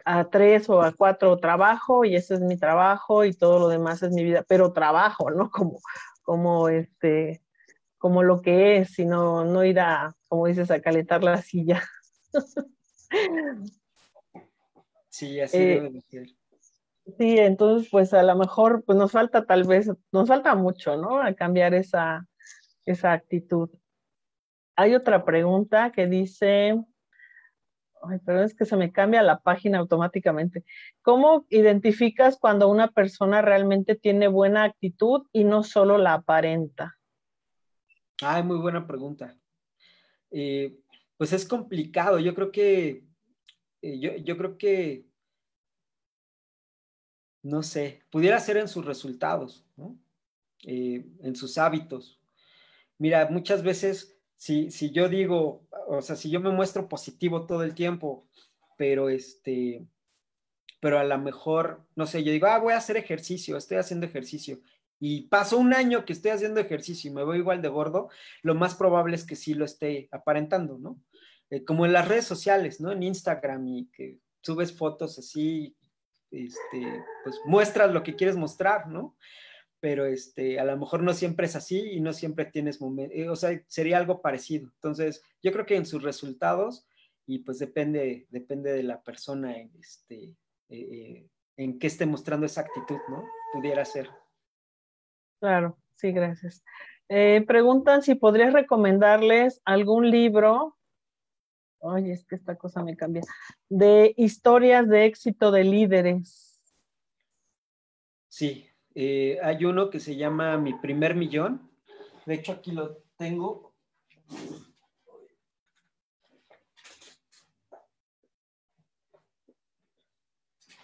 a, tres o a cuatro trabajo y ese es mi trabajo y todo lo demás es mi vida, pero trabajo, ¿no? Como, como este como lo que es, sino no ir a, como dices, a calentar la silla. Sí, así eh, Sí, entonces pues a lo mejor pues nos falta tal vez, nos falta mucho, ¿no? A cambiar esa, esa actitud. Hay otra pregunta que dice, ay, perdón, es que se me cambia la página automáticamente. ¿Cómo identificas cuando una persona realmente tiene buena actitud y no solo la aparenta? Ay, ah, muy buena pregunta. Eh, pues es complicado. Yo creo que, eh, yo, creo que, no sé, pudiera ser en sus resultados, ¿no? Eh, en sus hábitos. Mira, muchas veces, si, si yo digo, o sea, si yo me muestro positivo todo el tiempo, pero este, pero a lo mejor, no sé, yo digo, ah, voy a hacer ejercicio, estoy haciendo ejercicio, y paso un año que estoy haciendo ejercicio y me veo igual de gordo, lo más probable es que sí lo esté aparentando, ¿no? Eh, como en las redes sociales, ¿no? En Instagram y que subes fotos así, este, pues muestras lo que quieres mostrar, ¿no? Pero este, a lo mejor no siempre es así y no siempre tienes momento, eh, o sea, sería algo parecido. Entonces, yo creo que en sus resultados, y pues depende, depende de la persona, en este, eh, en qué esté mostrando esa actitud, ¿no? Pudiera ser. Claro, sí, gracias. preguntan si podrías recomendarles algún libro Oye, es que esta cosa me cambia. De historias de éxito de líderes. Sí, eh, hay uno que se llama Mi primer millón. De hecho, aquí lo tengo.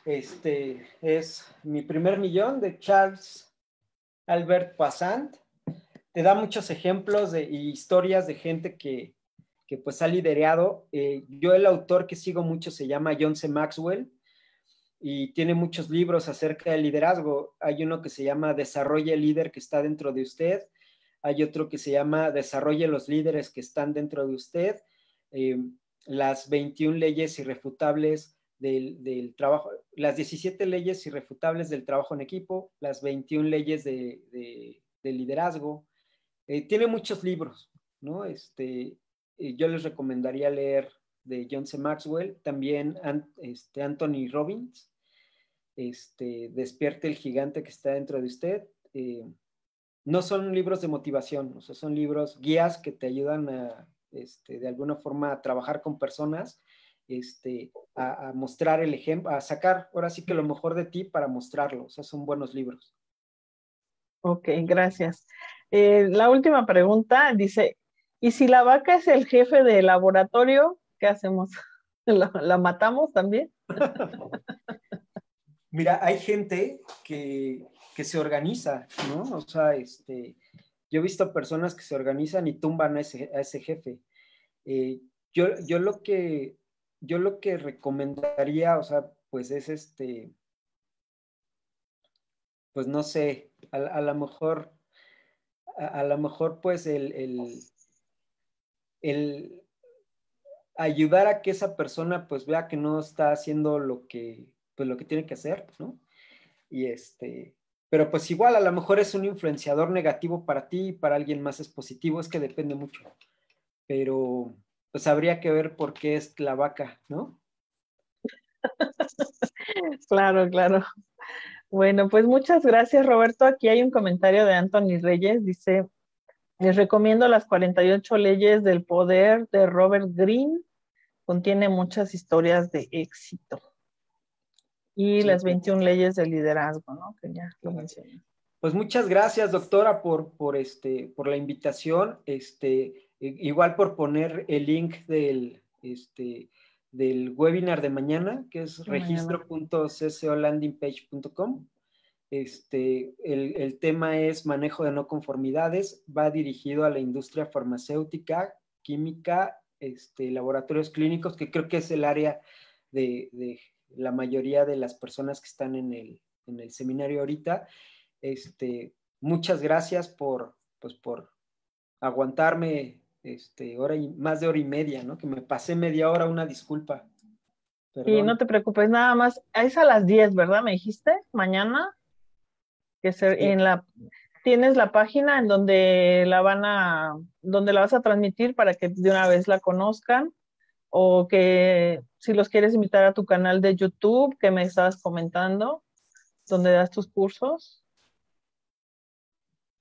Este es Mi primer millón de Charles Albert Poissant. Te da muchos ejemplos de, historias de gente que, que pues ha liderado. Eh, yo el autor que sigo mucho se llama John C. Maxwell y tiene muchos libros acerca del liderazgo. Hay uno que se llama Desarrolle el líder que está dentro de usted. Hay otro que se llama Desarrolle los líderes que están dentro de usted. Eh, las 21 leyes irrefutables del, trabajo, las 17 leyes irrefutables del trabajo en equipo, las 21 leyes de, liderazgo. Eh, tiene muchos libros, ¿no? Este, eh, yo les recomendaría leer de John C. Maxwell, también este, Anthony Robbins, este, Despierte el gigante que está dentro de usted. Eh, no son libros de motivación, o sea, son libros, guías que te ayudan a, este, de alguna forma, a trabajar con personas, este, a, mostrar el ejemplo, a sacar ahora sí que lo mejor de ti para mostrarlo, o sea, son buenos libros. Ok, gracias. Eh, la última pregunta dice, y si la vaca es el jefe de laboratorio, ¿qué hacemos? ¿La, matamos también? Mira, hay gente que, se organiza, ¿no? O sea, este, yo he visto personas que se organizan y tumban a ese, jefe. Eh, yo, lo que, yo lo que recomendaría, o sea, pues es este, pues no sé, a, lo mejor, a, lo mejor pues el, el ayudar a que esa persona pues vea que no está haciendo lo que, pues, lo que tiene que hacer, ¿no? Y este, pero pues igual a lo mejor es un influenciador negativo para ti y para alguien más es positivo, es que depende mucho. Pero pues habría que ver por qué es la vaca, ¿no? claro, claro. Bueno, pues muchas gracias Roberto. Aquí hay un comentario de Anthony Reyes. Dice, les recomiendo las 48 leyes del poder de Robert Greene. Contiene muchas historias de éxito. Y las 21 leyes del liderazgo, ¿no? Que ya lo mencioné. Pues muchas gracias, doctora, por, por, este, por la invitación. Este, igual por poner el link del, este, del webinar de mañana, que es registro.ccolandingpage.com. Este, el, tema es manejo de no conformidades, va dirigido a la industria farmacéutica, química, este, laboratorios clínicos, que creo que es el área de, la mayoría de las personas que están en el, seminario ahorita. Este, muchas gracias por, pues, por aguantarme este, hora y, más de hora y media, ¿no? Que me pasé media hora, una disculpa. Y no te preocupes, nada más, es a las 10, ¿verdad? Me dijiste, mañana en la tienes la página en donde la van a, donde la vas a transmitir para que de una vez la conozcan o que si los quieres invitar a tu canal de YouTube que me estabas comentando, donde das tus cursos.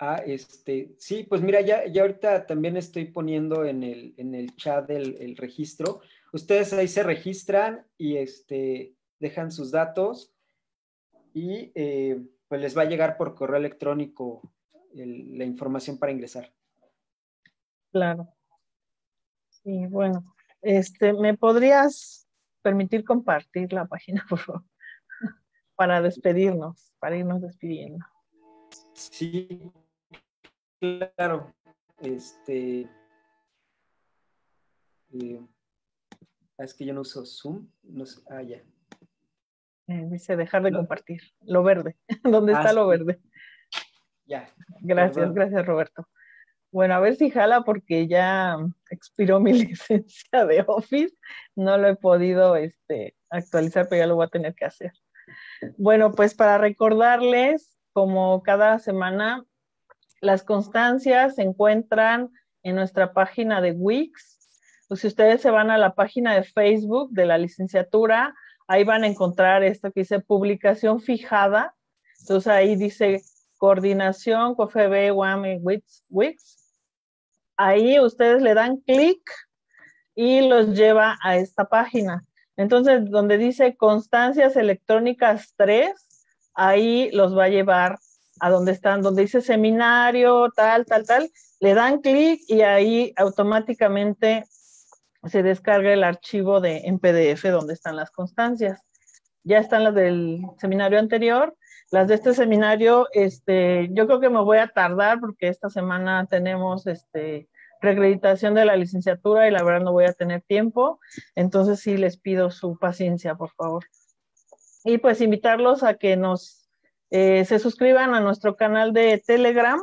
Ah, este, sí, pues mira, ya, ya ahorita también estoy poniendo en el, chat el, registro. Ustedes ahí se registran y este, dejan sus datos y eh, pues les va a llegar por correo electrónico la información para ingresar. Claro. Y bueno, este, ¿me podrías permitir compartir la página, por favor? Para despedirnos, para irnos despidiendo. Sí, claro. Este. Eh, ah, es que yo no uso Zoom. ah, ya. Eh, dice dejar de compartir. Lo verde. ¿Dónde está ah, lo verde? Ya. Gracias, gracias Roberto. Bueno, a ver si jala porque ya expiró mi licencia de Office. No lo he podido este, actualizar, pero ya lo voy a tener que hacer. Bueno, pues para recordarles, como cada semana, las constancias se encuentran en nuestra página de Wix. Pues, si ustedes se van a la página de Facebook de la licenciatura, ahí van a encontrar esto que dice publicación fijada. Entonces ahí dice coordinación, COFEB, WAM y WIX. Ahí ustedes le dan clic y los lleva a esta página. Entonces, donde dice constancias electrónicas 3, ahí los va a llevar a donde están, donde dice seminario, tal, tal, tal. Le dan clic y ahí automáticamente se descarga el archivo de, en PDF donde están las constancias. Ya están las del seminario anterior, las de este seminario, este, yo creo que me voy a tardar porque esta semana tenemos este, recreditación de la licenciatura y la verdad no voy a tener tiempo, entonces sí les pido su paciencia, por favor. Y pues invitarlos a que nos eh, se suscriban a nuestro canal de Telegram,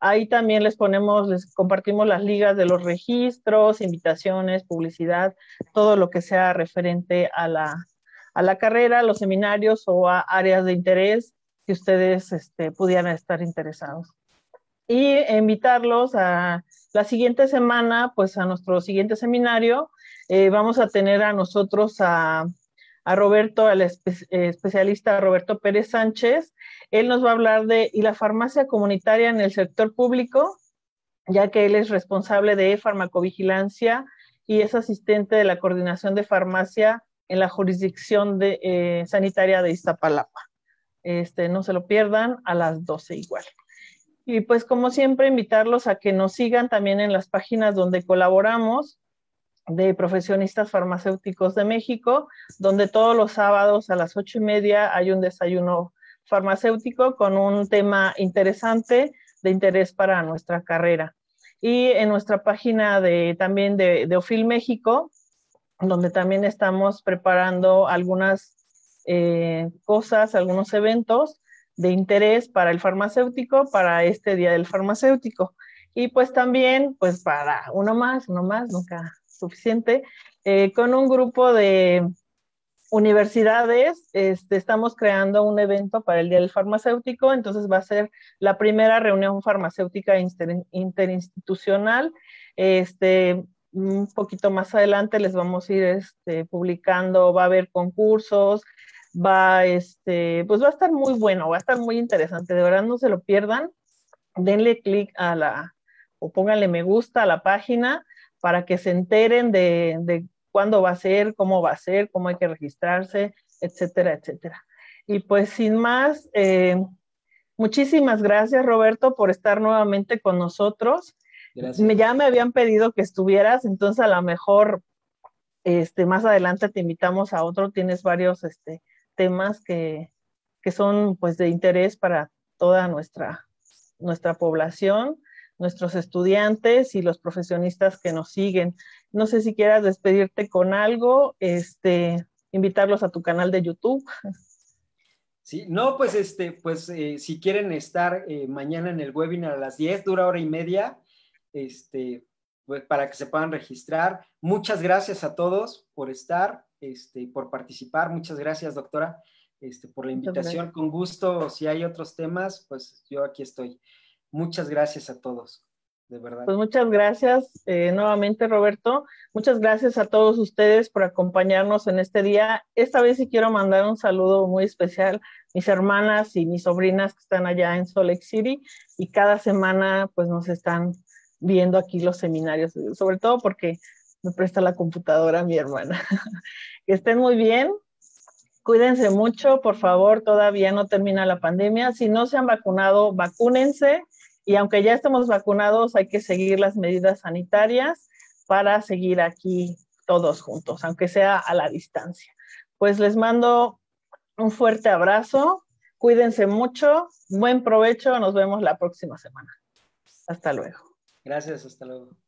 Ahí también les ponemos, les compartimos las ligas de los registros, invitaciones, publicidad, todo lo que sea referente a la, a la carrera, los seminarios o a áreas de interés que ustedes este, pudieran estar interesados. Y invitarlos a la siguiente semana, pues a nuestro siguiente seminario, eh, vamos a tener a nosotros a a Roberto, al eh, especialista Roberto Pérez Sánchez. Él nos va a hablar de y la farmacia comunitaria en el sector público, ya que él es responsable de farmacovigilancia y es asistente de la coordinación de farmacia en la jurisdicción eh, sanitaria de Iztapalapa. Este, no se lo pierdan a las 12 igual. Y pues como siempre, invitarlos a que nos sigan también en las páginas donde colaboramos, de Profesionistas Farmacéuticos de México, donde todos los sábados a las ocho y media hay un desayuno farmacéutico con un tema interesante de interés para nuestra carrera. Y en nuestra página de, también de, OFIL México, donde también estamos preparando algunas eh, cosas, algunos eventos de interés para el farmacéutico, para este Día del Farmacéutico. Y pues también, pues para uno más, uno más, nunca suficiente, eh, con un grupo de universidades este, estamos creando un evento para el Día del Farmacéutico, entonces va a ser la primera reunión farmacéutica interinstitucional. Este, un poquito más adelante les vamos a ir este, publicando, va a haber concursos, va, este, pues va a estar muy bueno, va a estar muy interesante, de verdad no se lo pierdan, denle clic a la, o pónganle me gusta a la página, para que se enteren de, cuándo va a ser, cómo va a ser, cómo hay que registrarse, etcétera, etcétera. Y pues sin más, eh, muchísimas gracias Roberto por estar nuevamente con nosotros. ya me habían pedido que estuvieras, entonces a lo mejor este, más adelante te invitamos a otro, tienes varios este, temas que, son pues de interés para toda nuestra, nuestra población nuestros estudiantes y los profesionistas que nos siguen. No sé si quieras despedirte con algo, este, invitarlos a tu canal de YouTube. Sí, no, pues este, pues eh, si quieren estar eh, mañana en el webinar a las 10, dura hora y media, este, pues, para que se puedan registrar. Muchas gracias a todos por estar, este, por participar. Muchas gracias, doctora, este, por la invitación. Con gusto, si hay otros temas, pues yo aquí estoy. Muchas gracias a todos, de verdad. Pues muchas gracias eh, nuevamente, Roberto. Muchas gracias a todos ustedes por acompañarnos en este día. Esta vez sí quiero mandar un saludo muy especial mis hermanas y mis sobrinas que están allá en Solex City y cada semana pues nos están viendo aquí los seminarios, sobre todo porque me presta la computadora mi hermana. que estén muy bien, cuídense mucho, por favor, todavía no termina la pandemia. Si no se han vacunado, vacúnense y aunque ya estemos vacunados, hay que seguir las medidas sanitarias para seguir aquí todos juntos, aunque sea a la distancia. Pues les mando un fuerte abrazo, cuídense mucho, buen provecho, nos vemos la próxima semana. Hasta luego. Gracias, hasta luego.